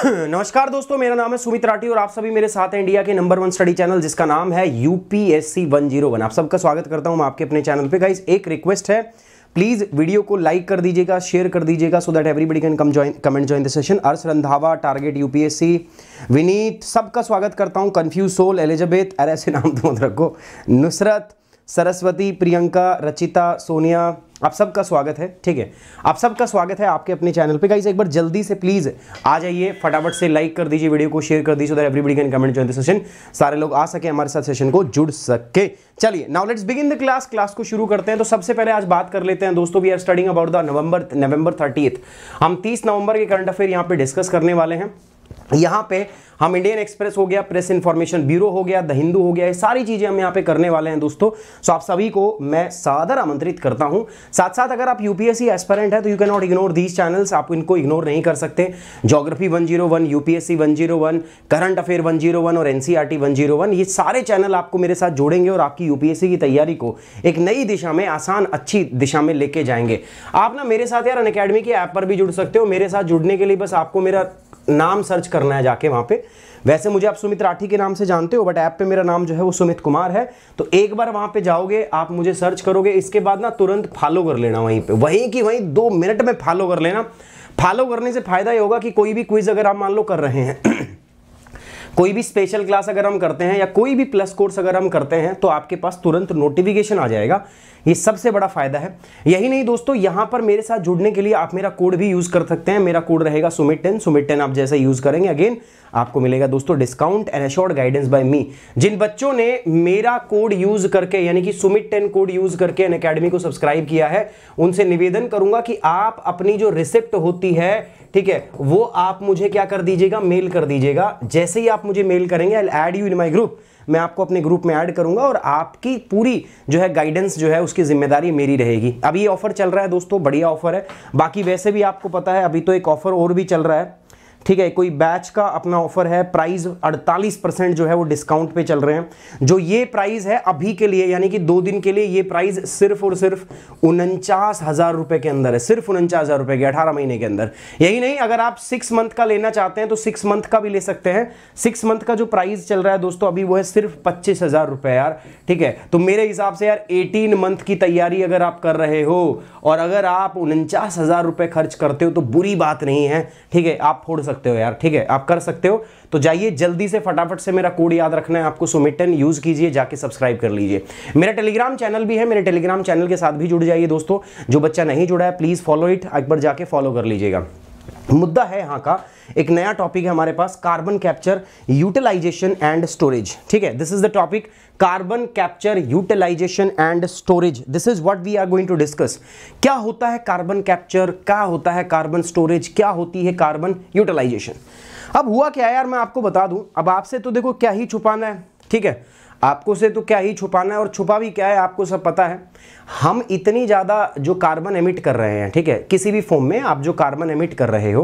नमस्कार दोस्तों मेरा नाम है सुमित राठी और आप सभी मेरे साथ हैं इंडिया के नंबर वन स्टडी चैनल जिसका नाम है यूपीएससी वन जीरो वन आप सबका स्वागत करता हूं मैं आपके अपने चैनल पे गाइस एक रिक्वेस्ट है प्लीज़ वीडियो को लाइक कर दीजिएगा शेयर कर दीजिएगा so that everybody can come join comment join the session Arsh Randhawa target UPSC Vineet सबका स्वागत करता हूँ कन्फ्यूज सोल एलिजाबेथ अरे ऐसे नाम तो मत रखो नुसरत सरस्वती प्रियंका रचिता सोनिया आप सबका स्वागत है ठीक है आप सबका स्वागत है आपके अपने चैनल पे गाइस एक बार जल्दी से प्लीज़ आ जाइए फटाफट से लाइक कर दीजिए वीडियो को शेयर कर दीजिए उधर everybody can comment join the session सारे लोग आ सके हमारे साथ सेशन को जुड़ सके चलिए now let's begin the class class को शुरू करते हैं तो सबसे पहले आज बात कर लेते हैं दोस्तों we are studying about the November November thirtieth हम तीस नवंबर के करंट अफेयर यहाँ पे डिस्कस करने वाले हैं यहाँ पे हम इंडियन एक्सप्रेस हो गया प्रेस इन्फॉर्मेशन ब्यूरो हो गया द हिंदू हो गया ये सारी चीज़ें हम यहाँ पे करने वाले हैं दोस्तों सो आप सभी को मैं सादर आमंत्रित करता हूँ साथ साथ अगर आप यूपीएससी एस्पेरेंट है तो you can not ignore these channels आप इनको इग्नोर नहीं कर सकते geography one zero one UPSC one zero one current affair one zero one और टी वन जीरो वन ये सारे चैनल आपको मेरे साथ जोड़ेंगे और आपकी यूपीएससी की तैयारी को एक नई दिशा में आसान अच्छी दिशा में लेके जाएंगे आप ना मेरे साथ यार अन अकेडमी के ऐप पर भी जुड़ सकते हो मेरे साथ जुड़ने के लिए बस आपको मेरा नाम सर्च करना है जाके वहाँ पे वैसे मुझे आप सुमित राठी के नाम से जानते हो बट ऐप पे मेरा नाम जो है वो सुमित कुमार है तो एक बार वहां पे जाओगे आप मुझे सर्च करोगे इसके बाद ना तुरंत फॉलो कर लेना वहीं पे वहीं की वहीं दो मिनट में फॉलो कर लेना फॉलो करने से फ़ायदा ये होगा कि कोई भी क्विज़ अगर आप मान लो कर रहे हैं कोई भी स्पेशल क्लास अगर हम करते हैं या कोई भी प्लस कोर्स अगर हम करते हैं तो आपके पास तुरंत नोटिफिकेशन आ जाएगा ये सबसे बड़ा फायदा है यही नहीं दोस्तों यहां पर मेरे साथ जुड़ने के लिए आप मेरा कोड भी यूज़ कर सकते हैं मेरा कोड रहेगा सुमित टेन सुमित टेन आप जैसे यूज़ करेंगे अगेन आपको मिलेगा दोस्तों discount and assured guidance by me जिन बच्चों ने मेरा कोड यूज करके यानी कि सुमित टेन कोड यूज करके एन अकेडमी को सब्सक्राइब किया है उनसे निवेदन करूंगा कि आप अपनी जो रिसिप्ट होती है ठीक है वो आप मुझे क्या कर दीजिएगा मेल कर दीजिएगा जैसे ही आप मुझे मेल करेंगे I add you in my group मैं आपको अपने ग्रुप में ऐड करूंगा और आपकी पूरी जो है गाइडेंस जो है उसकी जिम्मेदारी मेरी रहेगी अभी ये ऑफर चल रहा है दोस्तों बढ़िया ऑफर है बाकी वैसे भी आपको पता है अभी तो एक ऑफर और भी चल रहा है ठीक है कोई बैच का अपना ऑफर है प्राइस 48 परसेंट जो है वो डिस्काउंट पे चल रहे हैं जो ये प्राइस है अभी के लिए यानी कि दो दिन के लिए ये प्राइस सिर्फ और सिर्फ उनचास हज़ार रुपए के अंदर है सिर्फ उनचास हज़ार रुपए के अठारह महीने के अंदर यही नहीं अगर आप सिक्स मंथ का लेना चाहते हैं तो सिक्स मंथ का भी ले सकते हैं सिक्स मंथ का जो प्राइस चल रहा है दोस्तों अभी वो है सिर्फ पच्चीस हज़ार यार ठीक है तो मेरे हिसाब से यार एटीन मंथ की तैयारी अगर आप कर रहे हो और अगर आप उनचास हज़ार खर्च करते हो तो बुरी बात नहीं है ठीक है आप फोड़ सकते हो यार ठीक है आप कर सकते हो तो जाइए जल्दी से फटाफट से मेरा कोड याद रखना है आपको सुमिटन यूज़ कीजिए जाके सब्सक्राइब कर लीजिए मेरा टेलीग्राम चैनल भी है मेरे टेलीग्राम चैनल के साथ भी जुड़ जाइए दोस्तों जो बच्चा नहीं जुड़ा है प्लीज़ फॉलो इट एक बार जाके फॉलो कर लीजिएगा मुद्दा है यहाँ का एक नया टॉपिक है हमारे पास carbon capture utilisation and storage ठीक है this is the topic carbon capture utilisation and storage this is what we are going to discuss क्या होता है कार्बन कैप्चर क्या होता है कार्बन स्टोरेज क्या होती है कार्बन यूटिलाइजेशन अब हुआ क्या यार मैं आपको बता दूं अब आपसे तो देखो क्या ही छुपाना है ठीक है आपको से तो क्या ही छुपाना है और छुपा भी क्या है आपको सब पता है हम इतनी ज़्यादा जो कार्बन एमिट कर रहे हैं ठीक है किसी भी फॉर्म में आप जो कार्बन एमिट कर रहे हो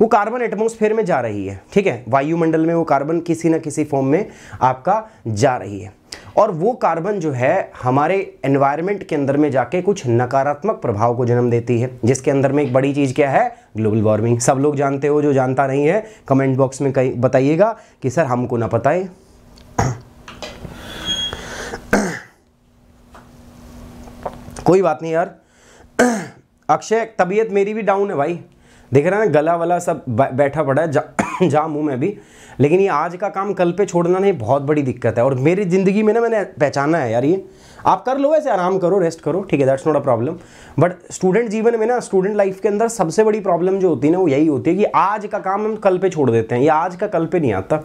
वो कार्बन एटमोसफेयर में जा रही है ठीक है वायुमंडल में वो कार्बन किसी ना किसी फॉर्म में आपका जा रही है और वो कार्बन जो है हमारे एनवायरनमेंट के अंदर में जाके कुछ नकारात्मक प्रभाव को जन्म देती है जिसके अंदर में एक बड़ी चीज़ क्या है ग्लोबल वार्मिंग सब लोग जानते हो जो जानता नहीं है कमेंट बॉक्स में कहीं बताइएगा कि सर हमको ना पता है कोई बात नहीं यार अक्षय तबीयत मेरी भी डाउन है भाई देख रहे हैं ना गला वाला सब बैठा पड़ा है जा, जाम हूँ मैं भी लेकिन ये आज का काम कल पे छोड़ना नहीं बहुत बड़ी दिक्कत है और मेरी ज़िंदगी में ना मैंने पहचाना है यार ये आप कर लो ऐसे आराम करो रेस्ट करो ठीक है that's not a problem but student जीवन में ना स्टूडेंट लाइफ के अंदर सबसे बड़ी प्रॉब्लम जो होती है ना वो यही होती है कि आज का काम हम कल पे छोड़ देते हैं या आज का कल पे नहीं आता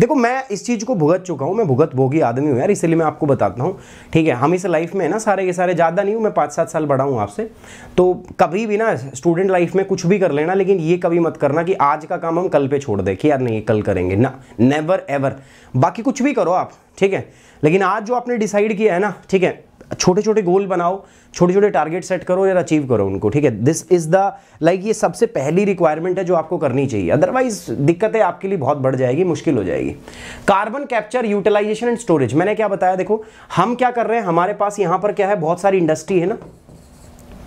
देखो मैं इस चीज़ को भुगत चुका हूँ मैं भुगत भोगी आदमी हूँ यार इसलिए मैं आपको बताता हूँ ठीक है हम इस लाइफ में ना सारे के सारे ज़्यादा नहीं हूँ मैं पाँच सात साल बड़ा हूँ आपसे तो कभी भी ना स्टूडेंट लाइफ में कुछ भी कर लेना लेकिन ये कभी मत करना कि आज का काम हम कल पे छोड़ दें कि यार नहीं कल करेंगे ना नेवर एवर बाकी कुछ भी करो आप ठीक है लेकिन आज जो आपने डिसाइड किया है ना ठीक है छोटे छोटे गोल बनाओ छोटे छोटे टारगेट सेट करो या अचीव करो उनको ठीक है दिस इज़ द लाइक ये सबसे पहली रिक्वायरमेंट है जो आपको करनी चाहिए अदरवाइज दिक्कतें आपके लिए बहुत बढ़ जाएगी मुश्किल हो जाएगी carbon capture utilisation and storage मैंने क्या बताया देखो हम क्या कर रहे हैं हमारे पास यहां पर क्या है बहुत सारी इंडस्ट्री है ना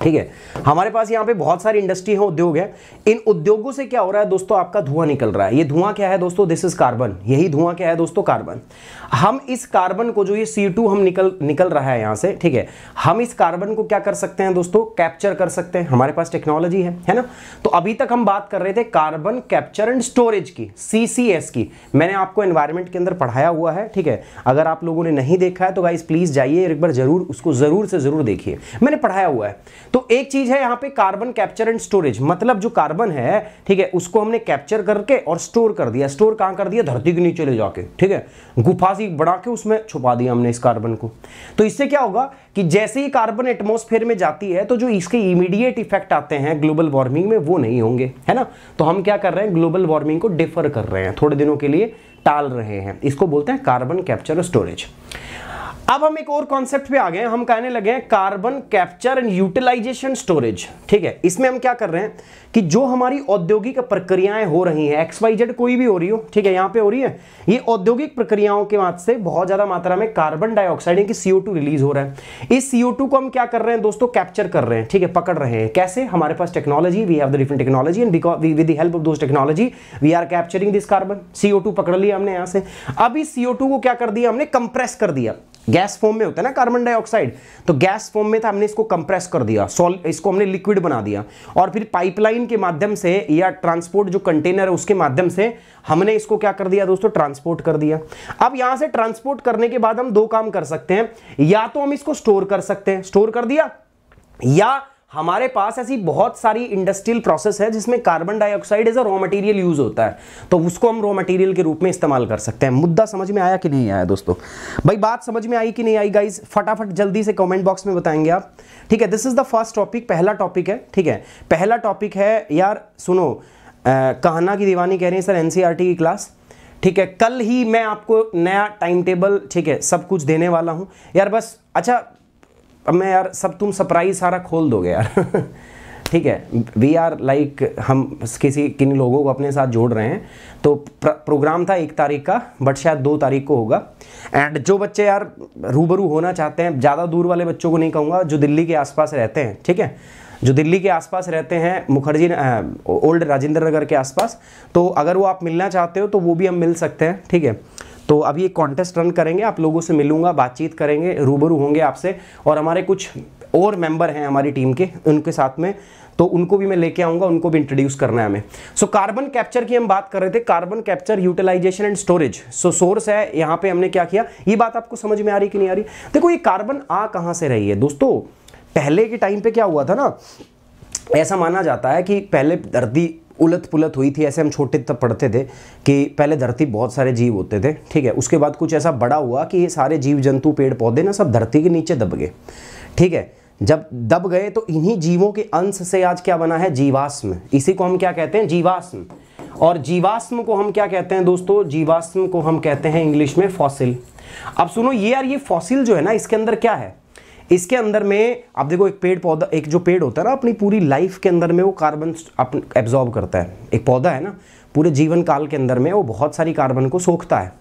ठीक है हमारे पास यहाँ पे बहुत सारी इंडस्ट्री है उद्योग है इन उद्योगों से क्या हो रहा है दोस्तों आपका धुआं निकल रहा है ये धुआं क्या है दोस्तों दिस इज कार्बन यही धुआं क्या है दोस्तों कार्बन हम इस कार्बन को जो ये सी टू हम निकल निकल रहा है यहाँ से ठीक है हम इस कार्बन को क्या कर सकते हैं दोस्तों कैप्चर कर सकते हैं हमारे पास टेक्नोलॉजी है है ना तो अभी तक हम बात कर रहे थे कार्बन कैप्चर एंड स्टोरेज की सीसीएस की मैंने आपको एनवायरमेंट के अंदर पढ़ाया हुआ है ठीक है अगर आप लोगों ने नहीं देखा है तो गाइज प्लीज जाइए एक बार जरूर उसको जरूर से जरूर देखिए मैंने पढ़ाया हुआ है तो एक चीज है यहां पे कार्बन कैप्चर एंड स्टोरेज मतलब जो कार्बन है ठीक है उसको हमने कैप्चर करके और स्टोर कर दिया स्टोर कहां कर दिया धरती के नीचे ले जाके ठीक है गुफा सी बढ़ा के उसमें छुपा दिया हमने इस कार्बन को तो इससे क्या होगा कि जैसे ही कार्बन एटमोस्फेयर में जाती है तो जो इसके इमीडिएट इफेक्ट आते हैं ग्लोबल वार्मिंग में वो नहीं होंगे है ना तो हम क्या कर रहे हैं ग्लोबल वार्मिंग को डिफर कर रहे हैं थोड़े दिनों के लिए टाल रहे हैं इसको बोलते हैं कार्बन कैप्चर स्टोरेज अब हम एक और कॉन्सेप्ट पे आ गए हम कहने लगे हैं carbon capture and utilisation storage ठीक है इसमें हम क्या कर रहे हैं कि जो हमारी औद्योगिक प्रक्रियाएं हो रही हैं एक्स वाई जेड कोई भी हो रही हो ठीक है यहां पे हो रही है ये औद्योगिक प्रक्रियाओं के माध्यम से बहुत ज्यादा मात्रा में कार्बन डाइऑक्साइड की सीओ सीओ रिलीज हो रहा है इस सीओ को हम क्या कर रहे हैं दोस्तों कैप्चर कर रहे हैं ठीक है पकड़ रहे हैं कैसे हमारे पास technology we have the different technology and with help of those technology we are capturing this carbon CO पकड़ लिया हमने यहां से अब इस सीओ को क्या कर दिया हमने कंप्रेस कर दिया गैस फॉर्म में होता है ना कार्बन डाइऑक्साइड तो गैस फॉर्म में था हमने इसको कंप्रेस कर दिया सॉल इसको हमने लिक्विड बना दिया और फिर पाइपलाइन के माध्यम से या ट्रांसपोर्ट जो कंटेनर है उसके माध्यम से हमने इसको क्या कर दिया दोस्तों ट्रांसपोर्ट कर दिया अब यहां से ट्रांसपोर्ट करने के बाद हम दो काम कर सकते हैं या तो हम इसको स्टोर कर सकते हैं स्टोर कर दिया या हमारे पास ऐसी बहुत सारी इंडस्ट्रियल प्रोसेस है जिसमें carbon dioxide as a raw material use होता है तो उसको हम रॉ मटेरियल के रूप में इस्तेमाल कर सकते हैं मुद्दा समझ में आया कि नहीं आया दोस्तों भाई बात समझ में आई कि नहीं आई गाइज फटाफट जल्दी से कमेंट बॉक्स में बताएंगे आप ठीक है this is the first topic पहला टॉपिक है ठीक है पहला टॉपिक है यार सुनो कहना की दीवानी कह रही है सर एनसीआर e की क्लास ठीक है कल ही मैं आपको नया टाइम टेबल ठीक है सब कुछ देने वाला हूँ यार बस अच्छा अब मैं यार सब तुम सरप्राइज सारा खोल दोगे यार ठीक है वी आर लाइक हम किसी किन लोगों को अपने साथ जोड़ रहे हैं तो प्र, प्रोग्राम था एक तारीख का बट शायद दो तारीख को होगा एंड जो बच्चे यार रूबरू होना चाहते हैं ज़्यादा दूर वाले बच्चों को नहीं कहूँगा जो दिल्ली के आसपास रहते हैं ठीक है जो दिल्ली के आसपास रहते हैं मुखर्जी ओल्ड राजेंद्र नगर के आसपास तो अगर वो आप मिलना चाहते हो तो वो भी हम मिल सकते हैं ठीक है तो अभी एक कॉन्टेस्ट रन करेंगे आप लोगों से मिलूंगा बातचीत करेंगे रूबरू होंगे आपसे और हमारे कुछ और मेंबर हैं हमारी टीम के उनके साथ में तो उनको भी मैं लेके आऊँगा उनको भी इंट्रोड्यूस करना है हमें सो कार्बन कैप्चर की हम बात कर रहे थे carbon capture utilisation and storage so source है यहाँ पे हमने क्या किया ये बात आपको समझ में आ रही कि नहीं आ रही देखो ये कार्बन आ कहाँ से रही है दोस्तों पहले के टाइम पे क्या हुआ था ना ऐसा माना जाता है कि पहले धरती उलत पुलत हुई थी ऐसे हम छोटे तब पढ़ते थे कि पहले धरती बहुत सारे जीव होते थे ठीक है उसके बाद कुछ ऐसा बड़ा हुआ कि ये सारे जीव जंतु पेड़ पौधे ना सब धरती के नीचे दब गए ठीक है जब दब गए तो इन्हीं जीवों के अंश से आज क्या बना है जीवाश्म इसी को हम क्या कहते हैं जीवाश्म और जीवाश्म को हम क्या कहते हैं दोस्तों जीवाश्म को हम कहते हैं इंग्लिश में फॉसिल अब सुनो ये यार ये फॉसिल जो है ना इसके अंदर क्या है इसके अंदर में आप देखो एक पेड़ पौधा एक जो पेड़ होता है ना अपनी पूरी लाइफ के अंदर में वो कार्बन एब्जॉर्ब करता है एक पौधा है ना पूरे जीवन काल के अंदर में वो बहुत सारी कार्बन को सोखता है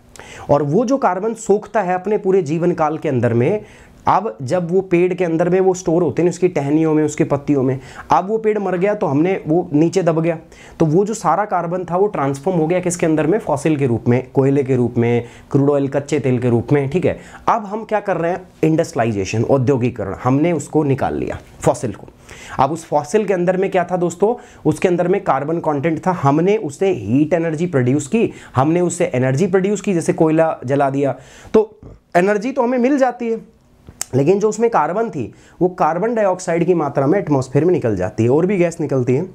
और वो जो कार्बन सोखता है अपने पूरे जीवन काल के अंदर में अब जब वो पेड़ के अंदर में वो स्टोर होते हैं उसकी टहनियों में उसकी पत्तियों में अब वो पेड़ मर गया तो हमने वो नीचे दब गया तो वो जो सारा कार्बन था वो ट्रांसफॉर्म हो गया किसके अंदर में फॉसिल के रूप में कोयले के रूप में क्रूड ऑयल कच्चे तेल के रूप में ठीक है अब हम क्या कर रहे हैं इंडस्ट्रलाइजेशन औद्योगिकरण हमने उसको निकाल लिया फॉसिल को अब उस फॉसिल के अंदर में क्या था दोस्तों उसके अंदर में कार्बन कंटेंट था हमने उससे हीट एनर्जी प्रोड्यूस की हमने उससे एनर्जी प्रोड्यूस की जैसे कोयला जला दिया तो एनर्जी तो हमें मिल जाती है लेकिन जो उसमें कार्बन थी वो कार्बन डाइऑक्साइड की मात्रा में एटमॉस्फेयर में निकल जाती है और भी गैस निकलती है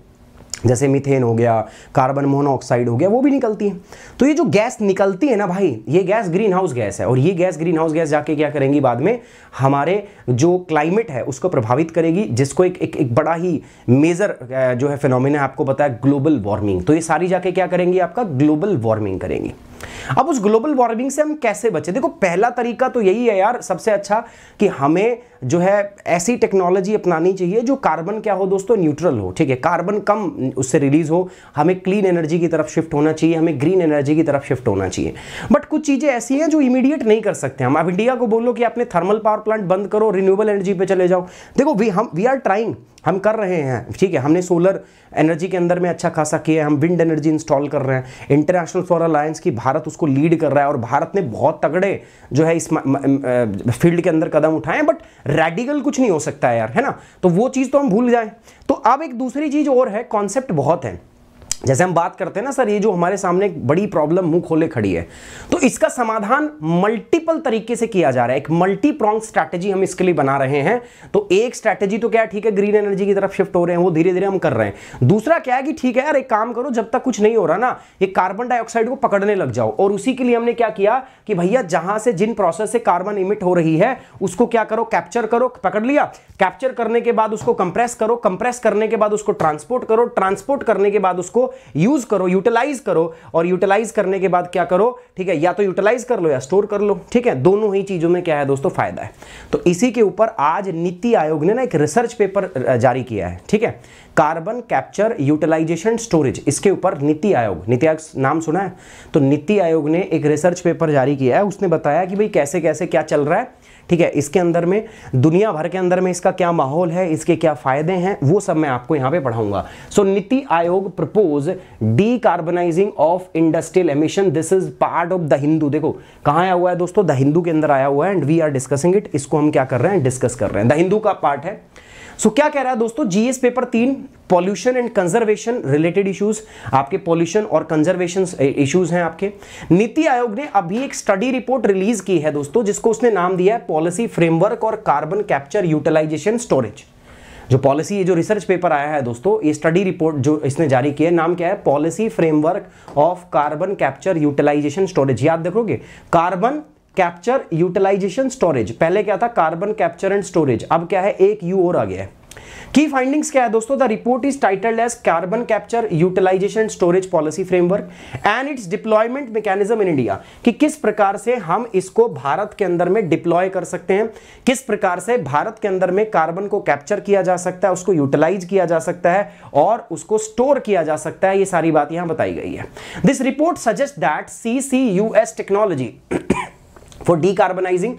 जैसे मिथेन हो गया कार्बन मोनोऑक्साइड हो गया वो भी निकलती है तो ये जो गैस निकलती है ना भाई ये गैस ग्रीन हाउस गैस है और ये गैस ग्रीन हाउस गैस जाके क्या करेंगी बाद में हमारे जो क्लाइमेट है उसको प्रभावित करेगी जिसको एक एक, एक बड़ा ही मेजर जो है फिनोमिना आपको बताया ग्लोबल वार्मिंग तो ये सारी जाके क्या करेंगी आपका ग्लोबल वार्मिंग करेंगी अब उस ग्लोबल वार्मिंग से हम कैसे बचे देखो पहला तरीका तो यही है यार सबसे अच्छा कि हमें जो है ऐसी टेक्नोलॉजी अपनानी चाहिए जो कार्बन क्या हो दोस्तों न्यूट्रल हो ठीक है कार्बन कम उससे रिलीज हो हमें क्लीन एनर्जी की तरफ शिफ्ट होना चाहिए हमें ग्रीन एनर्जी की तरफ शिफ्ट होना चाहिए बट कुछ चीज़ें ऐसी हैं जो इमीडिएट नहीं कर सकते हम अब इंडिया को बोलो कि अपने थर्मल पावर प्लांट बंद करो रिन्यूएबल एनर्जी पर चले जाओ देखो वी हम वी आर ट्राइंग हम कर रहे हैं ठीक है हमने सोलर एनर्जी के अंदर में अच्छा खासा किया है हम विंड एनर्जी इंस्टॉल कर रहे हैं इंटरनेशनल सोलर अलायंस की भारत उसको लीड कर रहा है और भारत ने बहुत तगड़े जो है इस फील्ड के अंदर कदम उठाए बट रेडिकल कुछ नहीं हो सकता है यार है ना तो वो चीज़ तो हम भूल जाए तो अब एक दूसरी चीज़ और है कॉन्सेप्ट बहुत है जैसे हम बात करते हैं ना सर ये जो हमारे सामने एक बड़ी प्रॉब्लम मुंह खोले खड़ी है तो इसका समाधान मल्टीपल तरीके से किया जा रहा है एक मल्टी प्रॉन्ग स्ट्रैटेजी हम इसके लिए बना रहे हैं तो एक स्ट्रैटेजी तो क्या है ठीक है ग्रीन एनर्जी की तरफ शिफ्ट हो रहे हैं वो धीरे धीरे हम कर रहे हैं दूसरा क्या है कि ठीक है यार एक काम करो जब तक कुछ नहीं हो रहा ना ये कार्बन डाइऑक्साइड को पकड़ने लग जाओ और उसी के लिए हमने क्या किया कि भैया जहां से जिन प्रोसेस से कार्बन इमिट हो रही है उसको क्या करो कैप्चर करो पकड़ लिया कैप्चर करने के बाद उसको कंप्रेस करो कंप्रेस करने के बाद उसको ट्रांसपोर्ट करो ट्रांसपोर्ट करने के बाद उसको यूज करो यूटिलाइज करो और यूटिलाइज करने के बाद क्या करो ठीक है या तो यूटिलाइज कर लो या स्टोर कर लो ठीक है दोनों ही चीजों में क्या है दोस्तों फायदा है तो इसी के ऊपर आज नीति आयोग ने ना एक रिसर्च पेपर जारी किया है ठीक है कार्बन कैप्चर यूटिलाइजेशन स्टोरेज इसके ऊपर नीति आयोग नीति आयोग नाम सुना है तो नीति आयोग ने एक रिसर्च पेपर जारी किया है उसने बताया कि भाई कैसे कैसे क्या चल रहा है ठीक है इसके अंदर में दुनिया भर के अंदर में इसका क्या माहौल है इसके क्या फायदे हैं वो सब मैं आपको यहां पे पढ़ाऊंगा so NITI Aayog propose decarbonising of industrial emission this is part of the Hindu देखो कहा आया हुआ है दोस्तों द हिंदू के अंदर आया हुआ है and we are discussing it इसको हम क्या कर रहे हैं डिस्कस कर रहे हैं द हिंदू का पार्ट है सो so, क्या कह रहा है दोस्तों जीएस पेपर तीन pollution and conservation related issues आपके पॉल्यूशन और कंजर्वेशन इश्यूज हैं आपके नीति आयोग ने अभी एक स्टडी रिपोर्ट रिलीज की है दोस्तों जिसको उसने नाम दिया है पॉलिसी फ्रेमवर्क और कार्बन कैप्चर यूटिलाइजेशन स्टोरेज जो पॉलिसी ये जो रिसर्च पेपर आया है दोस्तों ये स्टडी रिपोर्ट जो इसने जारी किया है नाम क्या है policy framework of carbon capture utilisation storage याद देखोगे कार्बन कैप्चर यूटिलाइजेशन स्टोरेज पहले क्या था कार्बन कैप्चर एंड स्टोरेज अब क्या है एक यू और आ गया है की फाइंडिंग्स क्या है दोस्तों the report is titled as carbon capture utilisation storage policy framework and its deployment mechanism in India कि किस प्रकार से हम इसको भारत के अंदर में डिप्लॉय कर सकते हैं किस प्रकार से भारत के अंदर में कार्बन को कैप्चर किया जा सकता है उसको यूटिलाइज किया जा सकता है और उसको स्टोर किया जा सकता है ये सारी बात यहां बताई गई है this report suggest that C technology for decarbonising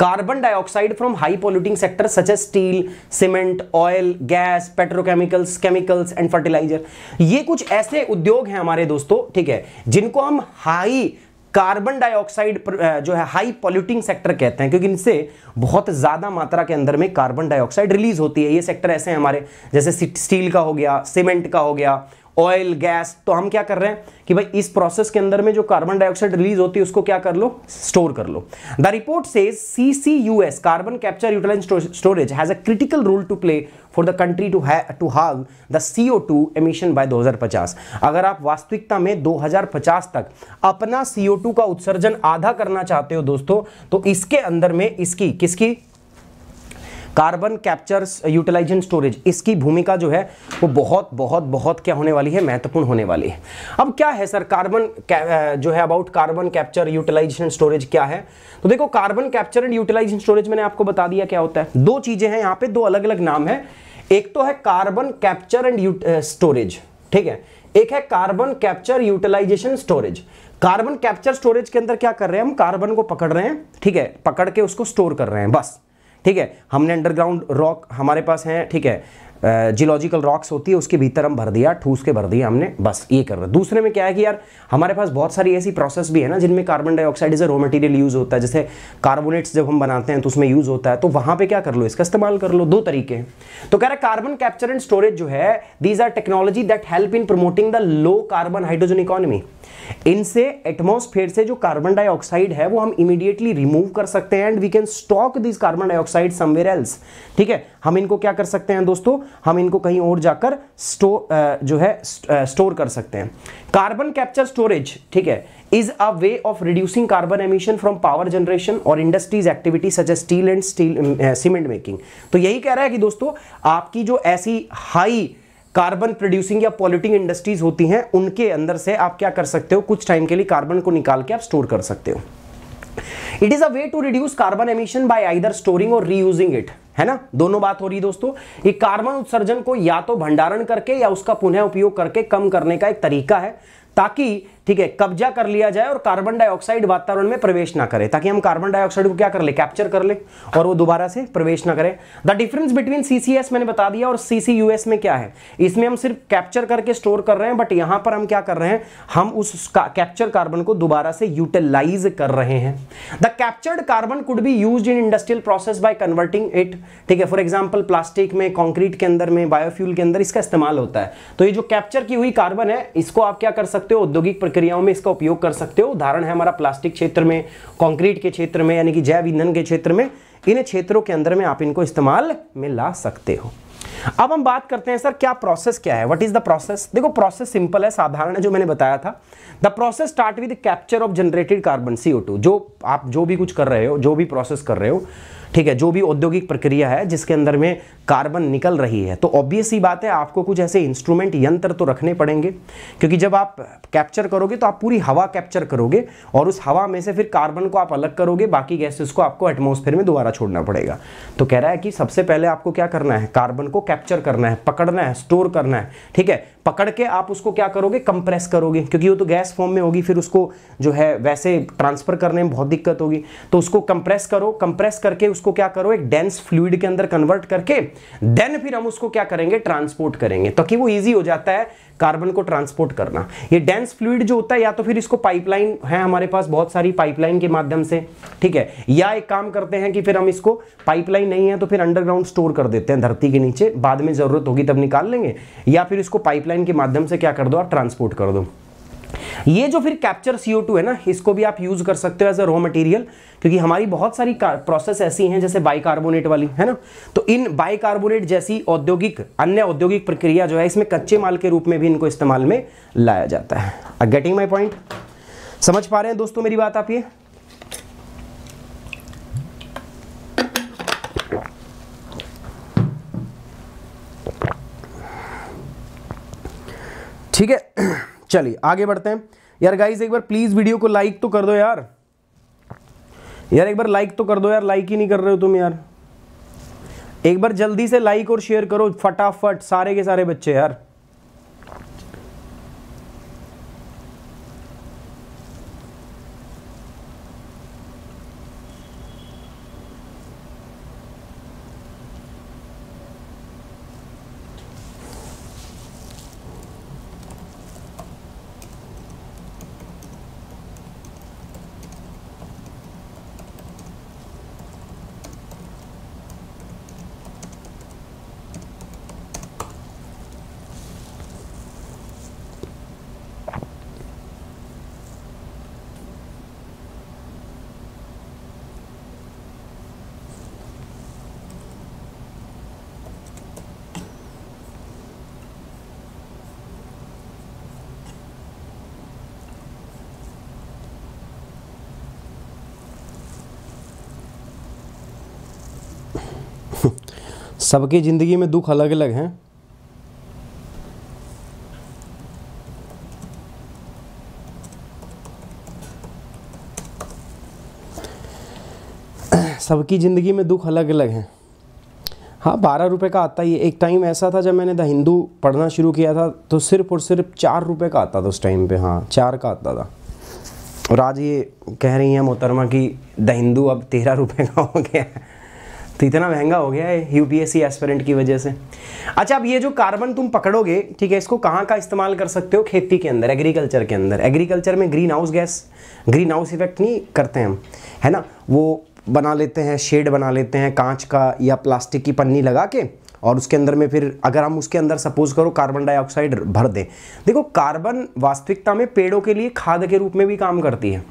carbon dioxide from high polluting sector such as steel cement oil gas petrochemicals chemicals and fertiliser ये कुछ ऐसे उद्योग हैं हमारे दोस्तों ठीक है जिनको हम हाई कार्बन डाइऑक्साइड जो है हाई पोल्यूटिंग सेक्टर कहते हैं क्योंकि इनसे बहुत ज़्यादा मात्रा के अंदर में कार्बन डाइऑक्साइड रिलीज होती है ये सेक्टर ऐसे हैं हमारे जैसे स्टील का हो गया सीमेंट का हो गया ऑयल गैस तो हम क्या कर रहे हैं कि भाई इस प्रोसेस के अंदर में जो कार्बन डाइऑक्साइड रिलीज होती है उसको क्या कर लो स्टोर कर लो the report says CCUS carbon capture utilise storage has a critical role to play for the country to to halve the CO two emission by 2050 अगर आप वास्तविकता में 2050 तक अपना सीओ टू का उत्सर्जन आधा करना चाहते हो दोस्तों तो इसके अंदर में इसकी किसकी कार्बन कैप्चर यूटिलाइजेशन स्टोरेज इसकी भूमिका जो है वो बहुत बहुत बहुत क्या होने वाली है महत्वपूर्ण होने वाली है अब क्या है सर कार्बन जो है about carbon capture utilisation storage क्या है तो देखो carbon capture and utilisation storage मैंने आपको बता दिया क्या होता है दो चीज़ें हैं यहाँ पे दो अलग अलग नाम है एक तो है कार्बन कैप्चर एंड स्टोरेज ठीक है एक है carbon capture utilisation storage carbon capture storage के अंदर क्या कर रहे हैं हम कार्बन को पकड़ रहे हैं ठीक है पकड़ के उसको स्टोर कर रहे हैं बस ठीक है हमने अंडरग्राउंड रॉक हमारे पास हैं ठीक है जियोलॉजिकल रॉक्स होती है उसके भीतर हम भर दिया ठूस के भर दिया हमने बस ये कर रहे दूसरे में क्या है कि यार हमारे पास बहुत सारी ऐसी प्रोसेस भी है ना जिनमें carbon dioxide is raw material use होता है जैसे कार्बोनेट्स जब हम बनाते हैं तो उसमें यूज़ होता है तो वहां पर क्या कर लो इसका इस्तेमाल कर लो दो तरीके हैं तो कह रहे कार्बन कैप्चर एंड स्टोरेज जो है these are technology that help in promoting the low carbon hydrogen economy इनसे एटमोसफेयर से जो कार्बन डाइऑक्साइड है वो हम इमीडिएटली रिमूव कर सकते हैं and we can stock this carbon dioxide somewhere else ठीक है हम इनको क्या कर सकते हैं दोस्तों हम इनको कहीं और जाकर स्टो जो है स्टोर कर सकते हैं कार्बन कैप्चर स्टोरेज ठीक है is a way of reducing carbon emission from power generation और industries activity such as steel and steel cement making तो यही कह रहा है कि दोस्तों आपकी जो ऐसी हाई कार्बन प्रोड्यूसिंग या पॉल्यूटिंग इंडस्ट्रीज होती हैं उनके अंदर से आप क्या कर सकते हो कुछ टाइम के लिए कार्बन को निकाल के आप स्टोर कर सकते हो it is a way to reduce carbon emission by either storing और रीयूजिंग इट है ना दोनों बात हो रही है दोस्तों ये कार्बन उत्सर्जन को या तो भंडारण करके या उसका पुनः उपयोग करके कम करने का एक तरीका है ताकि ठीक है कब्जा कर लिया जाए और कार्बन डाइऑक्साइड वातावरण में प्रवेश ना करे ताकि हम कार्बन डाइऑक्साइड को क्या कर ले कैप्चर कर ले और वो दोबारा से प्रवेश ना करे द डिफरेंस बिटवीन सीसीएस मैंने बता दिया और सीसीयूएस में क्या है इसमें हम सिर्फ कैप्चर करके स्टोर कर रहे हैं बट यहां पर हम क्या कर रहे हैं हम उस कैप्चर कार्बन को दोबारा से यूटिलाइज कर रहे हैं the captured carbon could be use in industrial process by converting it ठीक है फॉर एग्जाम्पल प्लास्टिक में कॉन्क्रीट के अंदर में बायोफ्यूल के अंदर इसका इस्तेमाल होता है तो ये जो कैप्चर की हुई कार्बन है इसको आप क्या कर सकते हो औद्योगिक प्रक्रियाओं में इसका उपयोग कर सकते हो उदाहरण है हमारा प्लास्टिक क्षेत्र में कंक्रीट के क्षेत्र में यानी कि जैव ईंधन के क्षेत्र में इन क्षेत्रों के अंदर में आप इनको इस्तेमाल में ला सकते हो अब हम बात करते हैं सर क्या प्रोसेस क्या है व्हाट इज द प्रोसेस देखो प्रोसेस सिंपल है साधारण है जो मैंने बताया था the process start with capture of generated carbon CO जो आप जो भी कुछ कर रहे हो जो भी प्रोसेस कर रहे हो ठीक है जो भी औद्योगिक प्रक्रिया है जिसके अंदर में कार्बन निकल रही है तो ऑब्वियस ही बात है आपको कुछ ऐसे इंस्ट्रूमेंट यंत्र तो रखने पड़ेंगे क्योंकि जब आप कैप्चर करोगे तो आप पूरी हवा कैप्चर करोगे और उस हवा में से फिर कार्बन को आप अलग करोगे बाकी गैसेस को आपको एटमोसफेयर में दोबारा छोड़ना पड़ेगा तो कह रहा है कि सबसे पहले आपको क्या करना है कार्बन को कैप्चर करना है पकड़ना है स्टोर करना है ठीक है पकड़ के आप उसको क्या करोगे कंप्रेस करोगे क्योंकि वो तो गैस फॉर्म में होगी फिर उसको जो है वैसे ट्रांसफर करने में बहुत दिक्कत होगी तो उसको कंप्रेस करो कंप्रेस करके उसको क्या करो एक डेंस फ्लूड के अंदर कन्वर्ट करके देन फिर हम उसको क्या करेंगे ट्रांसपोर्ट करेंगे ताकि वो ईजी हो जाता है कार्बन को ट्रांसपोर्ट करना ये डेंस फ्लूड जो होता है या तो फिर इसको पाइपलाइन है हमारे पास बहुत सारी पाइपलाइन के माध्यम से ठीक है या एक काम करते हैं कि फिर हम इसको पाइपलाइन नहीं है तो फिर अंडरग्राउंड स्टोर कर देते हैं धरती के नीचे बाद में जरूरत होगी तब निकाल लेंगे या फिर इसको पाइपलाइन पाइपलाइन के माध्यम से क्या कर दो आप ट्रांसपोर्ट कर दो ये जो फिर कैप्चर सीओ है ना इसको भी आप यूज़ कर सकते हो एज अ रॉ मटेरियल क्योंकि हमारी बहुत सारी प्रोसेस ऐसी हैं जैसे बाइकार्बोनेट वाली है ना तो इन बाइकार्बोनेट जैसी औद्योगिक अन्य औद्योगिक प्रक्रिया जो है इसमें कच्चे माल के रूप में भी इनको इस्तेमाल में लाया जाता है गेटिंग माई पॉइंट समझ पा रहे हैं दोस्तों मेरी बात आप ये ठीक है चलिए आगे बढ़ते हैं यार गाइज एक बार प्लीज़ वीडियो को लाइक तो कर दो यार यार एक बार लाइक तो कर दो यार लाइक ही नहीं कर रहे हो तुम यार एक बार जल्दी से लाइक और शेयर करो फटाफट सारे के सारे बच्चे यार सबकी ज़िंदगी में दुख अलग अलग हैं सबकी ज़िंदगी में दुख अलग अलग हैं हाँ बारह रुपये का आता ही एक टाइम ऐसा था जब मैंने द हिंदू पढ़ना शुरू किया था तो सिर्फ और सिर्फ चार रुपये का आता था उस टाइम पे हाँ चार का आता था और आज ये कह रही हैं मोहतरमा कि द हिंदू अब तेरह रुपये का हो गया है तो इतना महंगा हो गया है यूपीएससी एस्पेरेंट की वजह से अच्छा अब ये जो कार्बन तुम पकड़ोगे ठीक है इसको कहाँ का इस्तेमाल कर सकते हो खेती के अंदर एग्रीकल्चर के अंदर एग्रीकल्चर में greenhouse gas greenhouse effect नहीं करते हम है ना वो बना लेते हैं शेड बना लेते हैं कांच का या प्लास्टिक की पन्नी लगा के और उसके अंदर में फिर अगर हम उसके अंदर सपोज करो कार्बन डाइऑक्साइड भर दें देखो कार्बन वास्तविकता में पेड़ों के लिए खाद के रूप में भी काम करती है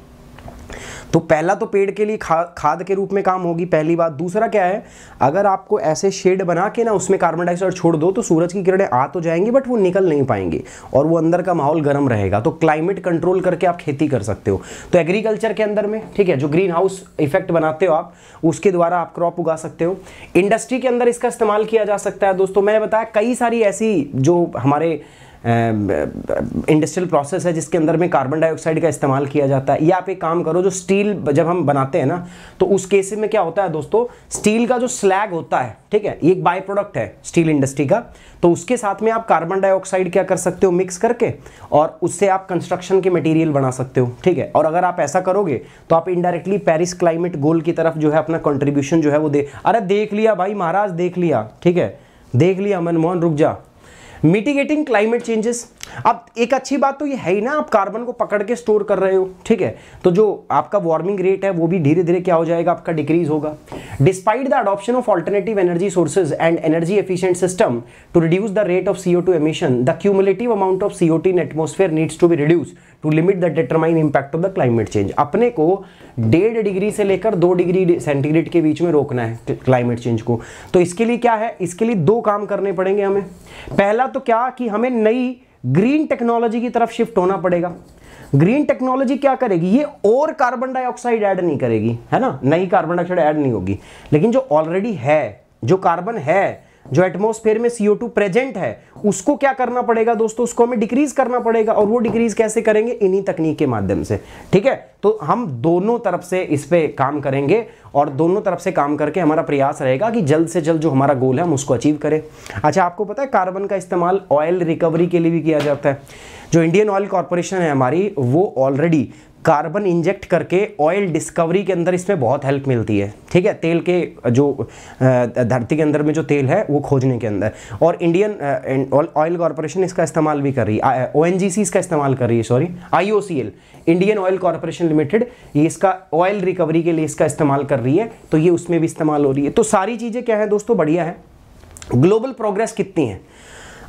तो पहला तो पेड़ के लिए खा खाद के रूप में काम होगी पहली बात दूसरा क्या है अगर आपको ऐसे शेड बना के ना उसमें कार्बन डाइऑक्साइड छोड़ दो तो सूरज की किरणें आ तो जाएंगी बट वो निकल नहीं पाएंगे और वो अंदर का माहौल गर्म रहेगा तो क्लाइमेट कंट्रोल करके आप खेती कर सकते हो तो एग्रीकल्चर के अंदर में ठीक है जो ग्रीन हाउस इफेक्ट बनाते हो आप उसके द्वारा आप क्रॉप उगा सकते हो इंडस्ट्री के अंदर इसका इस्तेमाल किया जा सकता है दोस्तों मैंने बताया कई सारी ऐसी जो हमारे इंडस्ट्रियल प्रोसेस है जिसके अंदर में कार्बन डाइऑक्साइड का इस्तेमाल किया जाता है या आप एक काम करो जो स्टील जब हम बनाते हैं ना तो उस केस में क्या होता है दोस्तों स्टील का जो स्लैग होता है ठीक है ये एक बाय प्रोडक्ट है स्टील इंडस्ट्री का तो उसके साथ में आप कार्बन डाइऑक्साइड क्या कर सकते हो मिक्स करके और उससे आप कंस्ट्रक्शन के मटेरियल बना सकते हो ठीक है और अगर आप ऐसा करोगे तो आप इनडायरेक्टली पेरिस क्लाइमेट गोल की तरफ जो है अपना कंट्रीब्यूशन जो है वो दे अरे देख लिया भाई महाराज देख लिया ठीक है देख लिया मनमोहन रुक जा mitigating climate changes अब एक अच्छी बात तो ये है ही ना आप कार्बन को पकड़ के स्टोर कर रहे हो ठीक है तो जो आपका वार्मिंग रेट है वो भी धीरे धीरे क्या हो जाएगा आपका डिक्रीज होगा despite the adoption of alternative energy sources and energy efficient system to reduce the rate of CO two emission the cumulative amount of CO in atmosphere needs to be reduce to limit the determine impact of the climate change अपने को डेढ़ degree से लेकर दो degree centigrade के बीच में रोकना है क्लाइमेट चेंज को तो इसके लिए क्या है इसके लिए दो काम करने पड़ेंगे हमें पहला तो क्या कि हमें नई ग्रीन टेक्नोलॉजी की तरफ शिफ्ट होना पड़ेगा ग्रीन टेक्नोलॉजी क्या करेगी ये और कार्बन डाइऑक्साइड ऐड नहीं करेगी है ना नई कार्बन डाइऑक्साइड ऐड नहीं होगी लेकिन जो ऑलरेडी है जो कार्बन है जो एटमोस्फेयर में सीओ टू प्रेजेंट है उसको क्या करना पड़ेगा दोस्तों उसको हमें डिक्रीज करना पड़ेगा और वो डिक्रीज कैसे करेंगे इन्हीं तकनीक के माध्यम से ठीक है तो हम दोनों तरफ से इस पर काम करेंगे और दोनों तरफ से काम करके हमारा प्रयास रहेगा कि जल्द से जल्द जो हमारा गोल है हम उसको अचीव करें अच्छा आपको पता है कार्बन का इस्तेमाल ऑयल रिकवरी के लिए भी किया जाता है जो इंडियन ऑयल कॉरपोरेशन है हमारी वो ऑलरेडी कार्बन इंजेक्ट करके ऑयल डिस्कवरी के अंदर इसमें बहुत हेल्प मिलती है ठीक है तेल के जो धरती के अंदर में जो तेल है वो खोजने के अंदर और इंडियन ऑयल कॉरपोरेशन इसका इस्तेमाल भी कर रही है ओ इसका इस्तेमाल कर रही है सॉरी आई इंडियन ऑयल कॉरपोरेशन लिमिटेड ये इसका ऑयल रिकवरी के लिए इसका इस्तेमाल कर रही है तो ये उसमें भी इस्तेमाल हो रही है तो सारी चीज़ें क्या है दोस्तों बढ़िया है ग्लोबल प्रोग्रेस कितनी है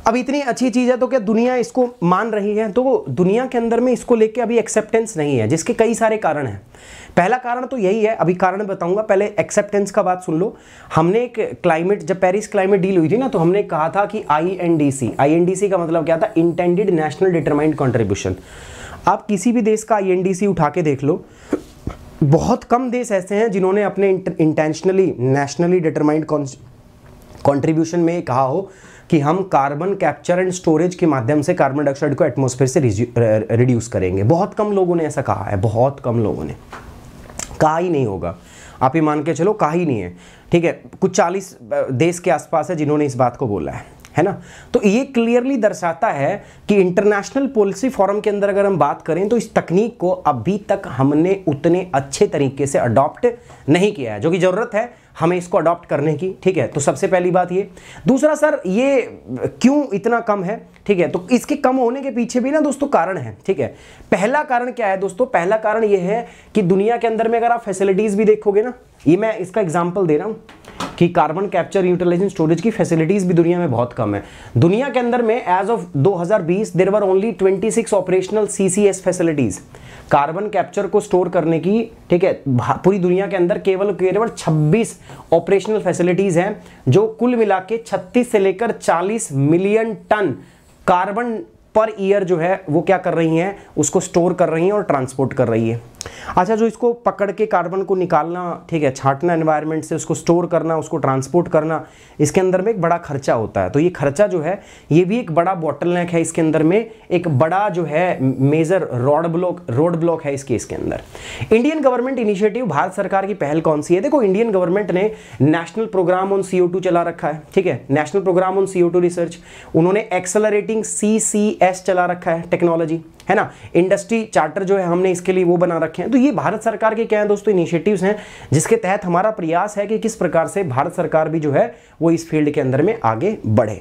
अब इतनी अच्छी चीज़ है तो क्या दुनिया इसको मान रही है तो दुनिया के अंदर में इसको लेके अभी एक्सेप्टेंस नहीं है जिसके कई सारे कारण हैं पहला कारण तो यही है अभी कारण बताऊंगा पहले एक्सेप्टेंस का बात सुन लो हमने एक क्लाइमेट जब पेरिस क्लाइमेट डील हुई थी ना तो हमने कहा था कि आईएनडीसी आईएनडीसी का मतलब क्या था इंटेंडेड नेशनल डिटरमाइंड कॉन्ट्रीब्यूशन आप किसी भी देश का आईएनडीसी उठा के देख लो बहुत कम देश ऐसे हैं जिन्होंने अपने इंटेंशनली नेशनली डिटरमाइंड कॉन्ट्रीब्यूशन में कहा हो कि हम कार्बन कैप्चर एंड स्टोरेज के माध्यम से कार्बन डाइऑक्साइड को एटमोसफेयर से रिड्यूस करेंगे बहुत कम लोगों ने ऐसा कहा है बहुत कम लोगों ने कहा ही नहीं होगा आप ही मान के चलो कहा ही नहीं है ठीक है कुछ चालीस देश के आसपास है जिन्होंने इस बात को बोला है है ना तो ये क्लियरली दर्शाता है कि इंटरनेशनल पॉलिसी फॉरम के अंदर अगर हम बात करें तो इस तकनीक को अभी तक हमने उतने अच्छे तरीके से अडॉप्ट नहीं किया है जो कि ज़रूरत है हमें इसको अडॉप्ट करने की ठीक है तो सबसे पहली बात ये दूसरा सर ये क्यों इतना कम है ठीक है तो इसके कम होने के पीछे भी ना दोस्तों कारण है ठीक है पहला कारण क्या है दोस्तों पहला कारण ये है कि दुनिया के अंदर में अगर आप फैसिलिटीज़ भी देखोगे ना ये मैं इसका एग्जाम्पल दे रहा हूँ कि कार्बन कैप्चर यूटिलाइजेशन स्टोरेज की फैसिलिटीज भी दुनिया में बहुत कम है दुनिया के अंदर में as of 2020 there were only 26 operational CCS facilities carbon capture को स्टोर करने की ठीक है पूरी दुनिया के अंदर केवल केवल 26 ऑपरेशनल फैसिलिटीज हैं जो कुल मिला के छत्तीस से लेकर चालीस million tonne carbon per year जो है वो क्या कर रही हैं उसको स्टोर कर रही हैं और ट्रांसपोर्ट कर रही है अच्छा जो इसको पकड़ के कार्बन को निकालना ठीक है छाटना एनवायरनमेंट से उसको स्टोर करना उसको ट्रांसपोर्ट करना इसके अंदर में एक बड़ा खर्चा होता है तो ये खर्चा जो है ये भी एक बड़ा बॉटल नेक है इसके अंदर में एक बड़ा जो है major roadblock roadblock है इसके इसके अंदर इंडियन गवर्नमेंट इनिशिएटिव भारत सरकार की पहल कौन सी है देखो इंडियन गवर्नमेंट ने नेशनल प्रोग्राम ऑन सी चला रखा है ठीक है national programme on C research उन्होंने एक्सलरेटिंग सी चला रखा है टेक्नोलॉजी है ना इंडस्ट्री चार्टर जो है हमने इसके लिए वो बना रखे हैं तो ये भारत सरकार के क्या है दोस्तों इनिशिएटिव्स हैं जिसके तहत हमारा प्रयास है कि किस प्रकार से भारत सरकार भी जो है वो इस फील्ड के अंदर में आगे बढ़े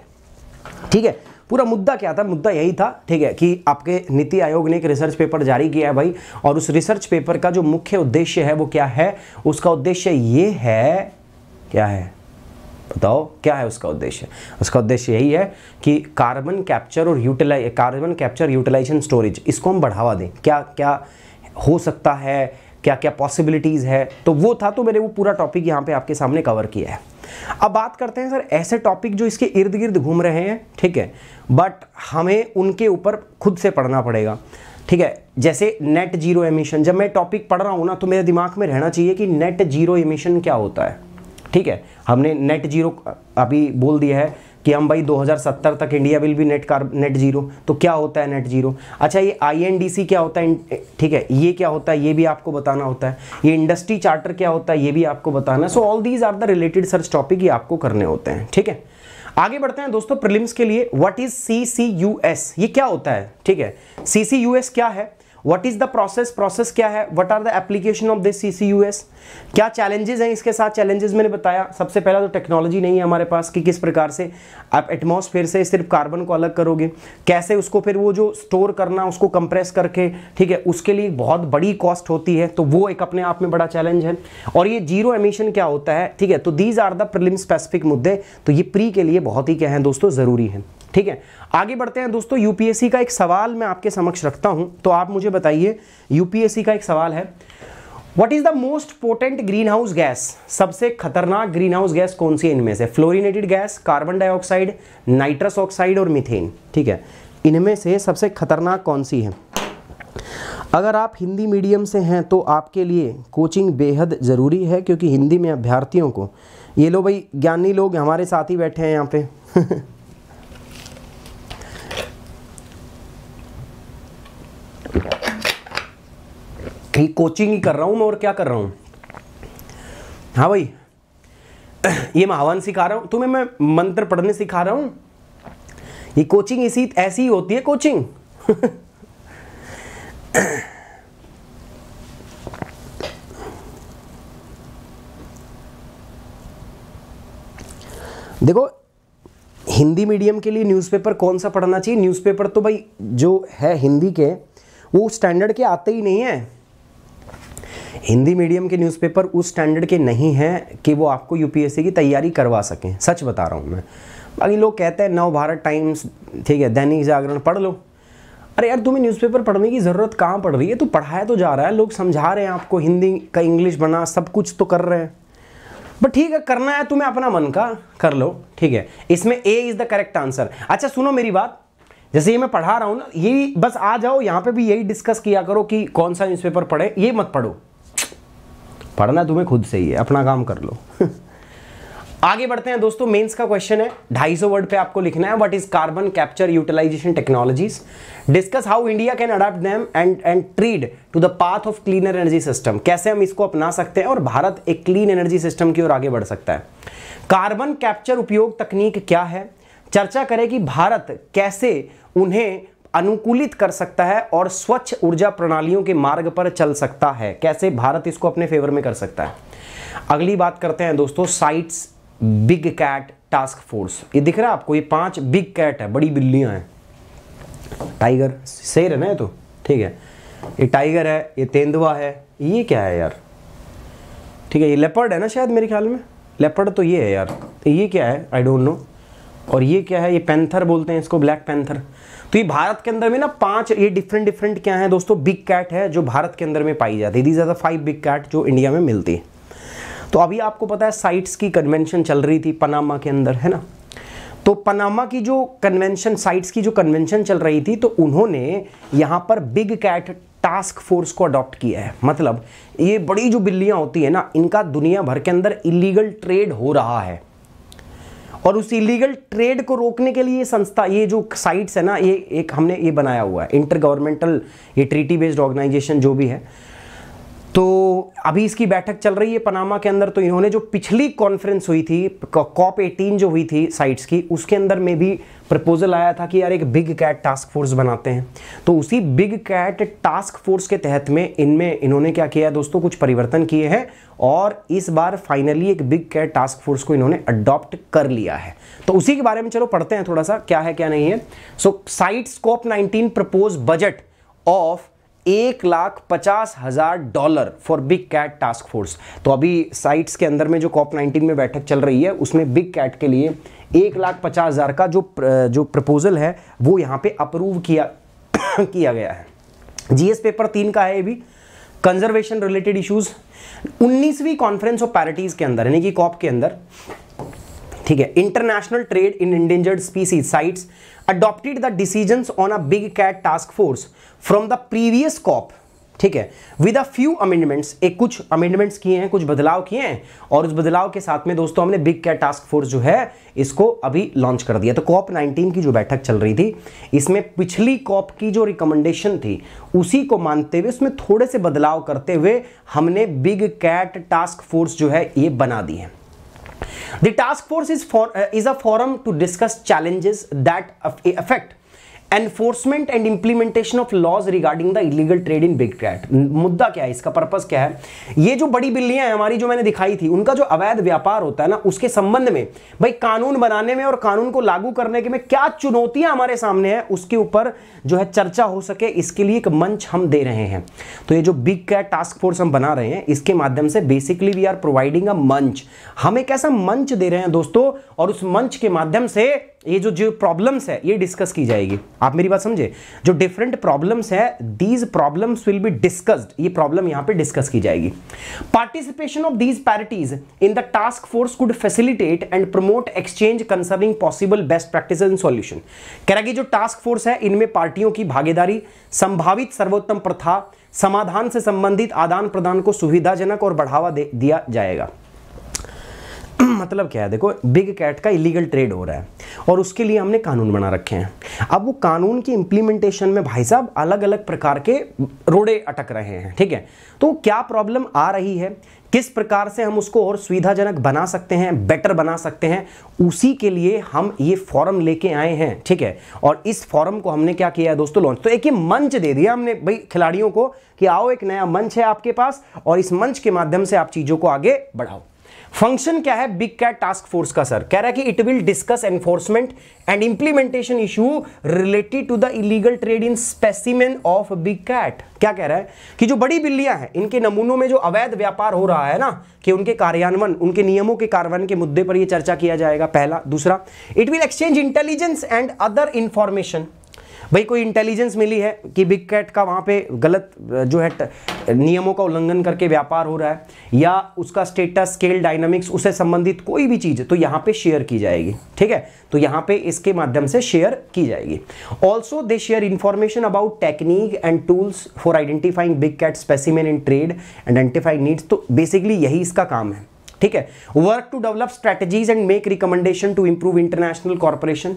ठीक है पूरा मुद्दा क्या था मुद्दा यही था ठीक है कि आपके नीति आयोग ने एक रिसर्च पेपर जारी किया है भाई और उस रिसर्च पेपर का जो मुख्य उद्देश्य है वो क्या है उसका उद्देश्य ये है क्या है बताओ क्या है उसका उद्देश्य उसका उद्देश्य यही है कि कार्बन कैप्चर और utilise carbon capture utilisation storage इसको हम बढ़ावा दें क्या क्या हो सकता है क्या क्या पॉसिबिलिटीज़ है तो वो था तो मैंने वो पूरा टॉपिक यहाँ पे आपके सामने कवर किया है अब बात करते हैं सर ऐसे टॉपिक जो इसके इर्द गिर्द घूम रहे हैं ठीक है बट हमें उनके ऊपर खुद से पढ़ना पड़ेगा ठीक है जैसे नेट जीरो एमिशन जब मैं टॉपिक पढ़ रहा हूँ ना तो मेरे दिमाग में रहना चाहिए कि नेट जीरो एमिशन क्या होता है ठीक है हमने नेट जीरो अभी बोल दिया है कि हम भाई 2070 तक इंडिया विल भी नेट कार नेट जीरो तो क्या होता है नेट जीरो अच्छा ये आईएनडीसी क्या होता है ठीक है ये क्या होता है ये भी आपको बताना होता है ये इंडस्ट्री चार्टर क्या होता है ये भी आपको बताना है so all these are the related search topic ये आपको करने होते हैं ठीक है आगे बढ़ते हैं दोस्तों प्रिलिम्स के लिए what is C C U S ये क्या होता है ठीक है सी सी यू एस क्या है what is the process process क्या है what are the application of this CCUS क्या चैलेंजेस हैं इसके साथ चैलेंजेस मैंने बताया सबसे पहला तो टेक्नोलॉजी नहीं है हमारे पास कि किस प्रकार से आप एटमोसफेयर से सिर्फ कार्बन को अलग करोगे कैसे उसको फिर वो जो स्टोर करना उसको कंप्रेस करके ठीक है उसके लिए बहुत बड़ी कॉस्ट होती है तो वो एक अपने आप में बड़ा चैलेंज है और ये जीरो एमिशन क्या होता है ठीक है तो these are the prelim specific मुद्दे तो ये प्री के लिए बहुत ही क्या है दोस्तों ज़रूरी है ठीक है आगे बढ़ते हैं दोस्तों यूपीएससी का एक सवाल मैं आपके समक्ष रखता हूं तो आप मुझे बताइए यूपीएससी का एक सवाल है what is the most potent greenhouse gas सबसे खतरनाक ग्रीन हाउस गैस कौन सी इनमें से fluorinated gas carbon dioxide nitrous oxide और मिथेन ठीक है इनमें से सबसे खतरनाक कौन सी है अगर आप हिंदी मीडियम से हैं तो आपके लिए कोचिंग बेहद ज़रूरी है क्योंकि हिंदी में अभ्यर्थियों को ये लो भाई ज्ञानी लोग हमारे साथ ही बैठे हैं यहाँ पे ठीक कोचिंग ही कर रहा हूँ मैं और क्या कर रहा हूँ हाँ भाई ये मैं हवन सिखा रहा हूँ तुम्हें मैं मंत्र पढ़ने सिखा रहा हूँ ये कोचिंग इसी ऐसी ही होती है कोचिंग देखो हिंदी मीडियम के लिए न्यूज़पेपर कौन सा पढ़ना चाहिए न्यूज़पेपर तो भाई जो है हिंदी के वो स्टैंडर्ड के आते ही नहीं है हिंदी मीडियम के न्यूज़पेपर उस स्टैंडर्ड के नहीं हैं कि वो आपको यूपीएससी की तैयारी करवा सकें सच बता रहा हूँ मैं बाकी लोग कहते हैं नव भारत टाइम्स ठीक है दैनिक जागरण पढ़ लो अरे यार तुम्हें न्यूज़पेपर पढ़ने की ज़रूरत कहाँ पड़ रही है तो पढ़ाया तो जा रहा है लोग समझा रहे हैं आपको हिंदी का इंग्लिश बना सब कुछ तो कर रहे हैं बट ठीक है करना है तुम्हें अपना मन का कर लो ठीक है इसमें A is the correct answer अच्छा सुनो मेरी बात जैसे ये मैं पढ़ा रहा हूँ ना ये बस आ जाओ यहाँ पे भी यही डिस्कस किया करो कि कौन सा न्यूज़पेपर पढ़े ये मत पढ़ो पढ़ना तुम्हें खुद से ही है अपना काम कर लो आगे बढ़ते हैं दोस्तों मेंस का क्वेश्चन है ढाई सौ वर्ड पे आपको लिखना है what is carbon capture utilisation technologies discuss how India can adopt them and and tread to the path of cleaner energy system कैसे हम इसको अपना सकते हैं और भारत एक क्लीन एनर्जी सिस्टम की ओर आगे बढ़ सकता है कार्बन कैप्चर उपयोग तकनीक क्या है चर्चा करें कि भारत कैसे उन्हें अनुकूलित कर सकता है और स्वच्छ ऊर्जा प्रणालियों के मार्ग पर चल सकता है कैसे भारत इसको अपने फेवर में कर सकता है अगली बात करते हैं दोस्तों CITES big cat task force ये दिख रहा है आपको ये पांच बिग कैट है बड़ी बिल्लियां हैं टाइगर शेर है ना ये तो ठीक है ये टाइगर है ये तेंदुआ है ये क्या है यार ठीक है ये लेपर्ड है ना शायद मेरे ख्याल में लेपर्ड तो ये है यार ये क्या है आई डोंट नो और ये क्या है ये पैंथर बोलते हैं इसको ब्लैक पैंथर तो ये भारत के अंदर में ना पांच ये डिफरेंट डिफरेंट क्या है दोस्तों बिग कैट है जो भारत के अंदर में पाई जाती है these are the five big cat जो इंडिया में मिलती है तो अभी आपको पता है साइट्स की कन्वेंशन चल रही थी पनामा के अंदर है ना तो पनामा की जो कन्वेंशन साइट्स की जो कन्वेंशन चल रही थी तो उन्होंने यहाँ पर बिग कैट टास्क फोर्स को अडॉप्ट किया है मतलब ये बड़ी जो बिल्लियाँ होती है ना इनका दुनिया भर के अंदर इलीगल ट्रेड हो रहा है और उस इलीगल ट्रेड को रोकने के लिए ये संस्था ये जो साइट्स है ना ये एक हमने ये बनाया हुआ है इंटर गवर्नमेंटल ये ट्रीटी बेस्ड ऑर्गेनाइजेशन जो भी है तो अभी इसकी बैठक चल रही है पनामा के अंदर तो इन्होंने जो पिछली कॉन्फ्रेंस हुई थी कॉप एटीन जो हुई थी साइट्स की उसके अंदर में भी प्रपोजल आया था कि यार एक बिग कैट टास्क फोर्स बनाते हैं तो उसी बिग कैट टास्क फोर्स के तहत में इनमें इन्होंने क्या किया है दोस्तों कुछ परिवर्तन किए हैं और इस बार फाइनली एक बिग कैट टास्क फोर्स को इन्होंने अडॉप्ट कर लिया है तो उसी के बारे में चलो पढ़ते हैं थोड़ा सा क्या है क्या नहीं है so CITES COP nineteen propose budget of एक लाख पचास हजार dollar for big cat task force तो अभी साइट्स के अंदर में जो कॉप नाइनटीन में बैठक चल रही है उसमें बिग कैट के लिए एक लाख पचास हजार का जो जो प्रपोजल है वो यहां पे अप्रूव किया किया गया है जीएस पेपर तीन का है ये भी कंजर्वेशन रिलेटेड इश्यूज उन्नीसवीं कॉन्फ्रेंस ऑफ पैरिटीज के अंदर यानी कि कॉप के अंदर ठीक है international trade in endangered species CITES adopted the decisions on a big cat task force from the previous cop ठीक है विद अ फ्यू अमेंडमेंट्स एक कुछ अमेंडमेंट्स किए हैं कुछ बदलाव किए हैं और उस बदलाव के साथ में दोस्तों हमने बिग कैट टास्क फोर्स जो है इसको अभी लॉन्च कर दिया तो कॉप 19 की जो बैठक चल रही थी इसमें पिछली कॉप की जो रिकमेंडेशन थी उसी को मानते हुए उसमें थोड़े से बदलाव करते हुए हमने बिग कैट टास्क फोर्स जो है ये बना दी है The task force is, for, uh, is a forum to discuss challenges that affect enforcement and implementation of laws regarding the illegal trade in big cat मुद्दा क्या है इसका पर्पज क्या है ये जो बड़ी बिल्लियां हैं हमारी जो मैंने दिखाई थी उनका जो अवैध व्यापार होता है ना उसके संबंध में भाई कानून बनाने में और कानून को लागू करने के में क्या चुनौतियां हमारे सामने हैं उसके ऊपर जो है चर्चा हो सके इसके लिए एक मंच हम दे रहे हैं तो ये जो बिग कैट टास्क फोर्स हम बना रहे हैं इसके माध्यम से basically we are providing a मंच हम एक ऐसा मंच दे रहे हैं दोस्तों और उस मंच के माध्यम से ये जो जो प्रॉब्लम्स है ये डिस्कस की जाएगी आप मेरी बात समझे जो डिफरेंट प्रॉब्लम्स है these problems will be discussed ये प्रॉब्लम यहां पे डिस्कस की जाएगी participation of these parties in the task force could facilitate and promote exchange concerning possible best practice and solution कह रहा कि जो टास्क फोर्स है इनमें पार्टियों की भागीदारी संभावित सर्वोत्तम प्रथा समाधान से संबंधित आदान प्रदान को सुविधाजनक और बढ़ावा दिया जाएगा मतलब क्या है देखो बिग कैट का इलीगल ट्रेड हो रहा है और उसके लिए हमने कानून बना रखे हैं अब वो कानून की इम्प्लीमेंटेशन में भाई साहब अलग अलग प्रकार के रोड़े अटक रहे हैं ठीक है तो क्या प्रॉब्लम आ रही है किस प्रकार से हम उसको और सुविधाजनक बना सकते हैं बेटर बना सकते हैं उसी के लिए हम ये फॉरम लेके आए हैं ठीक है और इस फॉरम को हमने क्या किया है दोस्तों लॉन्च तो एक ये मंच दे दिया हमने भाई खिलाड़ियों को कि आओ एक नया मंच है आपके पास और इस मंच के माध्यम से आप चीज़ों को आगे बढ़ाओ फंक्शन क्या है बिग कैट टास्क फोर्स का सर कह रहा है कि it will discuss enforcement and implementation issue related to the illegal trade in specimen of big cat क्या कह रहा है कि जो बड़ी बिल्लियां हैं इनके नमूनों में जो अवैध व्यापार हो रहा है ना कि उनके कार्यान्वयन उनके नियमों के कार्यान्वयन के मुद्दे पर यह चर्चा किया जाएगा पहला दूसरा it will exchange intelligence and other information भाई कोई इंटेलिजेंस मिली है कि बिग कैट का वहां पे गलत जो है नियमों का उल्लंघन करके व्यापार हो रहा है या उसका स्टेटस स्केल डायनामिक्स उसे संबंधित कोई भी चीज़ तो यहाँ पे शेयर की जाएगी ठीक है तो यहाँ पे इसके माध्यम से शेयर की जाएगी also they share information about technique and tools for identifying big cat specimen in trade and identifying needs तो बेसिकली यही इसका काम है ठीक है work to develop strategies and make recommendation to improve international corporation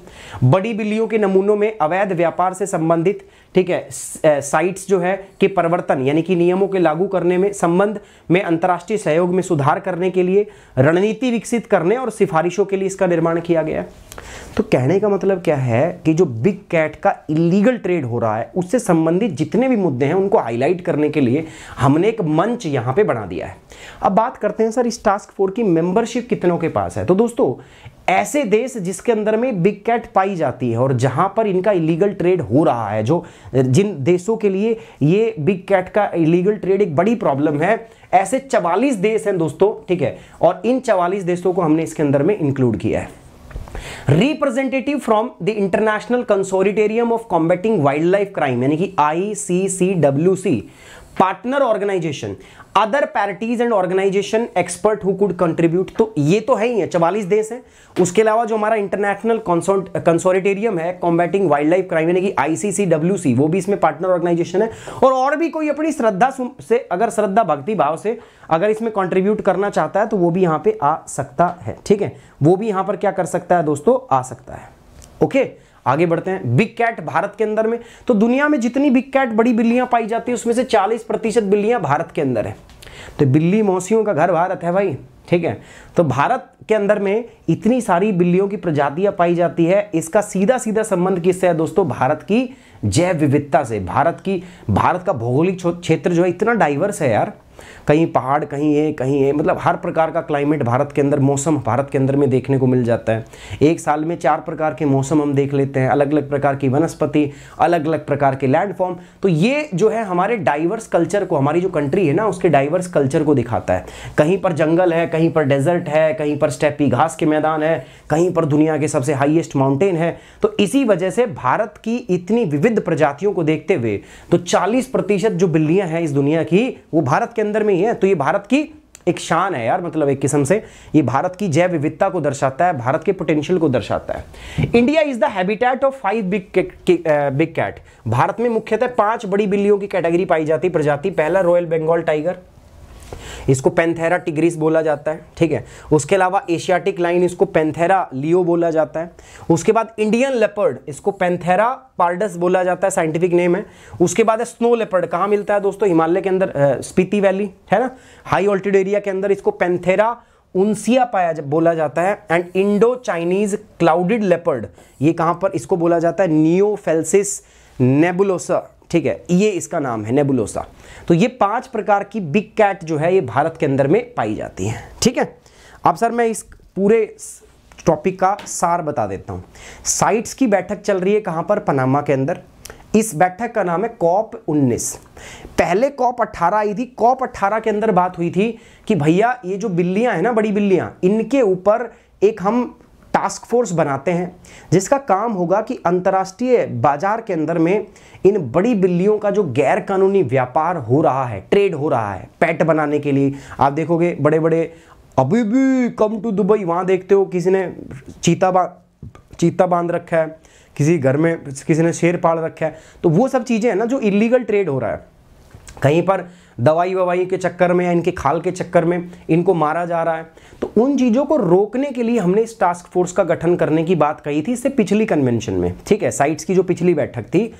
बड़ी बिल्लियों के नमूनों में अवैध व्यापार से संबंधित ठीक है साइट्स जो है कि परिवर्तन यानी कि नियमों के लागू करने में संबंध में अंतर्राष्ट्रीय सहयोग में सुधार करने के लिए रणनीति विकसित करने और सिफारिशों के लिए इसका निर्माण किया गया तो कहने का मतलब क्या है कि जो बिग कैट का इलीगल ट्रेड हो रहा है उससे संबंधित जितने भी मुद्दे हैं उनको हाईलाइट करने के लिए हमने एक मंच यहां पर बना दिया है अब बात करते हैं सर इस टास्क टास्क फोर्स की मेंबरशिप कितनों के पास है तो दोस्तों ऐसे देश जिसके अंदर में बिग कैट पाई जाती है और जहां पर इनका इलीगल ट्रेड हो रहा है जो जिन देशों के लिए ये बिग कैट का इलीगल ट्रेड एक बड़ी प्रॉब्लम है ऐसे चवालीस देश हैं दोस्तों ठीक है और इन चवालीस देशों को हमने इसके अंदर में इंक्लूड किया है representative from the international consortium of combating wildlife crime यानी कि I C C W C partner organisation other parties and organisation expert who could contribute तो ये तो है ही है चवालीस देश है उसके अलावा जो हमारा इंटरनेशनल कंसोरिटेरियम है कॉम्बैटिंग वाइल्ड लाइफ क्राइम यानी कि आईसीसी आईसीसीडब्ल्यूसी वो भी इसमें पार्टनर ऑर्गेनाइजेशन है और और भी कोई अपनी श्रद्धा से अगर श्रद्धा भक्ति भाव से अगर इसमें कॉन्ट्रीब्यूट करना चाहता है तो वो भी यहाँ पे आ सकता है ठीक है वो भी यहाँ पर क्या कर सकता है दोस्तों आ सकता है ओके okay? आगे बढ़ते हैं बिग कैट भारत के अंदर में तो दुनिया में जितनी बिग कैट बड़ी बिल्लियां पाई जाती है उसमें से 40 प्रतिशत बिल्लियां भारत के अंदर है तो बिल्ली मौसियों का घर भारत है भाई ठीक है तो भारत के अंदर में इतनी सारी बिल्लियों की प्रजातियां पाई जाती है इसका सीधा सीधा संबंध किससे है दोस्तों भारत की जैव विविधता से भारत की भारत का भौगोलिक क्षेत्र जो है इतना डाइवर्स है यार कहीं पहाड़ कहीं है कहीं है मतलब हर प्रकार का क्लाइमेट भारत के अंदर मौसम भारत के अंदर में देखने को मिल जाता है एक साल में चार प्रकार के मौसम हम देख लेते हैं अलग अलग प्रकार की वनस्पति अलग अलग प्रकार के लैंडफॉर्म तो ये जो है हमारे डाइवर्स कल्चर को हमारी जो कंट्री है ना उसके डाइवर्स कल्चर को दिखाता है कहीं पर जंगल है कहीं पर डेजर्ट है कहीं पर स्टेपी घास के मैदान है कहीं पर दुनिया के सबसे हाइएस्ट माउंटेन है तो इसी वजह से भारत की इतनी विविध प्रजातियों को देखते हुए तो चालीस प्रतिशत जो बिल्लियां हैं इस दुनिया की वो भारत के अंदर में नहीं है तो ये भारत की एक शान है यार मतलब एक किस्म से ये भारत की जैव विविधता को दर्शाता है भारत के पोटेंशियल को दर्शाता है India is the habitat of five big big cat भारत में मुख्यतः पांच बड़ी बिल्लियों की कैटेगरी पाई जाती प्रजाति पहला रॉयल बंगाल टाइगर इसको पेंथेरा टिग्रिस बोला जाता है ठीक है उसके अलावा एशियाटिक लाइन इसको पेंथेरा लियो बोला जाता है उसके बाद इंडियन लेपर्ड इसको पेंथेरा पार्डस बोला जाता है साइंटिफिक नेम है उसके बाद है स्नो लेपर्ड कहाँ मिलता है दोस्तों हिमालय के अंदर स्पीति वैली है ना हाई ऑल्टीड एरिया के अंदर इसको पेंथेरा उनसिया पाया जा, बोला जाता है and Indo Chinese clouded leopard ये कहाँ पर इसको बोला जाता है नियोफेल्सिस नेबुलोसा ठीक है ये इसका नाम है नेबुलोसा तो ये पांच प्रकार की बिग कैट जो है ये भारत के अंदर में पाई जाती है ठीक है अब सर मैं इस पूरे टॉपिक का सार बता देता हूँ साइट्स की बैठक चल रही है कहाँ पर पनामा के अंदर इस बैठक का नाम है कॉप 19 पहले कॉप 18 आई थी कॉप 18 के अंदर बात हुई थी कि भैया ये जो बिल्लियां हैं ना बड़ी बिल्लियां इनके ऊपर एक हम टास्क फोर्स बनाते हैं जिसका काम होगा कि अंतर्राष्ट्रीय बाजार के अंदर में इन बड़ी बिल्लियों का जो गैर कानूनी व्यापार हो रहा है ट्रेड हो रहा है पैट बनाने के लिए आप देखोगे बड़े बड़े अभी भी कम टू दुबई वहाँ देखते हो किसी ने चीता बा चीता बांध रखा है किसी घर में किसी ने शेर पाल रखा है तो वो सब चीज़ें हैं ना जो इलीगल ट्रेड हो रहा है कहीं पर दवाई ववाई के चक्कर में या इनके खाल के चक्कर में इनको मारा जा रहा है तो उन चीज़ों को रोकने के लिए हमने इस टास्क फोर्स का गठन करने की बात कही थी इससे पिछली कन्वेंशन में ठीक है साइट्स की जो पिछली बैठक थी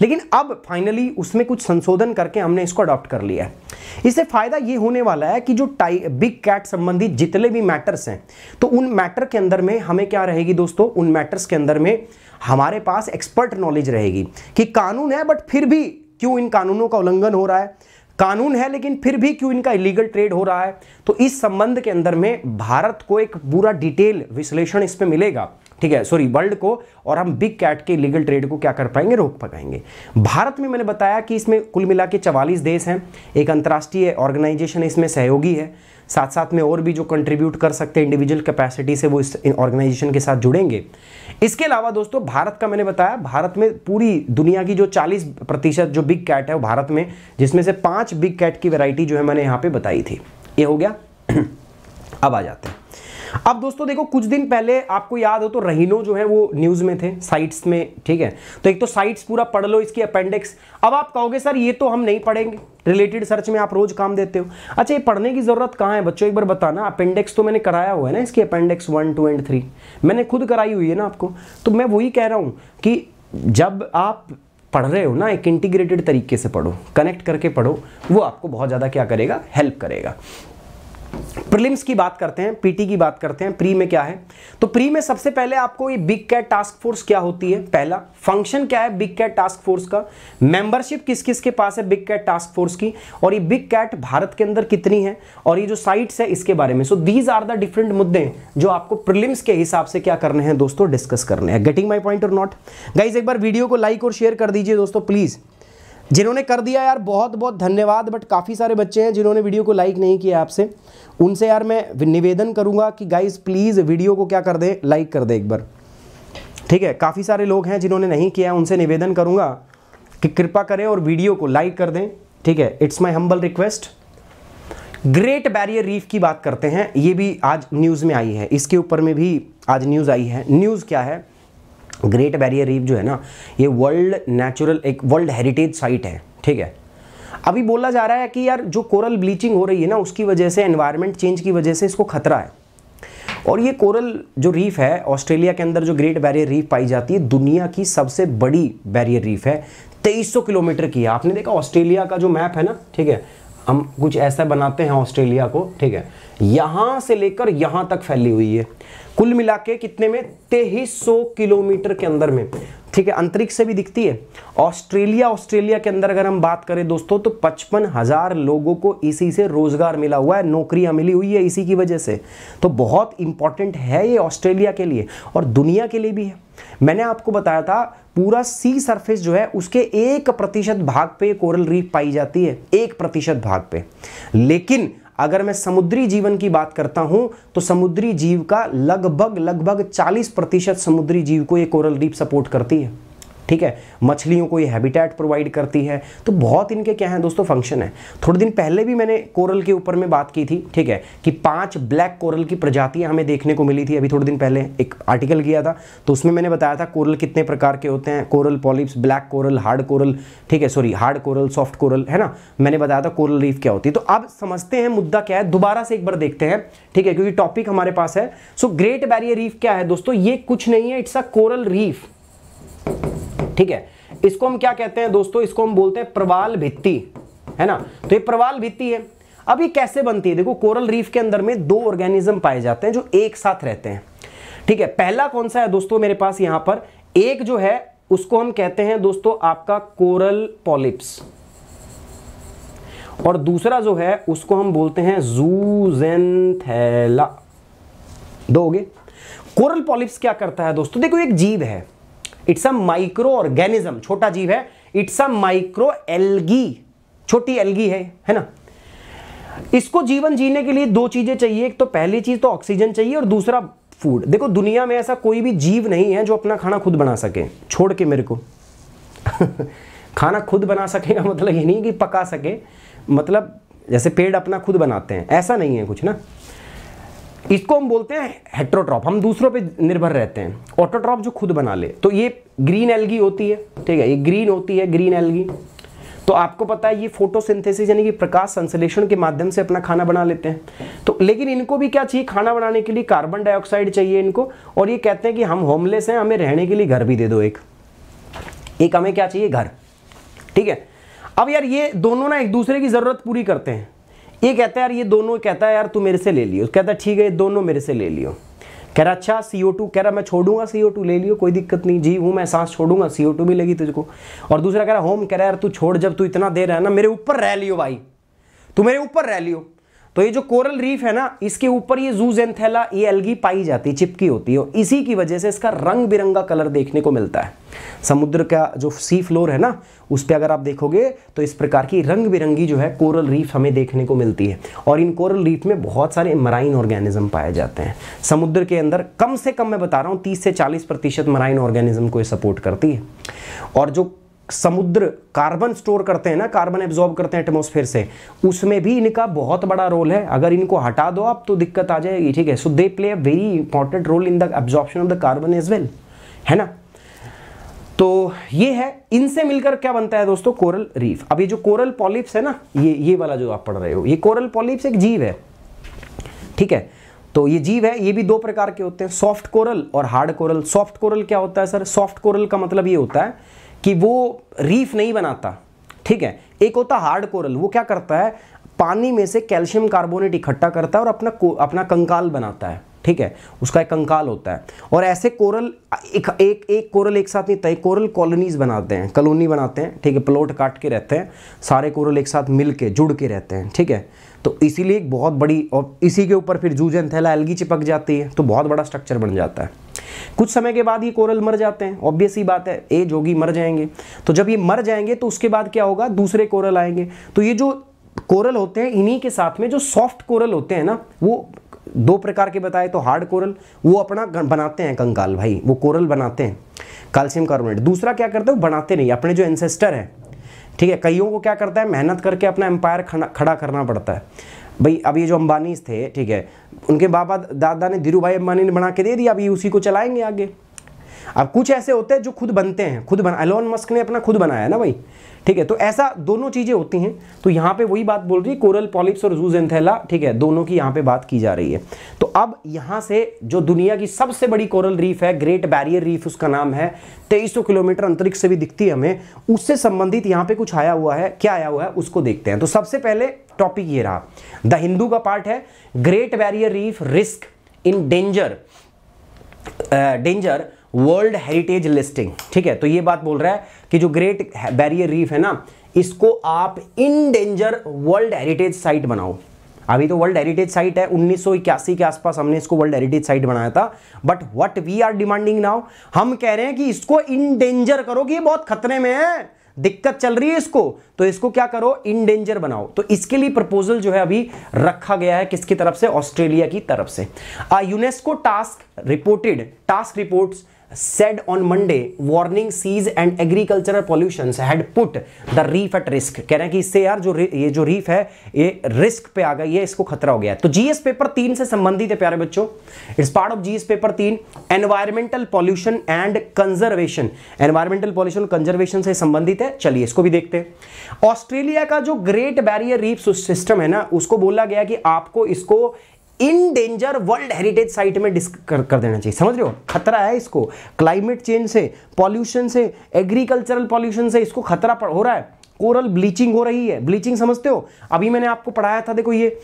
लेकिन अब फाइनली उसमें कुछ संशोधन करके हमने इसको अडॉप्ट कर लिया है इससे फायदा ये होने वाला है कि जो टाइ बिग कैट संबंधित जितने भी मैटर्स हैं तो उन मैटर के अंदर में हमें क्या रहेगी दोस्तों उन मैटर्स के अंदर में हमारे पास एक्सपर्ट नॉलेज रहेगी कि कानून है बट फिर भी क्यों इन कानूनों का उल्लंघन हो रहा है कानून है लेकिन फिर भी क्यों इनका इलीगल ट्रेड हो रहा है तो इस संबंध के अंदर में भारत को एक पूरा डिटेल विश्लेषण इस पर मिलेगा ठीक है सॉरी वर्ल्ड को और हम बिग कैट के लीगल ट्रेड को क्या कर पाएंगे रोक पाएंगे भारत में मैंने बताया कि इसमें कुल मिला के चवालीस देश हैं एक अंतर्राष्ट्रीय ऑर्गेनाइजेशन इसमें सहयोगी है साथ साथ में और भी जो कंट्रीब्यूट कर सकते हैं इंडिविजुअल कैपेसिटी से वो इस ऑर्गेनाइजेशन के साथ जुड़ेंगे इसके अलावा दोस्तों भारत का मैंने बताया भारत में पूरी दुनिया की जो 40 प्रतिशत जो बिग कैट है वो भारत में जिसमें से पांच बिग कैट की वैरायटी जो है मैंने यहां पे बताई थी ये हो गया अब आ जाते हैं अब दोस्तों देखो कुछ दिन पहले आपको याद हो तो रहीनो जो है वो न्यूज में थे साइट्स में ठीक है तो एक तो साइट्स पूरा पढ़ लो इसकी अपेंडिक्स अब आप कहोगे सर ये तो हम नहीं पढ़ेंगे रिलेटेड सर्च में आप रोज काम देते हो अच्छा ये पढ़ने की जरूरत कहाँ है बच्चों एक बार बताना अपेंडिक्स तो मैंने कराया हुआ है ना इसकी appendix one two and three मैंने खुद कराई हुई है ना आपको तो मैं वही कह रहा हूँ कि जब आप पढ़ रहे हो ना एक इंटीग्रेटेड तरीके से पढ़ो कनेक्ट करके पढ़ो वो आपको बहुत ज़्यादा क्या करेगा हेल्प करेगा प्रीलिम्स की बात करते हैं पीटी की बात करते हैं प्री में क्या है तो प्री में सबसे पहले आपको ये बिग कैट टास्क फोर्स क्या होती है पहला फंक्शन क्या है बिग कैट टास्क फोर्स का मेंबरशिप किस किस के पास है बिग कैट टास्क फोर्स की और ये बिग कैट भारत के अंदर कितनी है और ये जो साइट्स है इसके बारे में so these are the different मुद्दे जो आपको प्रिलिम्स के हिसाब से क्या करने हैं दोस्तों डिस्कस करने हैं गेटिंग माई पॉइंट और नॉट गाइज एक बार वीडियो को लाइक और शेयर कर दीजिए दोस्तों प्लीज़ जिन्होंने कर दिया यार बहुत बहुत धन्यवाद बट काफ़ी सारे बच्चे हैं जिन्होंने वीडियो को लाइक नहीं किया आपसे उनसे यार मैं निवेदन करूंगा कि गाइज प्लीज़ वीडियो को क्या कर दें लाइक कर दें एक बार ठीक है काफ़ी सारे लोग हैं जिन्होंने नहीं किया उनसे निवेदन करूँगा कि कृपा करें और वीडियो को लाइक कर दें ठीक है it's my humble request great barrier reef की बात करते हैं ये भी आज न्यूज़ में आई है इसके ऊपर में भी आज न्यूज़ आई है न्यूज़ क्या है ग्रेट बैरियर रीफ जो है ना ये वर्ल्ड नेचुरल एक वर्ल्ड हेरिटेज साइट है ठीक है अभी बोला जा रहा है कि यार जो कोरल ब्लीचिंग हो रही है ना उसकी वजह से एनवायरनमेंट चेंज की वजह से इसको खतरा है और ये कोरल जो रीफ है ऑस्ट्रेलिया के अंदर जो ग्रेट बैरियर रीफ पाई जाती है दुनिया की सबसे बड़ी बैरियर रीफ है 2300 किलोमीटर की है आपने देखा ऑस्ट्रेलिया का जो मैप है ना ठीक है हम कुछ ऐसा बनाते हैं ऑस्ट्रेलिया को ठीक है यहां से लेकर यहां तक फैली हुई है कुल मिला के कितने में तेईस सौ किलोमीटर के अंदर में ठीक है अंतरिक्ष से भी दिखती है ऑस्ट्रेलिया ऑस्ट्रेलिया के अंदर अगर हम बात करें दोस्तों तो पचपन हजार लोगों को इसी से रोजगार मिला हुआ है नौकरियां मिली हुई है इसी की वजह से तो बहुत इंपॉर्टेंट है ये ऑस्ट्रेलिया के लिए और दुनिया के लिए भी है मैंने आपको बताया था पूरा सी सरफेस जो है उसके एक प्रतिशत भाग पे कोरल रीफ पाई जाती है एक प्रतिशत भाग पे लेकिन अगर मैं समुद्री जीवन की बात करता हूं तो समुद्री जीव का लगभग लगभग 40 प्रतिशत समुद्री जीव को ये कोरल रीफ सपोर्ट करती है ठीक है मछलियों को ये हैबिटेट प्रोवाइड करती है तो बहुत इनके क्या है दोस्तों फंक्शन है थोड़े दिन पहले भी मैंने कोरल के ऊपर में बात की थी ठीक है कि पांच ब्लैक कोरल की प्रजातियां हमें देखने को मिली थी अभी थोड़े दिन पहले एक आर्टिकल किया था तो उसमें मैंने बताया था कोरल कितने प्रकार के होते हैं coral polyps black coral hard coral ठीक है sorry hard coral soft coral है ना मैंने बताया था कोरल रीफ क्या होती है तो अब समझते हैं मुद्दा क्या है दोबारा से एक बार देखते हैं ठीक है क्योंकि टॉपिक हमारे पास है सो ग्रेट बैरियर रीफ क्या है दोस्तों ये कुछ नहीं है इट्स अ कोरल रीफ ठीक है इसको हम क्या कहते हैं दोस्तों इसको हम बोलते हैं प्रवाल भित्ति है ना तो ये प्रवाल भित्ति है अब ये कैसे बनती है देखो कोरल रीफ के अंदर में दो ऑर्गेनिज्म पाए जाते हैं जो एक साथ रहते हैं ठीक है पहला कौन सा है दोस्तों मेरे पास यहां पर एक जो है उसको हम कहते हैं दोस्तों आपका कोरल पॉलिप्स और दूसरा जो है उसको हम बोलते हैं जूजेंथेला दो हो गए कोरल पॉलिप्स क्या करता है दोस्तों देखो एक जीव है इट्स अ माइक्रो ऑर्गेनिज्म छोटा जीव है इट्स अ माइक्रो एल्गी छोटी एल्गी है है ना इसको जीवन जीने के लिए दो चीजें चाहिए एक तो पहली चीज तो ऑक्सीजन चाहिए और दूसरा फूड देखो दुनिया में ऐसा कोई भी जीव नहीं है जो अपना खाना खुद बना सके छोड़ के मेरे को खाना खुद बना सके का मतलब ये नहीं कि पका सके मतलब जैसे पेड़ अपना खुद बनाते हैं ऐसा नहीं है कुछ ना इसको हम बोलते हैं हेट्रोट्रॉप हम दूसरों पे निर्भर रहते हैं ऑटोट्रॉप जो खुद बना ले तो ये ग्रीन एलगी होती है ठीक है ये ग्रीन होती है ग्रीन एलगी तो आपको पता है ये फोटोसिंथेसिस यानी कि प्रकाश संश्लेषण के माध्यम से अपना खाना बना लेते हैं तो लेकिन इनको भी क्या चाहिए खाना बनाने के लिए कार्बन डाइऑक्साइड चाहिए इनको और ये कहते हैं कि हम होमलेस हैं हमें रहने के लिए घर भी दे दो एक एक हमें क्या चाहिए घर ठीक है अब यार ये दोनों ना एक दूसरे की ज़रूरत पूरी करते हैं ये कहता है यार ये दोनों कहता है यार तू मेरे से ले लियो कहता है ठीक है ये दोनों मेरे से ले लियो कह रहा अच्छा सी ओ टू कह रहा मैं छोड़ूंगा सी ओ टू ले लियो कोई दिक्कत नहीं जी हूँ मैं सांस छोड़ूंगा सी ओ टू भी लगी तुझको और दूसरा कह रहा होम कह रहा यार तू छोड़ जब तू इतना दे रहा है ना मेरे ऊपर रह लियो भाई तू मेरे ऊपर रह लियो तो ये जो कोरल रीफ है ना इसके ऊपर ये एंथेला ये एलगी पाई जाती है चिपकी होती है इसी की वजह से इसका रंग बिरंगा कलर देखने को मिलता है समुद्र का जो सी फ्लोर है ना उस पर अगर आप देखोगे तो इस प्रकार की रंग बिरंगी जो है कोरल रीफ हमें देखने को मिलती है और इन कोरल रीफ में बहुत सारे मराइन ऑर्गेनिज्म पाए जाते हैं समुद्र के अंदर कम से कम मैं बता रहा हूँ तीस से चालीस प्रतिशत मराइन ऑर्गेनिज्म को सपोर्ट करती है और जो समुद्र कार्बन स्टोर करते हैं ना कार्बन एब्जॉर्ब करते हैं एटमोसफेयर से उसमें भी इनका बहुत बड़ा रोल है अगर इनको हटा दो आप तो दिक्कत आ जाएगी ठीक है so they play a very important role in the absorption of the carbon as well है ना तो ये है इनसे मिलकर क्या बनता है दोस्तों कोरल रीफ अब ये जो कोरल पॉलिप्स है ना ये ये वाला जो आप पढ़ रहे हो ये कोरल पॉलिप्स एक जीव है ठीक है तो ये जीव है ये भी दो प्रकार के होते हैं सॉफ्ट कोरल और हार्ड कोरल सॉफ्ट कोरल क्या होता है सर सॉफ्ट कोरल का मतलब ये होता है कि वो रीफ नहीं बनाता ठीक है एक होता हार्ड कोरल वो क्या करता है पानी में से कैल्शियम कार्बोनेट इकट्ठा करता है और अपना अपना कंकाल बनाता है ठीक है उसका एक कंकाल होता है और ऐसे कोरल एक एक, एक कोरल एक साथ नहीं तय कोरल कॉलोनीज बनाते हैं कॉलोनी बनाते हैं ठीक है प्लॉट काट के रहते हैं सारे कोरल एक साथ मिल के जुड़ के रहते हैं ठीक है तो इसीलिए एक बहुत बड़ी और इसी के ऊपर फिर थैला एलगी चिपक जाती है तो बहुत बड़ा स्ट्रक्चर बन जाता है कुछ समय के बाद ये कोरल मर जाते हैं ऑब्वियस ही बात है एज होगी मर जाएंगे तो जब ये मर जाएंगे तो उसके बाद क्या होगा दूसरे कोरल आएंगे तो ये जो कोरल होते हैं इन्हीं के साथ में जो सॉफ्ट कोरल होते हैं ना वो दो प्रकार के बताए तो हार्ड कोरल वो अपना बनाते हैं कंकाल भाई वो कोरल बनाते हैं कैल्शियम कार्बोनेट दूसरा क्या करते हैं बनाते नहीं अपने जो एंसेस्टर हैं ठीक है कईयों को क्या करता है मेहनत करके अपना एम्पायर खड़ा करना पड़ता है भाई अब ये जो अंबानीज थे ठीक है उनके बाबा दादा ने धीरू भाई अंबानी ने बना के दे दिया अभी उसी को चलाएंगे आगे अब कुछ ऐसे होते हैं जो खुद बनते हैं खुद बना एलोन मस्क ने अपना खुद बनाया ना भाई ठीक है तो ऐसा दोनों चीज़ें होती हैं तो यहाँ पे वही बात बोल रही है कोरल पॉलिप्स और जूज एंथेला ठीक है दोनों की यहाँ पे बात की जा रही है तो अब यहाँ से जो दुनिया की सबसे बड़ी कोरल रीफ है ग्रेट बैरियर रीफ उसका नाम है 2300 किलोमीटर अंतरिक्ष से भी दिखती है हमें उससे संबंधित यहाँ पे कुछ आया हुआ है क्या आया हुआ है उसको देखते हैं तो सबसे पहले टॉपिक ये रहा द हिंदू का पार्ट है great barrier reef risk in danger danger uh, world heritage listing ठीक है तो ये बात बोल रहा है कि जो ग्रेट बैरियर रीफ है ना इसको आप in danger world heritage site बनाओ अभी तो वर्ल्ड हेरिटेज साइट है उन्नीस के आसपास हमने इसको वर्ल्ड हेरिटेज साइट बनाया था but what we are demanding now हम कह रहे हैं कि इसको इन डेंजर करो कि ये बहुत खतरे में है दिक्कत चल रही है इसको तो इसको क्या करो इन डेंजर बनाओ तो इसके लिए प्रपोजल जो है अभी रखा गया है किसकी तरफ से ऑस्ट्रेलिया की तरफ से UNESCO task reported task reports said on Monday warning seas and agricultural pollutions had put the reef at risk कह रहे हैं कि इससे यार जो ये जो रीफ है ये रिस्क पे आ गई है इसको खतरा हो गया है तो जीएस पेपर तीन से संबंधित है प्यारे बच्चों it's part of GS paper तीन environmental pollution and conservation environmental pollution conservation से संबंधित है चलिए इसको भी देखते हैं ऑस्ट्रेलिया का जो ग्रेट बैरियर रीफ सिस्टम है ना उसको बोला गया कि आपको इसको in danger world heritage site में डिस्क कर, कर देना चाहिए समझ रहे हो खतरा है इसको क्लाइमेट चेंज से पॉल्यूशन से एग्रीकल्चरल पॉल्यूशन से इसको खतरा हो रहा है कोरल ब्लीचिंग हो रही है ब्लीचिंग समझते हो अभी मैंने आपको पढ़ाया था देखो ये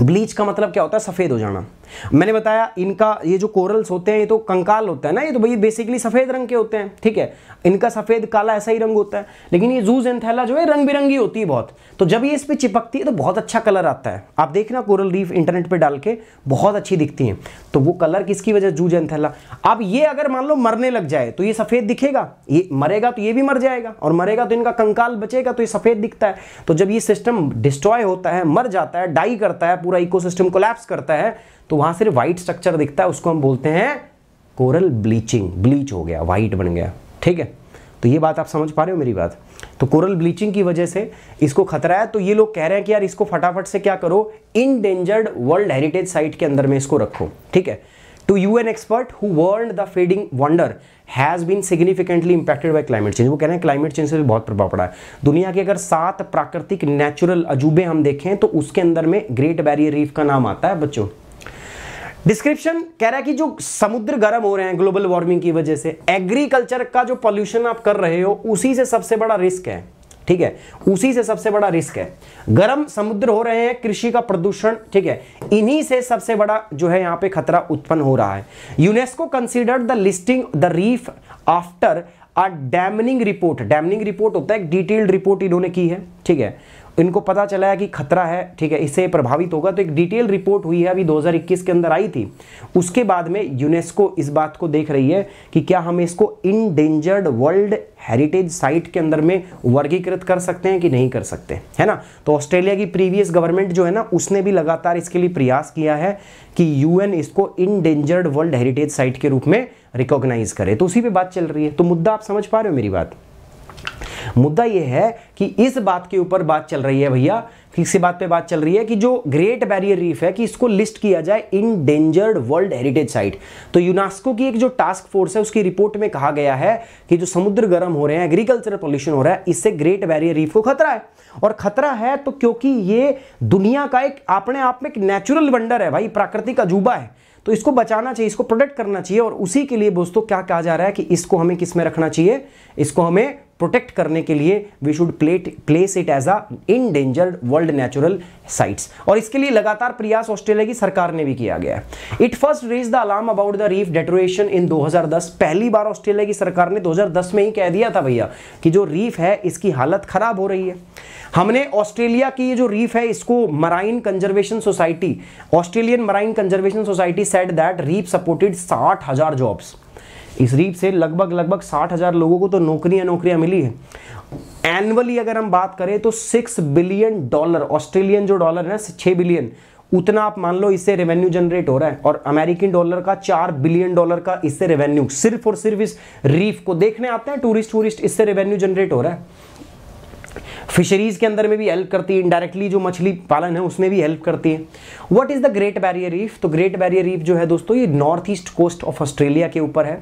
ब्लीच का मतलब क्या होता है सफ़ेद हो जाना मैंने बताया इनका ये जो कोरल्स होते हैं ये तो कंकाल होता है ना ये तो भाई बेसिकली सफ़ेद रंग के होते हैं ठीक है इनका सफ़ेद काला ऐसा ही रंग होता है लेकिन ये जूज एंथैला जो है रंग बिरंगी होती है बहुत तो जब ये इस पर चिपकती है तो बहुत अच्छा कलर आता है आप देखना कोरल रीफ इंटरनेट पर डाल के बहुत अच्छी दिखती है तो वो कलर किसकी वजह जूज एंथैला अब ये अगर मान लो मरने लग जाए तो ये सफ़ेद दिखेगा ये मरेगा तो ये भी मर जाएगा और मरेगा तो इनका कंकाल बचेगा तो ये सफ़ेद दिखता है तो जब ये सिस्टम डिस्ट्रॉय होता है मर जाता है डाई करता है पूरा इकोसिस्टम कोलैप्स करता है तो वहां सिर्फ वाइट स्ट्रक्चर दिखता है उसको हम बोलते हैं कोरल ब्लीचिंग ब्लीच हो गया व्हाइट बन गया ठीक है तो ये बात आप समझ पा रहे हो मेरी बात तो कोरल ब्लीचिंग की वजह से इसको खतरा है तो ये लोग कह रहे हैं कि यार इसको फटाफट से क्या करो endangered world heritage site के अंदर में इसको रखो ठीक है to U N expert who world the fading wonder has been significantly impacted by climate change वो कह रहे हैं क्लाइमेट चेंज से भी बहुत प्रभाव पड़ा है दुनिया के अगर सात प्राकृतिक नेचुरल अजूबे हम देखें तो उसके अंदर में ग्रेट बैरियर रीफ का नाम आता है बच्चों डिस्क्रिप्शन कह रहा है कि जो समुद्र गर्म हो रहे हैं ग्लोबल वार्मिंग की वजह से एग्रीकल्चर का जो पॉल्यूशन आप कर रहे हो उसी से सबसे बड़ा रिस्क है ठीक है उसी से सबसे बड़ा रिस्क है गर्म समुद्र हो रहे हैं कृषि का प्रदूषण ठीक है इन्हीं से सबसे बड़ा जो है यहां पे खतरा उत्पन्न हो रहा है UNESCO considered the listing the reef after a damning report damning report होता है एक डिटेल्ड रिपोर्ट इन्होंने की है ठीक है इनको पता चला है कि खतरा है ठीक है इससे प्रभावित होगा तो एक डिटेल रिपोर्ट हुई है अभी 2021 के अंदर आई थी उसके बाद में यूनेस्को इस बात को देख रही है कि क्या हम इसको इनडेंजर्ड वर्ल्ड हेरिटेज साइट के अंदर में वर्गीकृत कर सकते हैं कि नहीं कर सकते है ना तो ऑस्ट्रेलिया की प्रीवियस गवर्नमेंट जो है ना उसने भी लगातार इसके लिए प्रयास किया है कि यूएन इसको इनडेंजर्ड वर्ल्ड हेरिटेज साइट के रूप में रिकॉग्नाइज करे तो उसी पर बात चल रही है तो मुद्दा आप समझ पा रहे हो मेरी बात मुद्दा यह है कि इस बात के ऊपर बात चल रही है भैया किसी बात पे बात चल रही है कि जो ग्रेट बैरियर रीफ है कि इसको लिस्ट किया जाए endangered world heritage site तो यूनास्को की एक जो टास्क फोर्स है उसकी रिपोर्ट में कहा गया है कि जो समुद्र गर्म हो रहे हैं एग्रीकल्चर पॉल्यूशन हो रहा है इससे ग्रेट बैरियर रीफ को खतरा है और खतरा है तो क्योंकि ये दुनिया का एक अपने आप में एक नेचुरल वंडर है भाई प्राकृतिक अजूबा है तो इसको बचाना चाहिए इसको प्रोटेक्ट करना चाहिए और उसी के लिए दोस्तों क्या कहा जा रहा है कि इसको हमें किस में रखना चाहिए इसको हमें प्रोटेक्ट करने के लिए we should plate place it as a endangered world natural sites और इसके लिए लगातार प्रयास ऑस्ट्रेलिया की सरकार ने भी किया गया है it first raised the alarm about the reef deterioration in 2010 पहली बार ऑस्ट्रेलिया की सरकार ने 2010 में ही कह दिया था भैया कि जो रीफ है इसकी हालत खराब हो रही है हमने ऑस्ट्रेलिया की ये जो रीफ है इसको marine conservation society Australian marine conservation society said that reef supported साठ हजार जॉब्स इस रीप से लगभग लगभग साठ हज़ार लोगों को तो नौकरियां नौकरियां मिली है एनुअली अगर हम बात करें तो सिक्स बिलियन डॉलर ऑस्ट्रेलियन जो डॉलर है ना छह बिलियन उतना आप मान लो इससे रेवेन्यू जनरेट हो रहा है और अमेरिकन डॉलर का चार बिलियन डॉलर का इससे रेवेन्यू सिर्फ और सिर्फ इस रीफ को देखने आते हैं टूरिस्ट टूरिस्ट इससे रेवेन्यू जनरेट हो रहा है फिशरीज़ के अंदर में भी हेल्प करती है इनडायरेक्टली जो मछली पालन है उसमें भी हेल्प करती है what is the great barrier reef तो ग्रेट बैरियर रीफ जो है दोस्तों ये north east coast of Australia के ऊपर है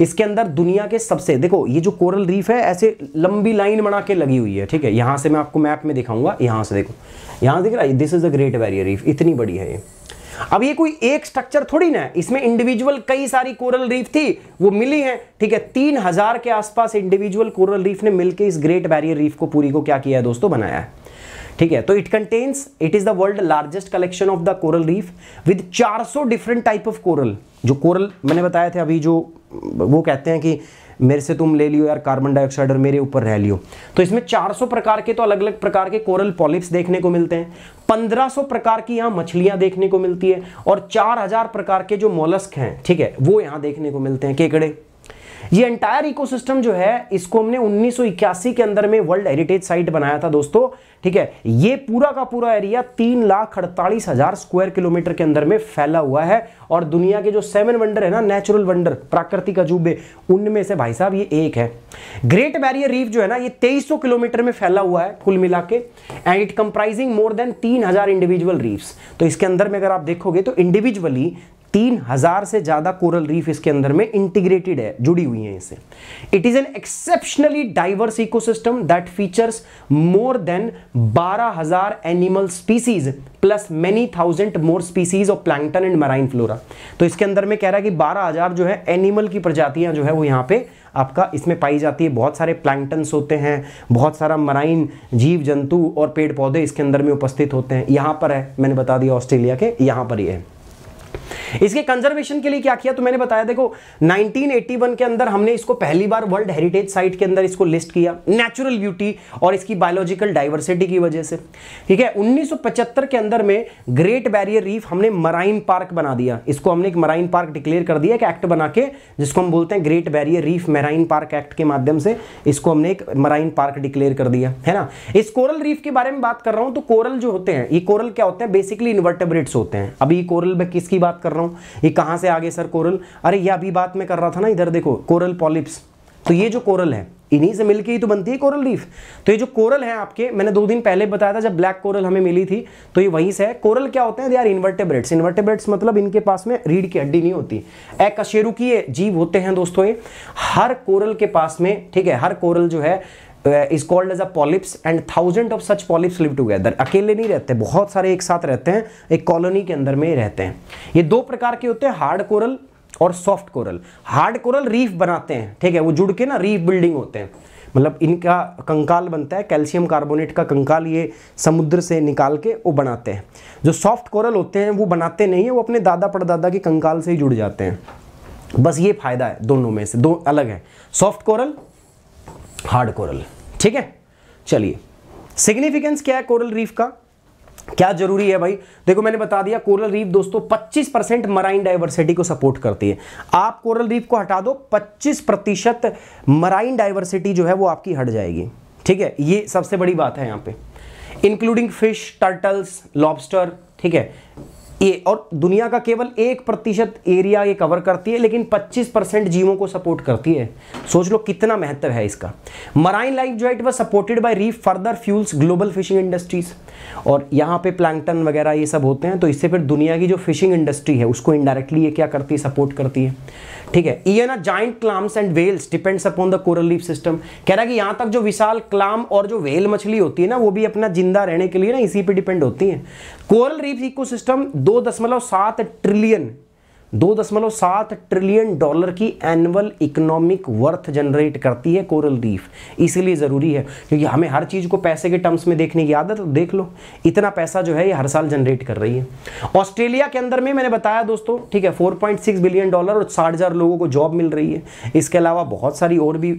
इसके अंदर दुनिया के सबसे देखो ये जो कोरल रीफ है ऐसे लंबी लाइन बना के लगी हुई है ठीक है यहाँ से मैं आपको मैप में दिखाऊंगा यहाँ से देखो यहाँ दिख रहा है this is the great barrier reef इतनी बड़ी है ये अब ये कोई एक स्ट्रक्चर थोड़ी ना इसमें इंडिविजुअल कई सारी कोरल रीफ थी वो मिली हैं ठीक है तीन हजार के आसपास इंडिविजुअल कोरल रीफ ने मिलकर इस ग्रेट बैरियर रीफ को पूरी को क्या किया है दोस्तों बनाया है ठीक है तो it contains it is the world largest collection of the coral reef with 400 different type of coral जो कोरल मैंने बताया थे अभी जो वो कहते हैं कि मेरे से तुम ले लियो यार कार्बन डाइऑक्साइड और मेरे ऊपर रह लियो तो इसमें 400 प्रकार के तो अलग अलग प्रकार के कोरल पॉलिप्स देखने को मिलते हैं 1500 प्रकार की यहाँ मछलियाँ देखने को मिलती है और 4000 प्रकार के जो मोलस्क हैं ठीक है वो यहाँ देखने को मिलते हैं केकड़े ये एंटायर इकोसिस्टम जो है इसको हमने 1981 के अंदर में वर्ल्ड हेरिटेज साइट बनाया था दोस्तों ठीक है ये पूरा का पूरा एरिया तीन लाख अड़तालीस हजार स्क्वायर किलोमीटर के अंदर में फैला हुआ है और दुनिया के जो सेवन वंडर है ना नेचुरल वंडर प्राकृतिक अजूबे उनमें से भाई साहब ये एक है ग्रेट बैरियर रीफ जो है ना ये तेईस किलोमीटर में फैला हुआ है कुल मिला and it comprising more than तीन इंडिविजुअल रीफ्स तो इसके अंदर में अगर आप देखोगे तो इंडिविजुअली तीन हजार से ज्यादा कोरल रीफ इसके अंदर में इंटीग्रेटेड है जुड़ी हुई है इसे it is an exceptionally diverse ecosystem that features more than बारह हजार animal species plus many thousand more species of plankton and marine flora तो इसके अंदर में कह रहा है कि बारह हजार जो है एनिमल की प्रजातियां जो है वो यहां पे आपका इसमें पाई जाती है बहुत सारे प्लैंकटन्स होते हैं बहुत सारा मराइन जीव जंतु और पेड़ पौधे इसके अंदर में उपस्थित होते हैं यहां पर है मैंने बता दिया ऑस्ट्रेलिया के यहां पर ही है इसके कंजर्वेशन के लिए क्या किया तो मैंने बताया देखो 1981 के अंदर हमने इसको पहली बार वर्ल्ड हेरिटेज साइट के अंदर इसको लिस्ट किया नेचुरल ब्यूटी और इसकी बायोलॉजिकल डाइवर्सिटी की वजह से ठीक है 1975 के अंदर में ग्रेट बैरियर रीफ हमने मराइन पार्क बना दिया इसको हमने एक मराइन पार्क डिक्लेयर कर दिया एक एक्ट बना के जिसको हम बोलते हैं great barrier reef marine park act के माध्यम से इसको हमने एक मराइन पार्क डिक्लेयर कर दिया है ना इस कोरल रीफ के बारे में बात कर रहा हूं तो कोरल जो होते हैं ये कोरल क्या होते हैं बेसिकली इन्वर्टेब्रेट्स होते हैं अभी कोरल में किसकी बात बात कर रहा हूँ ये कहाँ से आगे सर कोरल अरे ये अभी बात मैं कर रहा था ना इधर देखो कोरल पॉलिप्स तो ये जो कोरल है इन्हीं से मिलके ही तो बनती है कोरल रीफ तो ये जो कोरल है आपके मैंने दो दिन पहले बताया था जब ब्लैक कोरल हमें मिली थी तो ये वहीं से है कोरल क्या होते हैं यार इन्वर्टेब्रेट्स इन्वर्टेब्रेट्स मतलब इनके पास में रीढ़ की हड्डी नहीं होती है एकशेरुकीय जीव होते हैं दोस्तों ये हर कोरल के पास में ठीक है हर कोरल जो है is called as a polyps and thousand of such polyps live together अकेले नहीं रहते बहुत सारे एक साथ रहते हैं एक कॉलोनी के अंदर में रहते हैं ये दो प्रकार के होते हैं हार्ड कोरल और soft coral hard coral reef बनाते हैं ठीक है वो जुड़ के ना रीफ बिल्डिंग होते हैं मतलब इनका कंकाल बनता है कैल्शियम कार्बोनेट का कंकाल ये समुद्र से निकाल के वो बनाते हैं जो सॉफ्ट कोरल होते हैं वो बनाते नहीं है वो अपने दादा परदादा के कंकाल से ही जुड़ जाते हैं बस ये फायदा है दोनों में से दो अलग है सॉफ्ट कोरल हार्ड कोरल ठीक है चलिए सिग्निफिकेंस क्या है कोरल रीफ का क्या जरूरी है भाई देखो मैंने बता दिया कोरल रीफ दोस्तों 25 परसेंट मराइन डाइवर्सिटी को सपोर्ट करती है आप कोरल रीफ को हटा दो 25 प्रतिशत मराइन डाइवर्सिटी जो है वो आपकी हट जाएगी ठीक है ये सबसे बड़ी बात है यहां पे इंक्लूडिंग फिश टर्टल्स लॉबस्टर ठीक है ये और दुनिया का केवल एक प्रतिशत एरिया ये कवर करती है लेकिन 25 परसेंट जीवों को सपोर्ट करती है सोच लो कितना महत्व है इसका मराइन लाइफ जो है supported by reef further fuels global fishing industries और यहाँ पे प्लैंकटन वगैरह ये सब होते हैं तो इससे फिर दुनिया की जो फिशिंग इंडस्ट्री है उसको इनडायरेक्टली ये क्या करती है सपोर्ट करती है ठीक है ना giant clams and whales depends upon the coral reef system कह रहा है कि यहां तक जो विशाल क्लाम और जो वेल मछली होती है ना वो भी अपना जिंदा रहने के लिए ना इसी पे डिपेंड होती है कोरल रीफ इकोसिस्टम दो दशमलव सात ट्रिलियन दो दशमलव सात ट्रिलियन डॉलर की एनुअल इकोनॉमिक वर्थ जनरेट करती है कोरल रीफ इसीलिए ज़रूरी है क्योंकि हमें हर चीज़ को पैसे के टर्म्स में देखने की आदत तो देख लो इतना पैसा जो है ये हर साल जनरेट कर रही है ऑस्ट्रेलिया के अंदर में मैंने बताया दोस्तों ठीक है 4.6 बिलियन डॉलर और साठ हज़ार लोगों को जॉब मिल रही है इसके अलावा बहुत सारी और भी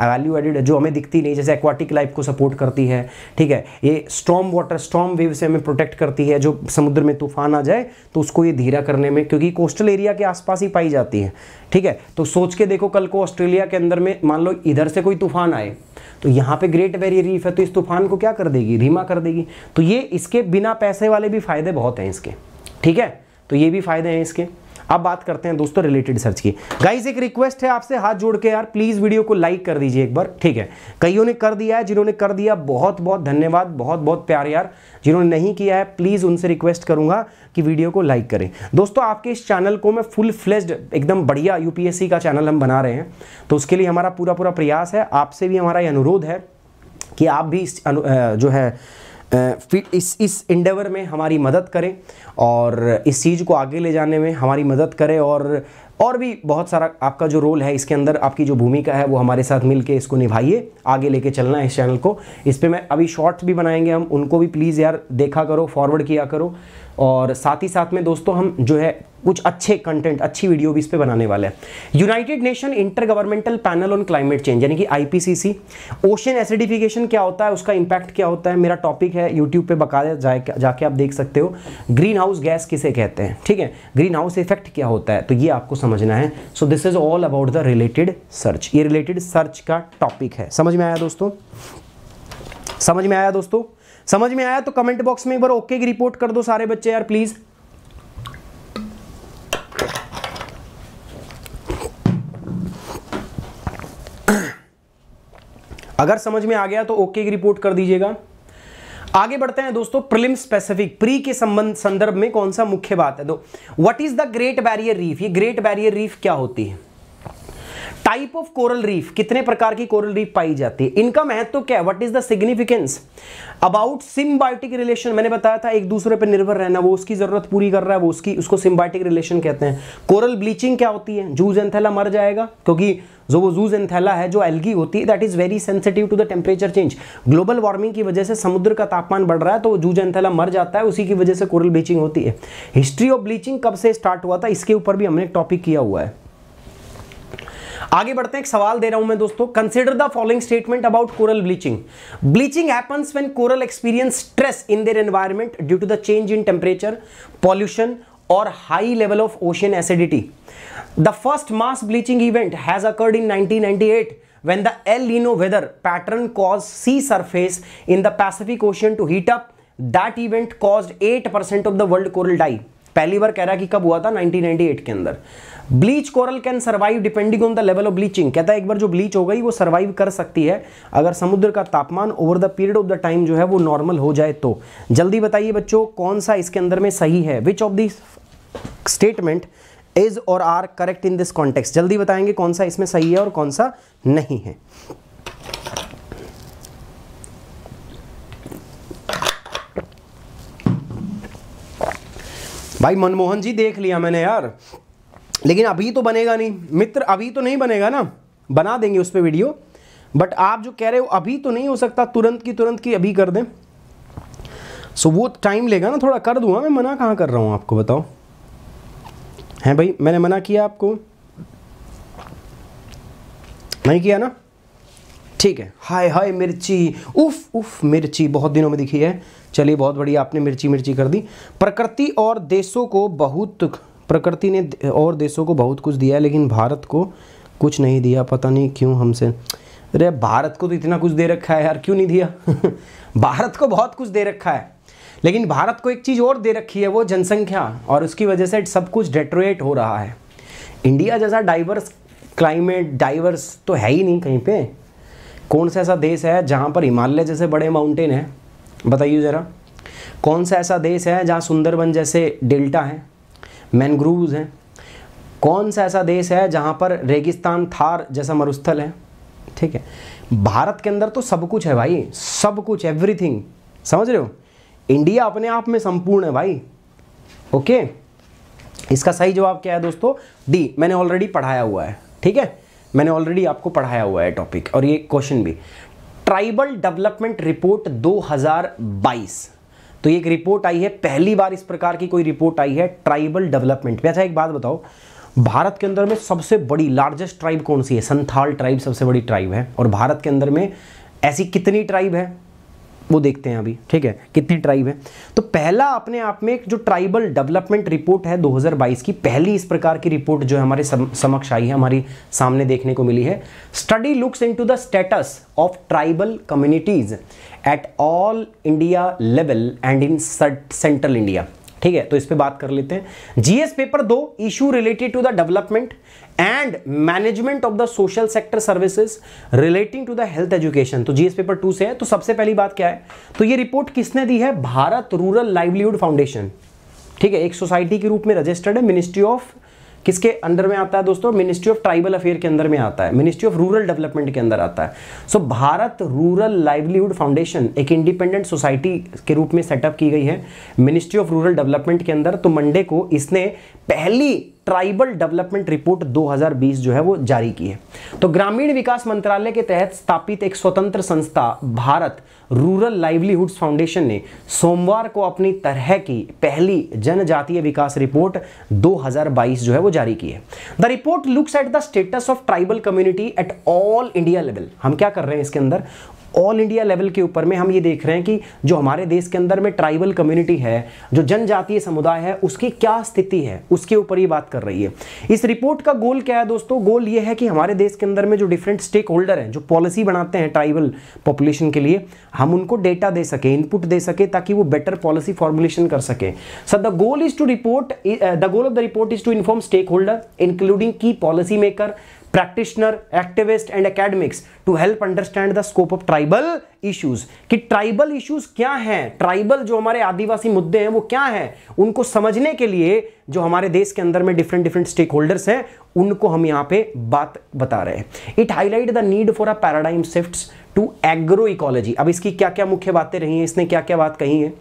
वैल्यू एडेड है जो हमें दिखती नहीं जैसे एक्वाटिक लाइफ को सपोर्ट करती है ठीक है ये स्ट्रॉम वाटर स्ट्रॉम वेव से हमें प्रोटेक्ट करती है जो समुद्र में तूफान आ जाए तो उसको ये धीरा करने में क्योंकि कोस्टल कोस्टल एरिया के आसपास ही पाई जाती है ठीक है तो सोच के देखो कल को ऑस्ट्रेलिया के अंदर में मान लो इधर से कोई तूफान आए तो यहाँ पे ग्रेट बैरियर रीफ है तो इस तूफान को क्या कर देगी रीमा कर देगी तो ये इसके बिना पैसे वाले भी फायदे बहुत हैं इसके ठीक है तो ये भी फायदे हैं इसके अब बात करते हैं दोस्तों रिलेटेड सर्च की गाइज एक रिक्वेस्ट है आपसे हाथ जोड़ के यार प्लीज वीडियो को लाइक कर दीजिए एक बार ठीक है कईयों ने कर दिया है जिन्होंने कर दिया बहुत बहुत धन्यवाद बहुत बहुत प्यार यार जिन्होंने नहीं किया है प्लीज उनसे रिक्वेस्ट करूंगा कि वीडियो को लाइक करें दोस्तों आपके इस चैनल को मैं फुल फ्लेस्ड एकदम बढ़िया यूपीएससी का चैनल हम बना रहे हैं तो उसके लिए हमारा पूरा पूरा प्रयास है आपसे भी हमारा ये अनुरोध है कि आप भी इस जो है फिर इस इस इंडेवर में हमारी मदद करें और इस चीज़ को आगे ले जाने में हमारी मदद करें और और भी बहुत सारा आपका जो रोल है इसके अंदर आपकी जो भूमिका है वो हमारे साथ मिलके इसको निभाइए आगे लेके चलना है इस चैनल को इस पर मैं अभी शॉर्ट्स भी बनाएंगे हम उनको भी प्लीज़ यार देखा करो फॉरवर्ड किया करो और साथ ही साथ में दोस्तों हम जो है कुछ अच्छे कंटेंट अच्छी वीडियो भी इस पे बनाने वाले हैं United Nation intergovernmental panel on climate change यानी कि आईपीसीसी ओशन एसिडिफिकेशन क्या होता है उसका इंपैक्ट क्या होता है मेरा टॉपिक है यूट्यूब पे बकाया जाके जाके आप देख सकते हो ग्रीन हाउस गैस किसे कहते हैं ठीक है ग्रीन हाउस इफेक्ट क्या होता है तो ये आपको समझना है so this is all about the related search ये रिलेटेड सर्च का टॉपिक है समझ में आया दोस्तों समझ में आया दोस्तों समझ में आया तो कमेंट बॉक्स में एक बार ओके की रिपोर्ट कर दो सारे बच्चे यार प्लीज अगर समझ में आ गया तो ओके की रिपोर्ट कर दीजिएगा आगे बढ़ते हैं दोस्तों प्रिलिम स्पेसिफिक प्री के संबंध संदर्भ में कौन सा मुख्य बात है दो what is the great barrier reef ये ग्रेट बैरियर रीफ क्या होती है टाइप ऑफ कोरल रीफ कितने प्रकार की कोरल रीफ पाई जाती है इनका महत्व तो क्या है what is the significance about symbiotic relation मैंने बताया था एक दूसरे पर निर्भर रहना वो उसकी जरूरत पूरी कर रहा है वो उसकी उसको सिम्बायोटिक रिलेशन कहते हैं कोरल ब्लीचिंग क्या होती है जूज एंथेला मर जाएगा क्योंकि जो वो जूज एंथेला है जो एल्गी होती है that is very sensitive to the temperature change global warming की वजह से समुद्र का तापमान बढ़ रहा है तो जूज एंथेला मर जाता है उसी की वजह से कोरल ब्लीचिंग होती है हिस्ट्री ऑफ ब्लीचिंग कब से स्टार्ट हुआ था इसके ऊपर भी हमने टॉपिक किया हुआ है आगे बढ़ते हैं एक सवाल दे रहा हूं मैं दोस्तों consider the following statement about coral bleaching bleaching happens when coral experience stress in their environment due to the change in temperature pollution और high level of ocean acidity the first mass bleaching event has occurred in 1998 when the el nino weather pattern caused sea surface in the pacific ocean to heat up that event caused 8% of the world coral die pehli bar keh raha ki kab hua tha 1998 ke andar bleach coral can survive depending on the level of bleaching कहता है एक बार जो bleach हो गई वो survive कर सकती है अगर समुद्र का तापमान over the period of the time जो है वो नॉर्मल हो जाए तो जल्दी बताइए बच्चों कौन सा इसके अंदर में सही है which of this statement is और are correct in this context जल्दी बताएंगे कौन सा इसमें सही है और कौन सा नहीं है भाई मनमोहन जी देख लिया मैंने यार लेकिन अभी तो बनेगा नहीं मित्र अभी तो नहीं बनेगा ना बना देंगे उस पर वीडियो बट आप जो कह रहे हो अभी तो नहीं हो सकता तुरंत की तुरंत की अभी कर दें सो so, वो टाइम लेगा ना थोड़ा कर दूंगा मैं मना कहाँ कर रहा हूँ आपको बताओ हैं भाई मैंने मना किया आपको नहीं किया ना ठीक है हाय हाय मिर्ची उफ उफ मिर्ची बहुत दिनों में दिखी है चलिए बहुत बढ़िया आपने मिर्ची मिर्ची कर दी प्रकृति और देशों को बहुत प्रकृति ने और देशों को बहुत कुछ दिया है लेकिन भारत को कुछ नहीं दिया पता नहीं क्यों हमसे अरे भारत को तो इतना कुछ दे रखा है यार क्यों नहीं दिया भारत को बहुत कुछ दे रखा है लेकिन भारत को एक चीज़ और दे रखी है वो जनसंख्या और उसकी वजह से सब कुछ डेटोरेट हो रहा है इंडिया जैसा डाइवर्स क्लाइमेट डाइवर्स तो है ही नहीं कहीं पे कौन सा ऐसा देश है जहाँ पर हिमालय जैसे बड़े माउंटेन हैं बताइए ज़रा कौन सा ऐसा देश है जहाँ सुंदरबन जैसे डेल्टा हैं मैनग्रूव हैं कौन सा ऐसा देश है जहाँ पर रेगिस्तान थार जैसा मरुस्थल है ठीक है भारत के अंदर तो सब कुछ है भाई सब कुछ एवरीथिंग समझ रहे हो इंडिया अपने आप में संपूर्ण है भाई ओके इसका सही जवाब क्या है दोस्तों डी मैंने ऑलरेडी पढ़ाया हुआ है ठीक है मैंने ऑलरेडी आपको पढ़ाया हुआ है टॉपिक और ये क्वेश्चन भी ट्राइबल डेवलपमेंट रिपोर्ट 2022 तो एक रिपोर्ट आई है पहली बार इस प्रकार की कोई रिपोर्ट आई है ट्राइबल डेवलपमेंट में अच्छा एक बात बताओ भारत के अंदर में सबसे बड़ी लार्जेस्ट ट्राइब कौन सी है संथाल ट्राइब सबसे बड़ी ट्राइब है और भारत के अंदर में ऐसी कितनी ट्राइब है वो देखते हैं अभी ठीक है कितनी ट्राइब है तो पहला अपने आप में एक जो ट्राइबल डेवलपमेंट रिपोर्ट है 2022 की पहली इस प्रकार की रिपोर्ट जो हमारे समक्ष आई है हमारी सामने देखने को मिली है study looks into the status of tribal communities at all India level and in central India ठीक है तो इस पर बात कर लेते हैं जीएस पेपर दो issue related to the development and management of the social sector services relating to the health education तो जीएस पेपर टू से है तो सबसे पहली बात क्या है तो ये रिपोर्ट किसने दी है भारत रूरल लाइवलीहुड फाउंडेशन ठीक है एक सोसाइटी के रूप में रजिस्टर्ड है मिनिस्ट्री ऑफ किसके अंदर में आता है दोस्तों मिनिस्ट्री ऑफ ट्राइबल अफेयर के अंदर में आता है मिनिस्ट्री ऑफ रूरल डेवलपमेंट के अंदर आता है so so, Bharat Rural Livelihood Foundation एक इंडिपेंडेंट सोसाइटी के रूप में सेटअप की गई है मिनिस्ट्री ऑफ रूरल डेवलपमेंट के अंदर तो मंडे को इसने पहली ट्राइबल डेवलपमेंट रिपोर्ट 2020 जो है वो जारी की है तो ग्रामीण विकास मंत्रालय के तहत स्थापित एक स्वतंत्र संस्था भारत रूरल लाइवलीहुड्स फाउंडेशन ने सोमवार को अपनी तरह की पहली जनजातीय विकास रिपोर्ट 2022 जो है वो जारी की है the report looks at the status of tribal community at all India level हम क्या कर रहे हैं इसके अंदर ऑल इंडिया लेवल के ऊपर में हम ये देख रहे हैं कि जो हमारे देश के अंदर में ट्राइबल कम्युनिटी है जो जनजातीय समुदाय है उसकी क्या स्थिति है उसके ऊपर ये बात कर रही है इस रिपोर्ट का गोल क्या है दोस्तों गोल ये है कि हमारे देश के अंदर में जो डिफरेंट स्टेक होल्डर हैं जो पॉलिसी बनाते हैं ट्राइबल पॉपुलेशन के लिए हम उनको डेटा दे सके इनपुट दे सके ताकि वो बेटर पॉलिसी फॉर्मुलेशन कर सके sir the goal is to report the goal of the report is to inform stakeholder including key policy maker practitioner activist and academics to help understand the scope of tribal issues कि tribal issues क्या हैं tribal जो हमारे आदिवासी मुद्दे हैं वो क्या हैं उनको समझने के लिए जो हमारे देश के अंदर में डिफरेंट डिफरेंट स्टेक होल्डर्स हैं उनको हम यहाँ पे बात बता रहे हैं it highlight the need for a paradigm shift to agro ecology अब इसकी क्या क्या मुख्य बातें रही हैं इसने क्या क्या बात कही है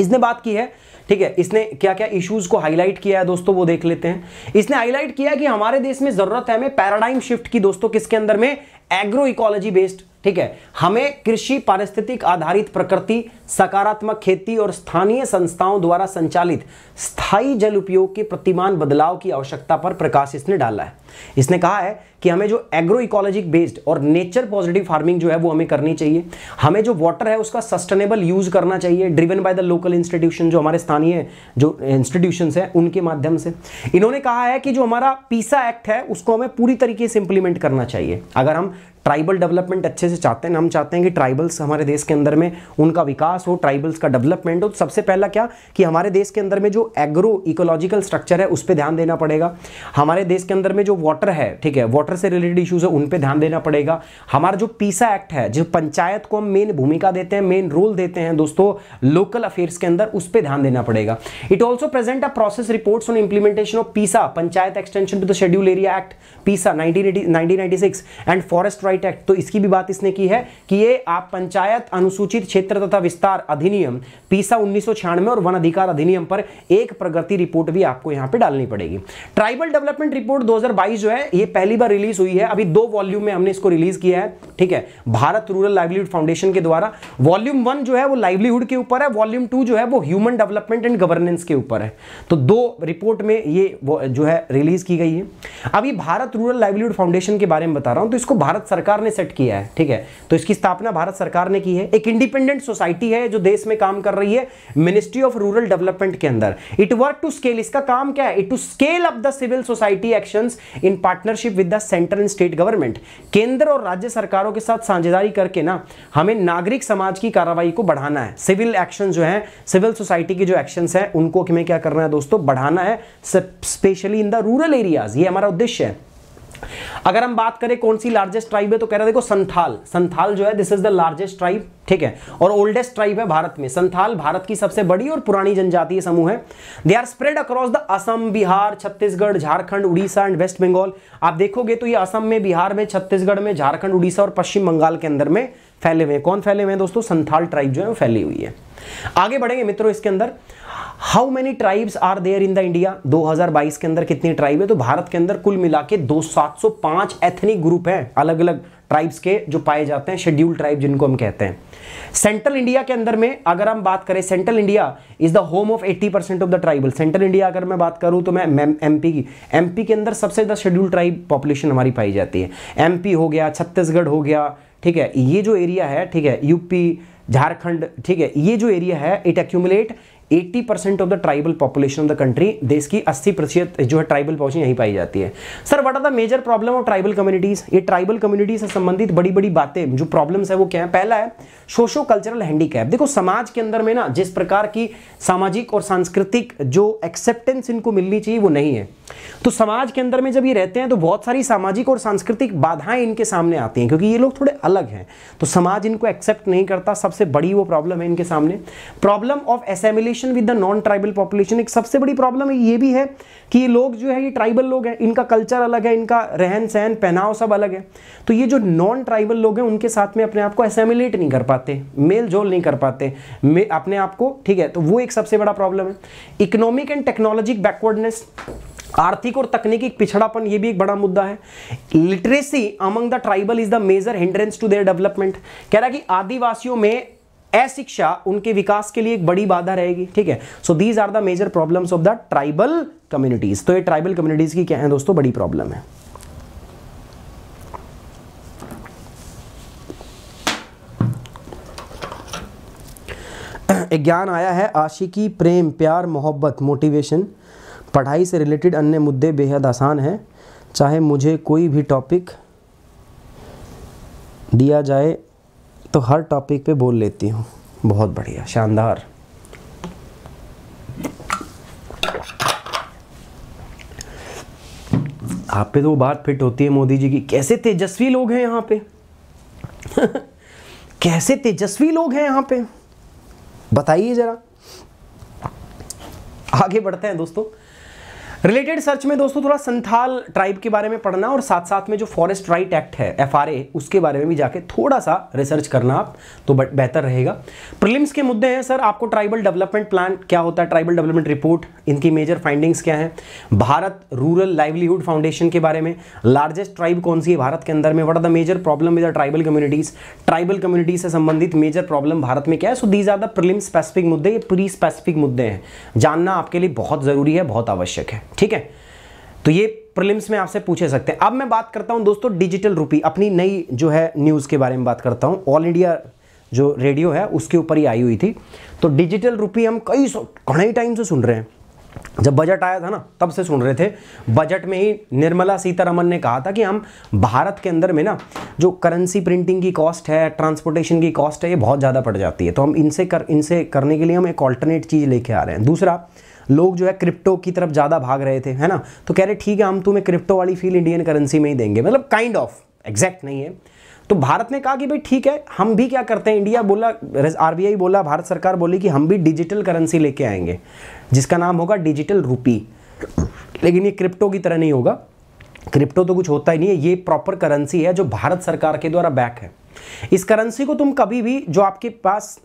इसने बात की है ठीक है इसने क्या क्या इश्यूज को हाईलाइट किया है दोस्तों वो देख लेते हैं इसने हाईलाइट किया कि हमारे देश में जरूरत है हमें पैराडाइम शिफ्ट की दोस्तों किसके अंदर में एग्रो इकोलॉजी बेस्ड ठीक है हमें कृषि पारिस्थितिक आधारित प्रकृति सकारात्मक खेती और स्थानीय संस्थाओं द्वारा संचालित स्थायी जल उपयोग के प्रतिमान बदलाव की आवश्यकता पर प्रकाश इसने डाला है इसने कहा है कि हमें जो एग्रो इकोलॉजिक बेस्ड और नेचर पॉजिटिव फार्मिंग जो है वो हमें करनी चाहिए हमें जो वाटर है उसका सस्टेनेबल यूज करना चाहिए driven by the local institution जो हमारे स्थानीय जो इंस्टीट्यूशन हैं उनके माध्यम से इन्होंने कहा है कि जो हमारा पीसा एक्ट है उसको हमें पूरी तरीके से इंप्लीमेंट करना चाहिए अगर हम ट्राइबल डेवलपमेंट अच्छे से चाहते हैं हम चाहते हैं कि ट्राइबल्स हमारे देश के अंदर में उनका विकास हो ट्राइबल्स का डेवलपमेंट हो तो सबसे पहला क्या कि हमारे देश के अंदर में जो एग्रो इकोलॉजिकल स्ट्रक्चर है उस पर ध्यान देना पड़ेगा हमारे देश के अंदर में जो वाटर है ठीक है वाटर से रिलेटेड इशूज़ है उन पर ध्यान देना पड़ेगा हमारा जो पीसा एक्ट है जो पंचायत को हम मेन भूमिका देते हैं मेन रोल देते हैं दोस्तों लोकल अफेयर्स के अंदर उस पर ध्यान देना पड़ेगा it also present a process report on implementation of PESA panchayat extension to the schedule area act PESA nineteen and forest right copyright act तो इसकी भी बात इसने की है कि ये आप पंचायत अनुसूचित क्षेत्र तथा विस्तार अधिनियम पीसा उन्नीस और वन अधिकार अधिनियम पर एक प्रगति रिपोर्ट भी आपको यहां पे डालनी पड़ेगी ट्राइबल डेवलपमेंट रिपोर्ट 2022 जो है ये पहली बार रिलीज हुई है अभी दो वॉल्यूम में हमने इसको रिलीज किया है ठीक है भारत रूरल लाइवलीहुड फाउंडेशन के द्वारा वॉल्यूम वन जो है वो लाइवलीहुड के ऊपर है वॉल्यूम टू जो है वो ह्यूमन डेवलपमेंट एंड गवर्नेंस के ऊपर है तो दो रिपोर्ट में ये जो है रिलीज की गई है अभी भारत रूरल लाइवलीहुड फाउंडेशन के बारे में बता रहा हूं तो इसको भारत सरकार ने सेट किया है ठीक है तो इसकी स्थापना भारत सरकार ने की है एक इंडिपेंडेंट सोसाइटी है जो देश में काम कर रही है मिनिस्ट्री ऑफ रूरल डेवलपमेंट के अंदर इट वर्क टू स्केल इसका काम क्या है it to scale up the civil society action in partnership with the central and state government केंद्र और राज्य सरकारों के साथ साझेदारी करके ना हमें नागरिक समाज की कार्रवाई को बढ़ाना है सिविल एक्शन जो है सिविल सोसाइटी के जो एक्शन है उनको हमें क्या करना है दोस्तों बढ़ाना है specially in the rural areas ये हमारा उद्देश्य है अगर हम बात करें कौन सी लार्जेस्ट ट्राइब है तो कह रहे देखो संथाल संथाल जो है this is the largest tribe ठीक है और ओल्डेस्ट ट्राइब है भारत में संथाल भारत की सबसे बड़ी और पुरानी जनजातीय समूह है they are spread across the Assam Bihar Chhattisgarh Jharkhand Orissa and West Bengal आप देखोगे तो ये असम में बिहार में छत्तीसगढ़ में झारखंड उड़ीसा और पश्चिम बंगाल के अंदर में फैले हुए कौन फैले हुए हैं दोस्तों संथाल ट्राइब जो है वो फैली हुई है आगे बढ़ेंगे मित्रों इसके अंदर how many tribes are there in the India 2022 के अंदर कितनी ट्राइब है तो भारत के अंदर कुल मिला के दो सात सौ पांच एथनिक ग्रुप हैं अलग अलग ट्राइब्स के जो पाए जाते हैं शेड्यूल ट्राइब जिनको हम कहते हैं सेंट्रल इंडिया के अंदर में अगर हम बात करें central India is the home of 80 percent of the tribal central India अगर मैं बात करूं तो मैं एमपी की एमपी के अंदर सबसे ज़्यादा शेड्यूल ट्राइब पॉपुलेशन हमारी पाई जाती है एमपी हो गया छत्तीसगढ़ हो गया ठीक है ये जो एरिया है ठीक है यूपी झारखंड ठीक है ये जो एरिया है it accumulate eighty percent of the tribal population of the country देश की अस्सी प्रतिशत जो है ट्राइबल पॉपुलेशन यहीं पाई जाती है sir what are the major problem of tribal communities ये ट्राइबल कम्युनिटी से संबंधित बड़ी बड़ी बातें जो प्रॉब्लम्स है वो क्या है पहला है सोशो कल्चरल हैंडीकैप देखो समाज के अंदर में ना जिस प्रकार की सामाजिक और सांस्कृतिक जो एक्सेप्टेंस इनको मिलनी चाहिए वो नहीं है तो समाज के अंदर में जब ये रहते हैं तो बहुत सारी सामाजिक और सांस्कृतिक बाधाएं इनके सामने आती हैं क्योंकि ये लोग थोड़े अलग हैं तो समाज इनको एक्सेप्ट नहीं करता सबसे बड़ी वो प्रॉब्लम है इनके सामने problem of assimilation population with the non tribal population एक सबसे बड़ी प्रॉब्लम ये भी है कि ये लोग जो है ये ट्राइबल लोग हैं इनका कल्चर अलग है इनका रहन सहन पहनाव सब अलग है तो ये जो नॉन ट्राइबल लोग हैं उनके साथ में अपने आप को असेमिलेट नहीं कर पाते मेल जोल नहीं कर पाते अपने आप को ठीक है तो वो एक सबसे बड़ा प्रॉब्लम है इकोनॉमिक एंड टेक्नोलॉजिक बैकवर्डनेस आर्थिक और तकनीकी पिछड़ापन ये भी एक बड़ा मुद्दा है literacy among the tribal is the major hindrance to their development कह रहा है कि आदिवासियों में अशिक्षा उनके विकास के लिए एक बड़ी बाधा रहेगी ठीक है so these are the major problems of the tribal communities तो ये ट्राइबल कम्युनिटीज की क्या है दोस्तों बड़ी प्रॉब्लम है एक ज्ञान आया है आशिकी प्रेम प्यार मोहब्बत मोटिवेशन पढ़ाई से रिलेटेड अन्य मुद्दे बेहद आसान हैं चाहे मुझे कोई भी टॉपिक दिया जाए तो हर टॉपिक पे बोल लेती हूँ बहुत बढ़िया शानदार आप पे तो बात फिट होती है मोदी जी की कैसे तेजस्वी लोग हैं यहाँ पे कैसे तेजस्वी लोग हैं यहाँ पे बताइए जरा आगे बढ़ते हैं दोस्तों रिलेटेड सर्च में दोस्तों थोड़ा संथाल ट्राइब के बारे में पढ़ना और साथ साथ में जो फॉरेस्ट राइट एक्ट है एफ उसके बारे में भी जाके थोड़ा सा रिसर्च करना आप तो बेहतर रहेगा प्रिलिम्स के मुद्दे हैं सर आपको ट्राइबल डेवलपमेंट प्लान क्या होता है ट्राइबल डेवलपमेंट रिपोर्ट इनकी मेजर फाइंडिंग्स क्या हैं भारत रूरल लाइवलीहुड फाउंडेशन के बारे में लार्जेस्ट ट्राइब कौन सी है भारत के अंदर में what are the major problem with the tribal communities tribal community से संबंधित मेजर प्रॉब्लम भारत में क्या है so these are the prelim specific मुद्दे ये प्री स्पेसिफिक मुद्दे हैं जानना आपके लिए बहुत ज़रूरी है बहुत आवश्यक है ठीक है तो ये प्रिलिम्स में आपसे पूछे सकते हैं अब मैं बात करता हूं दोस्तों डिजिटल रूपी अपनी नई जो है न्यूज़ के बारे में बात करता हूं ऑल इंडिया जो रेडियो है उसके ऊपर ही आई हुई थी तो डिजिटल रूपी हम कई घने टाइम से सुन रहे हैं जब बजट आया था ना तब से सुन रहे थे बजट में ही निर्मला सीतारमन ने कहा था कि हम भारत के अंदर में ना जो करेंसी प्रिंटिंग की कॉस्ट है ट्रांसपोर्टेशन की कॉस्ट है ये बहुत ज़्यादा पड़ जाती है तो हम इनसे कर इनसे करने के लिए हम एक ऑल्टरनेट चीज़ लेके आ रहे हैं दूसरा लोग जो है क्रिप्टो की तरफ ज़्यादा भाग रहे थे है ना तो कह रहे ठीक है हम तुम्हें क्रिप्टो वाली फील इंडियन करेंसी में ही देंगे मतलब काइंड ऑफ एग्जैक्ट नहीं है तो भारत ने कहा कि भाई ठीक है हम भी क्या करते हैं इंडिया बोला आरबीआई बोला भारत सरकार बोली कि हम भी डिजिटल करेंसी लेके आएंगे जिसका नाम होगा डिजिटल रूपी लेकिन ये क्रिप्टो की तरह नहीं होगा क्रिप्टो तो कुछ होता ही नहीं है ये प्रॉपर करेंसी है जो भारत सरकार के द्वारा बैक है इस करेंसी को तुम कभी भी जो आपके पास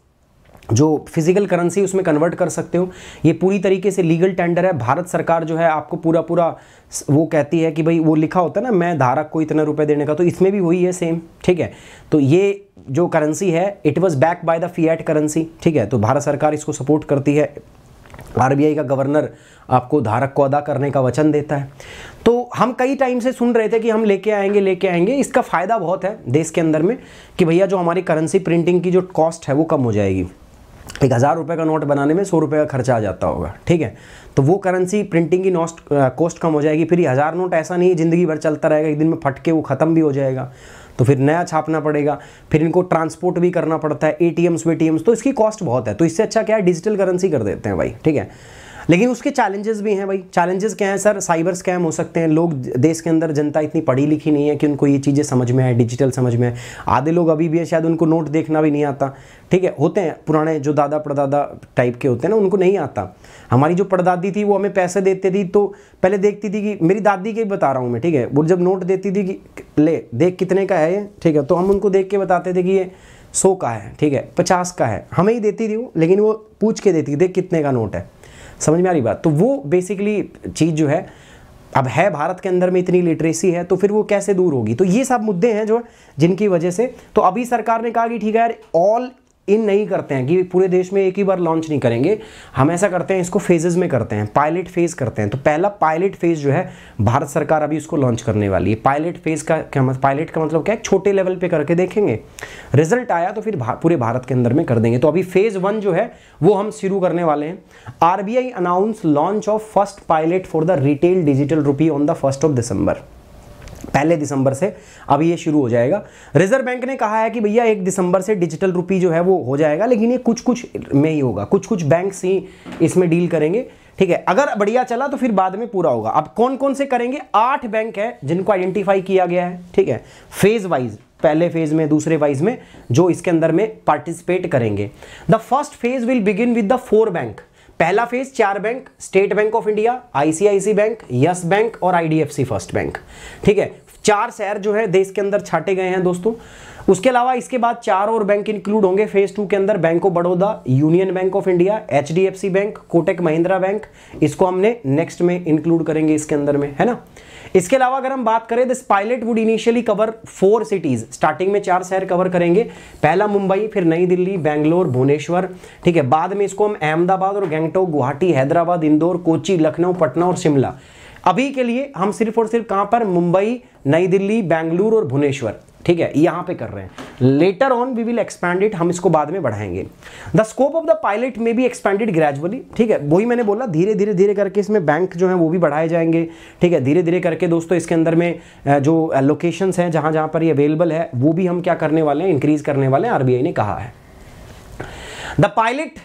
जो फिजिकल करेंसी उसमें कन्वर्ट कर सकते हो ये पूरी तरीके से लीगल टेंडर है भारत सरकार जो है आपको पूरा पूरा वो कहती है कि भाई वो लिखा होता है ना मैं धारक को इतना रुपए देने का तो इसमें भी वही है सेम ठीक है तो ये जो करेंसी है it was back by the fiat currency ठीक है तो भारत सरकार इसको सपोर्ट करती है आर का गवर्नर आपको धारक को अदा करने का वचन देता है तो हम कई टाइम से सुन रहे थे कि हम लेके आएंगे लेके आएंगे इसका फ़ायदा बहुत है देश के अंदर में कि भैया जो हमारी करेंसी प्रिंटिंग की जो कॉस्ट है वो कम हो जाएगी एक हज़ार रुपये का नोट बनाने में सौ रुपये का खर्चा आ जाता होगा ठीक है तो वो करेंसी प्रिंटिंग की नॉस्ट कॉस्ट कम हो जाएगी फिर ये हज़ार नोट ऐसा नहीं है ज़िंदगी भर चलता रहेगा एक दिन में फट के वो ख़त्म भी हो जाएगा तो फिर नया छापना पड़ेगा फिर इनको ट्रांसपोर्ट भी करना पड़ता है ए टी एम्स तो इसकी कॉस्ट बहुत है तो इससे अच्छा क्या है डिजिटल करेंसी कर देते हैं भाई ठीक है लेकिन उसके चैलेंजेस भी हैं भाई चैलेंजेस क्या हैं सर साइबर स्कैम हो सकते हैं लोग देश के अंदर जनता इतनी पढ़ी लिखी नहीं है कि उनको ये चीज़ें समझ में आए डिजिटल समझ में आए आधे लोग अभी भी है शायद उनको नोट देखना भी नहीं आता ठीक है होते हैं पुराने जो दादा परदादा टाइप के होते हैं ना उनको नहीं आता हमारी जो परदादी थी वो हमें पैसे देती थी तो पहले देखती थी कि मेरी दादी के बता रहा हूँ मैं ठीक है वो जब नोट देती थी कि ले देख कितने का है ये ठीक है तो हम उनको देख के बताते थे कि ये सौ का है ठीक है पचास का है हमें ही देती थी वो लेकिन वो पूछ के देती थी देख कितने का नोट है समझ में आ रही बात तो वो बेसिकली चीज़ जो है अब है भारत के अंदर में इतनी लिटरेसी है तो फिर वो कैसे दूर होगी तो ये सब मुद्दे हैं जो जिनकी वजह से तो अभी सरकार ने कहा कि ठीक है यार ऑल इन नहीं करते हैं कि पूरे देश में एक ही बार लॉन्च नहीं करेंगे हम ऐसा करते हैं इसको फेजेस में करते हैं पायलट फेज़ करते हैं तो पहला पायलट फेज़ जो है भारत सरकार अभी उसको लॉन्च करने वाली है पायलट फेज़ का क्या मतलब पायलट का मतलब क्या है छोटे लेवल पे करके देखेंगे रिजल्ट आया तो फिर भा, पूरे भारत के अंदर में कर देंगे तो अभी फेज़ वन जो है वो हम शुरू करने वाले हैं are announce launch of first pilot for the retail digital rupee on the first of December पहले दिसंबर से अब ये शुरू हो जाएगा रिजर्व बैंक ने कहा है कि भैया एक दिसंबर से डिजिटल रुपी जो है वो हो जाएगा लेकिन ये कुछ कुछ में ही होगा कुछ कुछ बैंक ही इसमें डील करेंगे ठीक है अगर बढ़िया चला तो फिर बाद में पूरा होगा अब कौन कौन से करेंगे आठ बैंक है जिनको आइडेंटिफाई किया गया है ठीक है फेज वाइज पहले फेज में दूसरे वाइज में जो इसके अंदर में पार्टिसिपेट करेंगे the first phase will begin with the four bank पहला फेज चार bank State Bank of India ICIC bank Yes Bank और आईडीएफसी फर्स्ट बैंक ठीक है चार शहर जो है देश के अंदर छाटे गए हैं दोस्तों उसके अलावा इसके बाद चार और बैंक इंक्लूड होंगे फेज टू के अंदर Bank of Baroda Union Bank of India H bank Kotak Mahindra bank इसको हमने नेक्स्ट में इंक्लूड करेंगे इसके अंदर में है ना इसके अलावा अगर हम बात करें this pilot would initially cover four cities starting में चार शहर कवर करेंगे पहला मुंबई फिर नई दिल्ली बैंगलोर भुवनेश्वर ठीक है बाद में इसको हम अहमदाबाद और गैंगटोक गुवाहाटी हैदराबाद इंदौर कोची लखनऊ पटना और शिमला अभी के लिए हम सिर्फ और सिर्फ कहां पर मुंबई नई दिल्ली बेंगलुरु और भुवनेश्वर ठीक है यहां पे कर रहे हैं later on we will expanded हम इसको बाद में बढ़ाएंगे the scope of the pilot में भी एक्सपेंडेड ग्रेजुअली ठीक है वही मैंने बोला धीरे धीरे धीरे करके इसमें बैंक जो है वो भी बढ़ाए जाएंगे ठीक है धीरे धीरे करके दोस्तों इसके अंदर में जो लोकेशन है जहां जहां पर अवेलेबल है वो भी हम क्या करने वाले हैं इंक्रीज करने वाले हैं आरबीआई ने कहा है द पायलट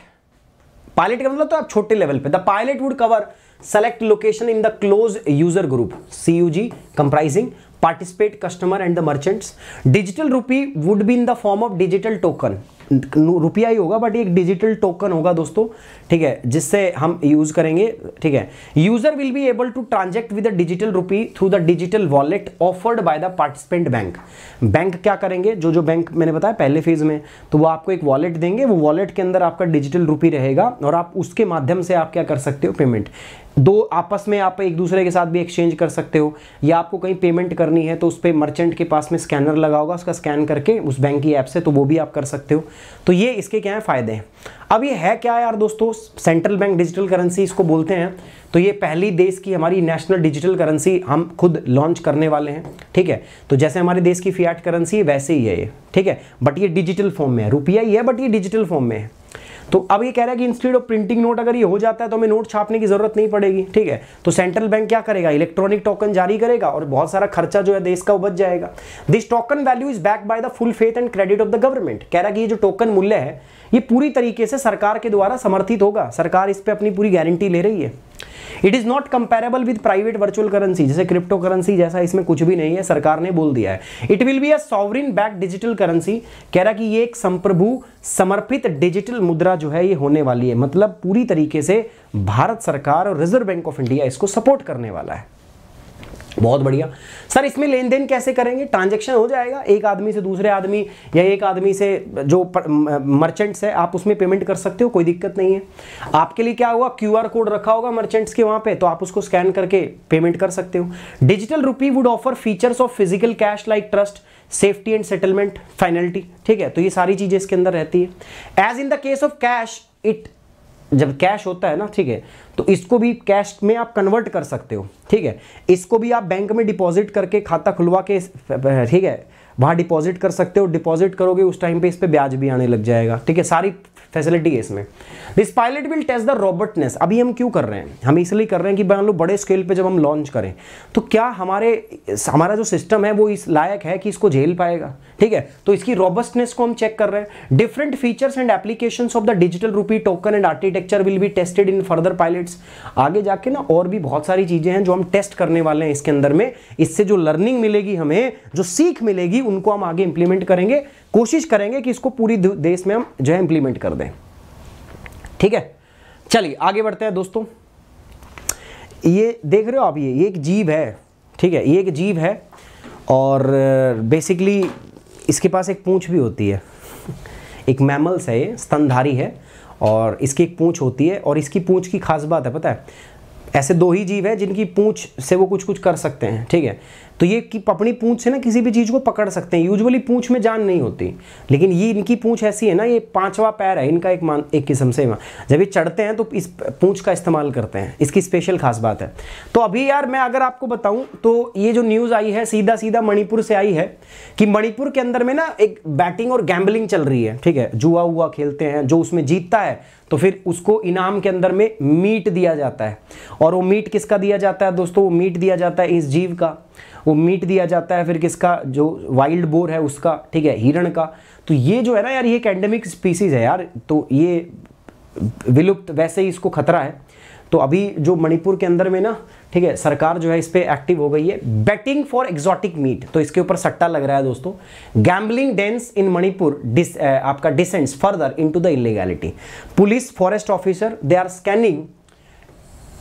पायलट का मतलब तो आप छोटे लेवल पे the pilot would cover select location in the closed user group CUG comprising participate customer and the merchants digital rupee would be in the form of digital token रुपया ही होगा but एक digital token होगा दोस्तों ठीक है जिससे हम use करेंगे ठीक है user will be able to transact with digital rupee through the digital wallet offered by the participant bank bank क्या करेंगे जो जो बैंक मैंने बताया पहले फेज में तो वो आपको एक वॉलेट देंगे वो वॉलेट के अंदर आपका डिजिटल रुपी रहेगा और आप उसके माध्यम से आप क्या कर सकते हो पेमेंट दो आपस में आप एक दूसरे के साथ भी एक्सचेंज कर सकते हो या आपको कहीं पेमेंट करनी है तो उस पर मर्चेंट के पास में स्कैनर लगा होगा उसका स्कैन करके उस बैंक की ऐप से तो वो भी आप कर सकते हो तो ये इसके क्या है फ़ायदे हैं अब ये है क्या यार दोस्तों सेंट्रल बैंक डिजिटल करेंसी इसको बोलते हैं तो ये पहली देश की हमारी नेशनल डिजिटल करेंसी हम खुद लॉन्च करने वाले हैं ठीक है तो जैसे हमारे देश की फियाट करेंसी है वैसे ही है ये ठीक है बट ये डिजिटल फॉर्म में है रुपया ही है बट ये डिजिटल फॉर्म में है तो अब ये कह रहा है कि इंस्टीट्यूट ऑफ प्रिंटिंग नोट अगर ये हो जाता है तो हमें नोट छापने की जरूरत नहीं पड़ेगी ठीक है तो सेंट्रल बैंक क्या करेगा इलेक्ट्रॉनिक टोकन जारी करेगा और बहुत सारा खर्चा जो है देश का बच जाएगा this token value is back by the full faith and credit of the government कह रहा है कि ये जो टोकन मूल्य है ये पूरी तरीके से सरकार के द्वारा समर्थित होगा सरकार इस पर अपनी पूरी गारंटी ले रही है it is not comparable with private virtual currency जैसे क्रिप्टो करेंसी जैसा इसमें कुछ भी नहीं है सरकार ने बोल दिया है it will be a sovereign back digital currency कह रहा कि ये एक संप्रभु समर्पित डिजिटल मुद्रा जो है ये होने वाली है मतलब पूरी तरीके से भारत सरकार और रिजर्व बैंक ऑफ इंडिया इसको सपोर्ट करने वाला है बहुत बढ़िया सर इसमें लेन देन कैसे करेंगे ट्रांजेक्शन हो जाएगा एक आदमी से दूसरे आदमी या एक आदमी से जो मर्चेंट्स है आप उसमें पेमेंट कर सकते हो कोई दिक्कत नहीं है आपके लिए क्या हुआ क्यू कोड रखा होगा मर्चेंट्स के वहां पे तो आप उसको स्कैन करके पेमेंट कर सकते हो digital rupee would offer features of physical cash like trust safety and settlement finality ठीक है तो ये सारी चीज़ें इसके अंदर रहती है as in the case of cash it जब कैश होता है ना ठीक है तो इसको भी कैश में आप कन्वर्ट कर सकते हो ठीक है इसको भी आप बैंक में डिपॉजिट करके खाता खुलवा के ठीक है वहाँ डिपॉजिट कर सकते हो डिपॉजिट करोगे उस टाइम पे इस पर ब्याज भी आने लग जाएगा ठीक है सारी फैसिलिटी है इसमें this pilot will test the robustness अभी हम क्यों कर रहे हैं हम इसलिए कर रहे हैं कि मान लो बड़े स्केल पे जब हम लॉन्च करें तो क्या हमारे हमारा जो सिस्टम है वो इस लायक है कि इसको झेल पाएगा ठीक है तो इसकी रॉबस्टनेस को हम चेक कर रहे हैं different features and application of the digital rupee token and architecture will be tested in further pilots आगे जाके ना और भी बहुत सारी चीजें हैं जो हम टेस्ट करने वाले हैं इसके अंदर में इससे जो लर्निंग मिलेगी हमें जो सीख मिलेगी उनको हम आगे इंप्लीमेंट करेंगे कोशिश करेंगे कि इसको पूरी देश में हम जो है इंप्लीमेंट कर दें ठीक है चलिए आगे बढ़ते हैं दोस्तों ये देख रहे हो आप ये ये एक जीव है ठीक है ये एक जीव है और बेसिकली इसके पास एक पूंछ भी होती है एक मैमल्स है ये स्तनधारी है और इसकी एक पूंछ होती है और इसकी पूंछ की खास बात है पता है ऐसे दो ही जीव है जिनकी पूंछ से वो कुछ कुछ कर सकते हैं ठीक है तो ये कि अपनी पूंछ से ना किसी भी चीज़ को पकड़ सकते हैं यूजुअली पूंछ में जान नहीं होती लेकिन ये इनकी पूंछ ऐसी है ना ये पांचवा पैर है इनका एक मान एक किस्म से जब ये चढ़ते हैं तो इस पूंछ का इस्तेमाल करते हैं इसकी स्पेशल खास बात है तो अभी यार मैं अगर आपको बताऊं तो ये जो न्यूज़ आई है सीधा सीधा मणिपुर से आई है कि मणिपुर के अंदर में ना एक बैटिंग और गैम्बलिंग चल रही है ठीक है जुआ हुआ खेलते हैं जो उसमें जीतता है तो फिर उसको इनाम के अंदर में मीट दिया जाता है और वो मीट किसका दिया जाता है दोस्तों वो मीट दिया जाता है इस जीव का वो मीट दिया जाता है फिर किसका जो वाइल्ड बोर है उसका ठीक है हिरण का तो ये जो है ना यार ये एक एंडेमिक स्पीसीज़ है यार तो ये विलुप्त वैसे ही इसको खतरा है तो अभी जो मणिपुर के अंदर में ना ठीक है सरकार जो है इस पर एक्टिव हो गई है बेटिंग फॉर एग्जॉटिक मीट तो इसके ऊपर सट्टा लग रहा है दोस्तों गैम्बलिंग डेंस इन मणिपुर डिस आपका descends further into the illegality police forest officer they are scanning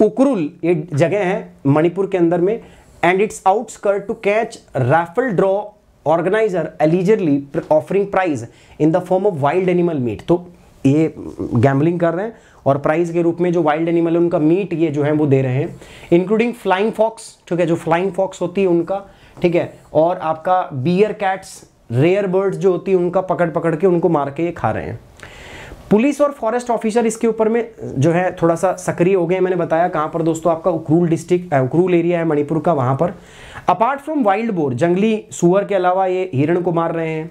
Ukhrul ये जगह है मणिपुर के अंदर में and its outskirt to catch raffle draw organiser allegedly offering prize in the form of wild animal meat तो ये गैम्बलिंग कर रहे हैं और प्राइस के रूप में जो वाइल्ड एनिमल है उनका मीट ये जो है वो दे रहे हैं इंक्लूडिंग फ्लाइंग फॉक्स ठीक है जो फ्लाइंग फॉक्स होती है उनका ठीक है और आपका बियर कैट्स रेयर बर्ड्स जो होती है उनका पकड़ पकड़ के उनको मार के ये खा रहे हैं पुलिस और फॉरेस्ट ऑफिसर इसके ऊपर में जो है थोड़ा सा सक्रिय हो गए मैंने बताया कहाँ पर दोस्तों आपका उक्रूल डिस्ट्रिक्ट उक्रूल एरिया है मणिपुर का वहाँ पर अपार्ट फ्रॉम वाइल्ड बोर जंगली सुअर के अलावा ये हिरण को मार रहे हैं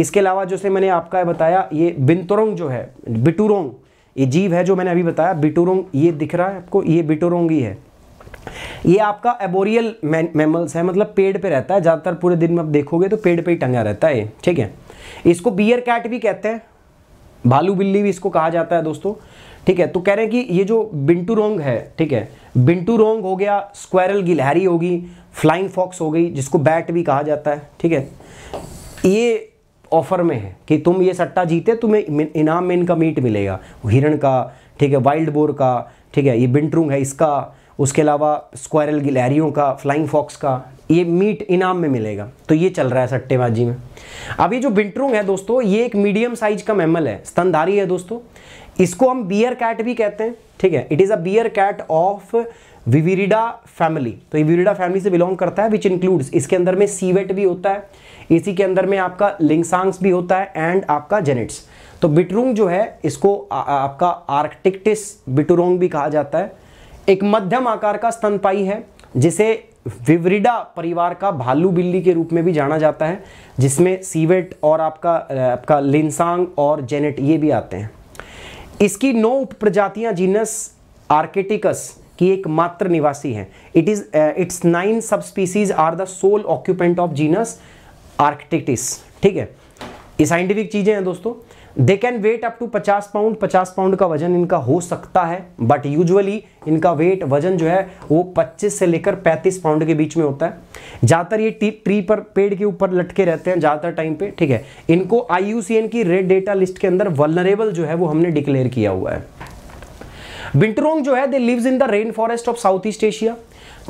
इसके अलावा जैसे मैंने आपका बताया ये बिंतुरोंग जो है बिटुरोंग ये जीव है जो मैंने अभी बताया बिटुरोंग ये दिख रहा है आपको ये बिटुरोंग ही है ये आपका एबोरियल मेमल्स है मतलब पेड़ पे रहता है ज़्यादातर पूरे दिन में आप देखोगे तो पेड़ पे ही टंगा रहता है ठीक है इसको बियर कैट भी कहते हैं भालू बिल्ली भी इसको कहा जाता है दोस्तों ठीक है तो कह रहे हैं कि ये जो बिंटू रोंग है ठीक है बिंटू रोंग हो गया स्क्वायरल गिलहरी होगी फ्लाइंग फॉक्स हो गई जिसको बैट भी कहा जाता है ठीक है ये ऑफर में है कि तुम ये सट्टा जीते तुम्हें इनाम में इनका मीट मिलेगा हिरण का ठीक है वाइल्ड बोर का ठीक है ये बिंटरूंग है इसका उसके अलावा स्क्वायरल गिलहरियों का फ्लाइंग फॉक्स का ये मीट इनाम में मिलेगा तो ये चल रहा है सट्टेबाजी में अब ये जो बिंटरूंग है दोस्तों ये एक मीडियम साइज का मैमल है स्तनधारी है दोस्तों इसको हम बियर कैट भी कहते हैं ठीक है it is a bear cat of Viverridae family तो ये विविरिडा फैमिली से बिलोंग करता है विच इंक्लूड्स इसके अंदर में सीवेट भी होता है इसी के अंदर में आपका लिंगसांग्स भी होता है एंड आपका जेनेट्स तो बिटरूंग जो है इसको आ, आपका आर्कटिकटिस बिटुरोंग भी कहा जाता है एक मध्यम आकार का स्तनपाई है जिसे विवरिडा परिवार का भालू बिल्ली के रूप में भी जाना जाता है जिसमें सीवेट और आपका आपका लिंसांग और जेनेट ये भी आते हैं इसकी नौ उप प्रजातियाँ जीनस आर्केटिकस की एक मात्र निवासी है it is its nine subspecies are the sole occupant of genus Arctictis ठीक है ये साइंटिफिक चीज़ें हैं दोस्तों they can weigh up to 50 pound 50 pound का वजन इनका हो सकता है बट यूजुअली इनका वेट वजन जो है वो 25 से लेकर 35 पाउंड के बीच में होता है ज़्यादातर ये ट्री पर पेड़ के ऊपर लटके रहते हैं ज़्यादातर टाइम पे ठीक है इनको आई की रेड डेटा लिस्ट के अंदर वलनरेबल जो है वो हमने डिक्लेयर किया हुआ है बिंटरोंग जो है they lives in the rain forest of South East Asia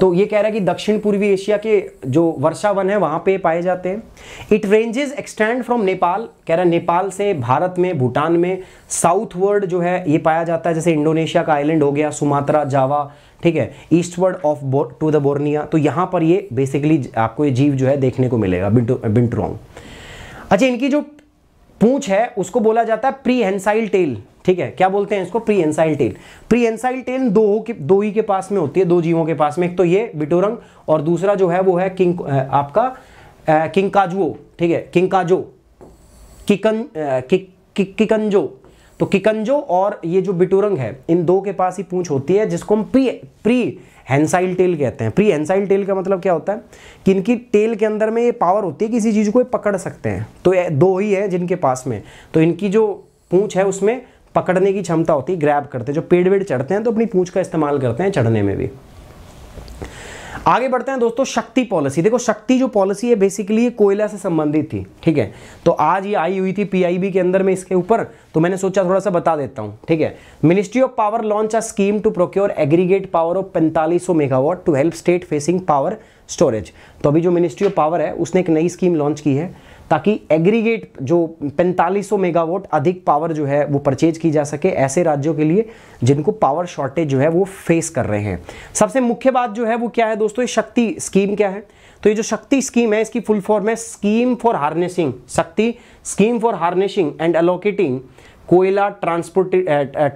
तो ये कह रहा है कि दक्षिण पूर्वी एशिया के जो वर्षा वन है वहाँ पे पाए जाते हैं it ranges extend from Nepal कह रहा है नेपाल से भारत में भूटान में साउथवर्ड जो है ये पाया जाता है जैसे इंडोनेशिया का आइलैंड हो गया सुमात्रा जावा ठीक है eastward off to the Borneo तो यहाँ पर ये बेसिकली आपको ये जीव जो है देखने को मिलेगा बिंट्रॉन्ग अच्छा इनकी जो पूछ है उसको बोला जाता है प्री हेंसाइल टेल ठीक है क्या बोलते हैं इसको prehensile tail prehensile tail दो के दो ही के पास में होती है दो जीवों के पास में एक तो ये बिटोरंग और दूसरा जो है वो है किंग आपका किंग काजुओ ठीक है किंग काजो किकन कि, कि, किकनजो तो किकनजो और ये जो बिटोरंग है इन दो के पास ही पूछ होती है जिसको हम प्री प्री हैंसाइल टेल कहते हैं प्री हैंसाइल टेल का मतलब क्या होता है कि इनकी टेल के अंदर में ये पावर होती है किसी चीज़ को ये पकड़ सकते हैं तो दो ही है जिनके पास में तो इनकी जो पूछ है उसमें पकड़ने की क्षमता होती है ग्रैब करते हैं जो पेड़ वेड़ चढ़ते हैं तो अपनी पूंछ का इस्तेमाल करते हैं चढ़ने में भी आगे बढ़ते हैं दोस्तों शक्ति पॉलिसी देखो शक्ति जो पॉलिसी है बेसिकली ये कोयला से संबंधित थी ठीक है तो आज ये आई हुई थी पीआईबी के अंदर में इसके ऊपर तो मैंने सोचा थोड़ा सा बता देता हूं ठीक है ministry of power launch a scheme to procure aggregate power of पैंतालीस megawatt to help state facing power storage तो अभी जो मिनिस्ट्री ऑफ पावर है उसने एक नई स्कीम लॉन्च की है ताकि एग्रीगेट जो 4500 मेगावाट अधिक पावर जो है वो परचेज की जा सके ऐसे राज्यों के लिए जिनको पावर शॉर्टेज जो है वो फेस कर रहे हैं सबसे मुख्य बात जो है वो क्या है दोस्तों ये शक्ति स्कीम क्या है तो ये जो शक्ति स्कीम है इसकी फुल फॉर्म है scheme for harnessing Shakti scheme for harnessing and allocating koyla transport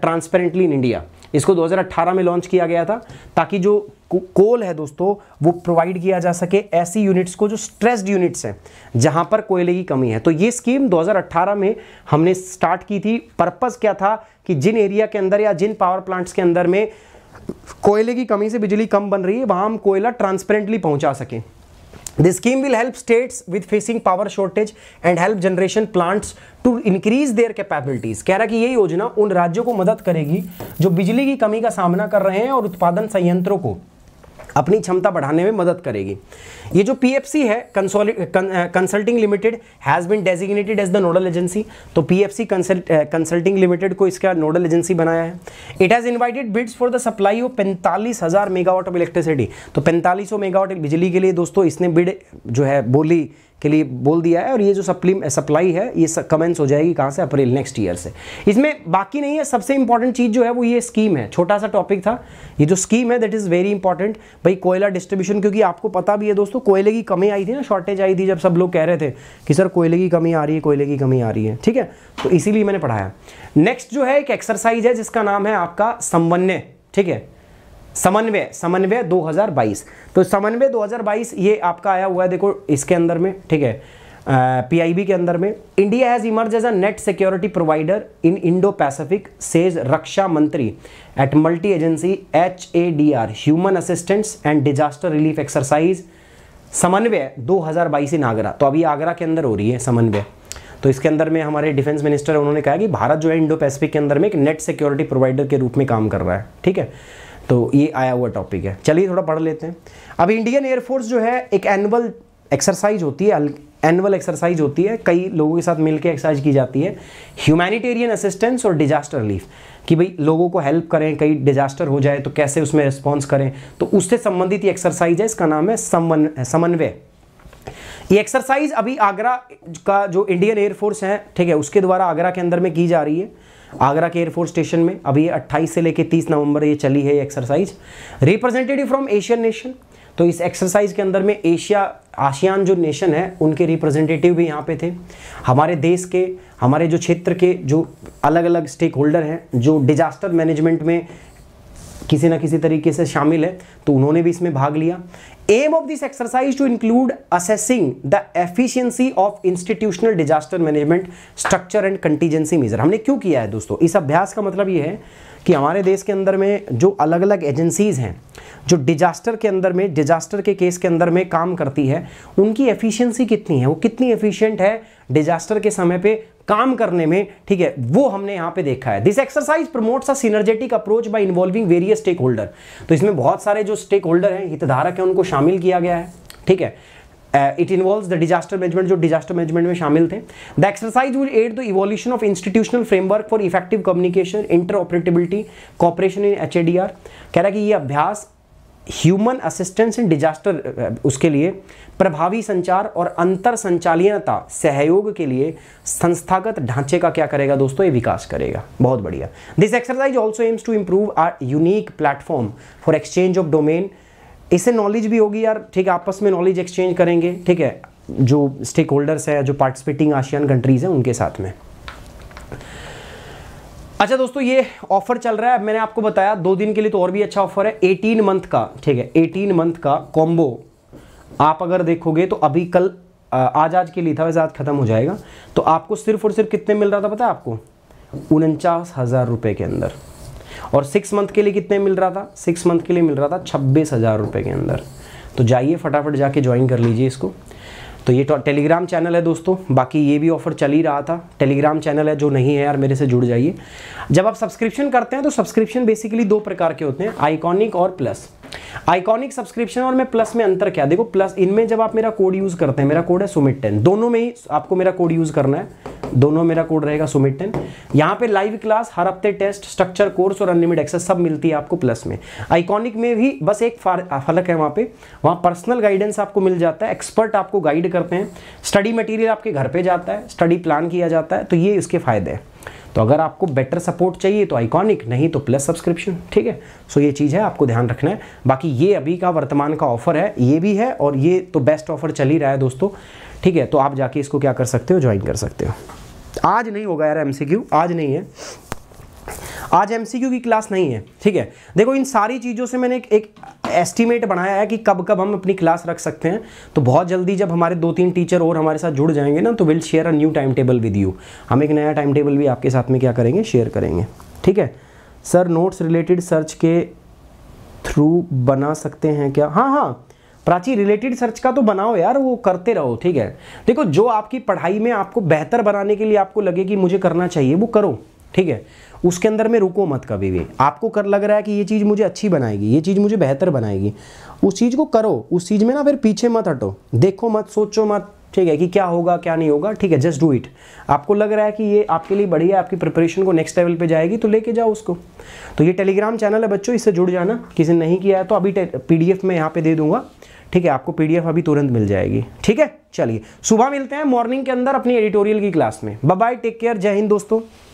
transparently in India इसको 2018 में लॉन्च किया गया था ताकि जो कोल है दोस्तों वो प्रोवाइड किया जा सके ऐसी यूनिट्स को जो स्ट्रेस्ड यूनिट्स हैं जहां पर कोयले की कमी है तो ये स्कीम 2018 में हमने स्टार्ट की थी पर्पज़ क्या था कि जिन एरिया के अंदर या जिन पावर प्लांट्स के अंदर में कोयले की कमी से बिजली कम बन रही है वहाँ हम कोयला ट्रांसपेरेंटली पहुँचा सकें The scheme will help states with facing power shortage and help generation plants to increase their capabilities. कह रहा कि ये योजना उन राज्यों को मदद करेगी जो बिजली की कमी का सामना कर रहे हैं और उत्पादन संयंत्रों को अपनी क्षमता बढ़ाने में मदद करेगी ये जो पीएफसी है consulting limited has been designated as the nodal agency तो पीएफसी कंसल्टिंग लिमिटेड को इसका नोडल एजेंसी बनाया है it has invited bids for the supply of पैंतालीस हज़ार मेगावाट ऑफ इलेक्ट्रिसिटी तो पैंतालीस मेगावाट बिजली के लिए दोस्तों इसने बिड जो है बोली के लिए बोल दिया है और ये जो सप्लीम सप्लाई है ये कमेंस हो जाएगी कहाँ से अप्रैल नेक्स्ट ईयर से इसमें बाकी नहीं है सबसे इंपॉर्टेंट चीज़ जो है वो ये स्कीम है छोटा सा टॉपिक था ये जो स्कीम है दैट इज़ वेरी इंपॉर्टेंट भाई कोयला डिस्ट्रीब्यूशन क्योंकि आपको पता भी है दोस्तों कोयले की कमी आई थी ना शॉर्टेज आई थी जब सब लोग कह रहे थे कि सर कोयले की कमी आ रही है कोयले की कमी आ रही है ठीक है तो इसीलिए मैंने पढ़ाया नेक्स्ट जो है एक एक्सरसाइज है जिसका नाम है आपका समन्वय ठीक है समन्वय समन्वय 2022 तो समन्वय 2022 ये आपका आया हुआ है देखो इसके अंदर में ठीक है पीआईबी के अंदर में India has emerge as a net security provider in Indo Pacific says Raksha Mantri at multi agency H A D R human assistants and disaster relief exercise Samanvay 2022 इन आगरा तो अभी आगरा के अंदर हो रही है समन्वय तो इसके अंदर में हमारे डिफेंस मिनिस्टर उन्होंने कहा कि भारत जो है इंडो पैसिफिक के अंदर में एक नेट सिक्योरिटी प्रोवाइडर के रूप में काम कर रहा है ठीक है तो ये आया हुआ टॉपिक है चलिए थोड़ा पढ़ लेते हैं अब इंडियन एयरफोर्स जो है एक एनुअल एक्सरसाइज होती है एनुअल एक्सरसाइज होती है कई लोगों के साथ मिलकर एक्सरसाइज की जाती है ह्यूमैनिटेरियन असिस्टेंस और डिजास्टर रिलीफ कि भाई लोगों को हेल्प करें कहीं डिजास्टर हो जाए तो कैसे उसमें रिस्पॉन्स करें तो उससे संबंधित एक्सरसाइज है इसका नाम है समन्वय ये एक्सरसाइज अभी आगरा का जो इंडियन एयरफोर्स है ठीक है उसके द्वारा आगरा के अंदर में की जा रही है आगरा के एयरफोर्स स्टेशन में अभी ये 28 से लेकर 30 नवंबर ये चली है ये exercise representative from Asian nation तो इस एक्सरसाइज के अंदर में एशिया आशियान जो नेशन है उनके रिप्रेजेंटेटिव भी यहाँ पे थे हमारे देश के हमारे जो क्षेत्र के जो अलग अलग स्टेक होल्डर हैं जो डिजास्टर मैनेजमेंट में किसी ना किसी तरीके से शामिल है तो उन्होंने भी इसमें भाग लिया aim of this exercise to include assessing the efficiency of institutional disaster management structure and contingency measure हमने क्यों किया है दोस्तों इस अभ्यास का मतलब ये है कि हमारे देश के अंदर में जो अलग अलग एजेंसीज हैं जो डिजास्टर के अंदर में डिजास्टर के केस के अंदर में काम करती है उनकी एफिशिएंसी कितनी है वो कितनी एफिशिएंट है डिजास्टर के समय पे काम करने में ठीक है वो हमने यहां पे देखा है this exercise promotes a synergetic approach by involving various stakeholder तो इसमें बहुत सारे जो स्टेक होल्डर हैं हितधारक हैं उनको शामिल किया गया है ठीक है it involve the disaster management जो डिजास्टर मैनेजमेंट में शामिल थे the exercise will aid the evolution of institutional framework for effective communication interoperability cooperation in H कह रहा है कि ये अभ्यास ह्यूमन असिस्टेंस इन डिजास्टर उसके लिए प्रभावी संचार और अंतर संचालीनता सहयोग के लिए संस्थागत ढांचे का क्या करेगा दोस्तों ये विकास करेगा बहुत बढ़िया this exercise also aims to improve our unique platform for exchange of domain इसे नॉलेज भी होगी यार ठीक है आपस में नॉलेज एक्सचेंज करेंगे ठीक है जो स्टेक होल्डर्स है जो पार्टिसिपेटिंग आशियान कंट्रीज़ हैं उनके साथ में अच्छा दोस्तों ये ऑफर चल रहा है मैंने आपको बताया दो दिन के लिए तो और भी अच्छा ऑफर है एटीन मंथ का ठीक है एटीन मंथ का कॉम्बो आप अगर देखोगे तो अभी कल आज आज के लिए था वैसे आज खत्म हो जाएगा तो आपको सिर्फ और सिर्फ कितने मिल रहा था पता है आपको उनचास हज़ार रुपये के अंदर और सिक्स मंथ के लिए कितने मिल रहा था सिक्स मंथ के लिए मिल रहा था छब्बीस हज़ार रुपये के अंदर तो जाइए फटाफट जाके ज्वाइन कर लीजिए इसको तो ये टेलीग्राम तो चैनल है दोस्तों बाकी ये भी ऑफर चल ही रहा था टेलीग्राम चैनल है जो नहीं है यार मेरे से जुड़ जाइए जब आप सब्सक्रिप्शन करते हैं तो सब्सक्रिप्शन बेसिकली दो प्रकार के होते हैं आइकॉनिक और प्लस आइकॉनिक सब्सक्रिप्शन और मैं प्लस में अंतर क्या देखो प्लस इनमें जब आप मेरा कोड यूज़ करते हैं मेरा कोड है सुमित टेन दोनों में ही आपको मेरा कोड यूज़ करना है दोनों मेरा कोड रहेगा सुमित टेन यहाँ पे लाइव क्लास हर हफ्ते टेस्ट स्ट्रक्चर कोर्स और अनलिमिटेड एक्सेस सब मिलती है आपको प्लस में आइकॉनिक में भी बस एक फलक है वहाँ पे वहाँ पर्सनल गाइडेंस आपको मिल जाता है एक्सपर्ट आपको गाइड करते हैं स्टडी मटेरियल आपके घर पे जाता है स्टडी प्लान किया जाता है तो ये इसके फायदे हैं तो अगर आपको बेटर सपोर्ट चाहिए तो आइकॉनिक नहीं तो प्लस सब्सक्रिप्शन ठीक है सो ये चीज़ है आपको ध्यान रखना है बाकी ये अभी का वर्तमान का ऑफर है ये भी है और ये तो बेस्ट ऑफर चल ही रहा है दोस्तों ठीक है तो आप जाके इसको क्या कर सकते हो ज्वाइन कर सकते हो आज नहीं होगा यार एम आज नहीं है आज एमसीक्यू की क्लास नहीं है ठीक है देखो इन सारी चीज़ों से मैंने एक, एक एस्टिमेट बनाया है कि कब कब हम अपनी क्लास रख सकते हैं तो बहुत जल्दी जब हमारे दो तीन टीचर और हमारे साथ जुड़ जाएंगे ना तो will share a new timetable with you हम एक नया टाइम टेबल भी आपके साथ में क्या करेंगे शेयर करेंगे ठीक है सर नोट्स रिलेटेड सर्च के थ्रू बना सकते हैं क्या हाँ हाँ प्राची रिलेटेड सर्च का तो बनाओ यार वो करते रहो ठीक है देखो जो आपकी पढ़ाई में आपको बेहतर बनाने के लिए आपको लगे कि मुझे करना चाहिए वो करो ठीक है उसके अंदर में रुको मत कभी भी आपको कर लग रहा है कि ये चीज़ मुझे अच्छी बनाएगी ये चीज़ मुझे बेहतर बनाएगी उस चीज़ को करो उस चीज़ में ना फिर पीछे मत हटो देखो मत सोचो मत ठीक है कि क्या होगा क्या नहीं होगा ठीक है जस्ट डू इट आपको लग रहा है कि ये आपके लिए बढ़िया आपकी प्रिपरेशन को नेक्स्ट लेवल पे जाएगी तो लेके जाओ उसको तो ये टेलीग्राम चैनल है बच्चों इससे जुड़ जाना किसी ने नहीं किया है तो अभी पीडीएफ में यहाँ पे दे दूंगा ठीक है आपको पीडीएफ अभी तुरंत मिल जाएगी ठीक है चलिए सुबह मिलते हैं मॉर्निंग के अंदर अपनी एडिटोरियल की क्लास में बाय टेक केयर जय हिंद दोस्तों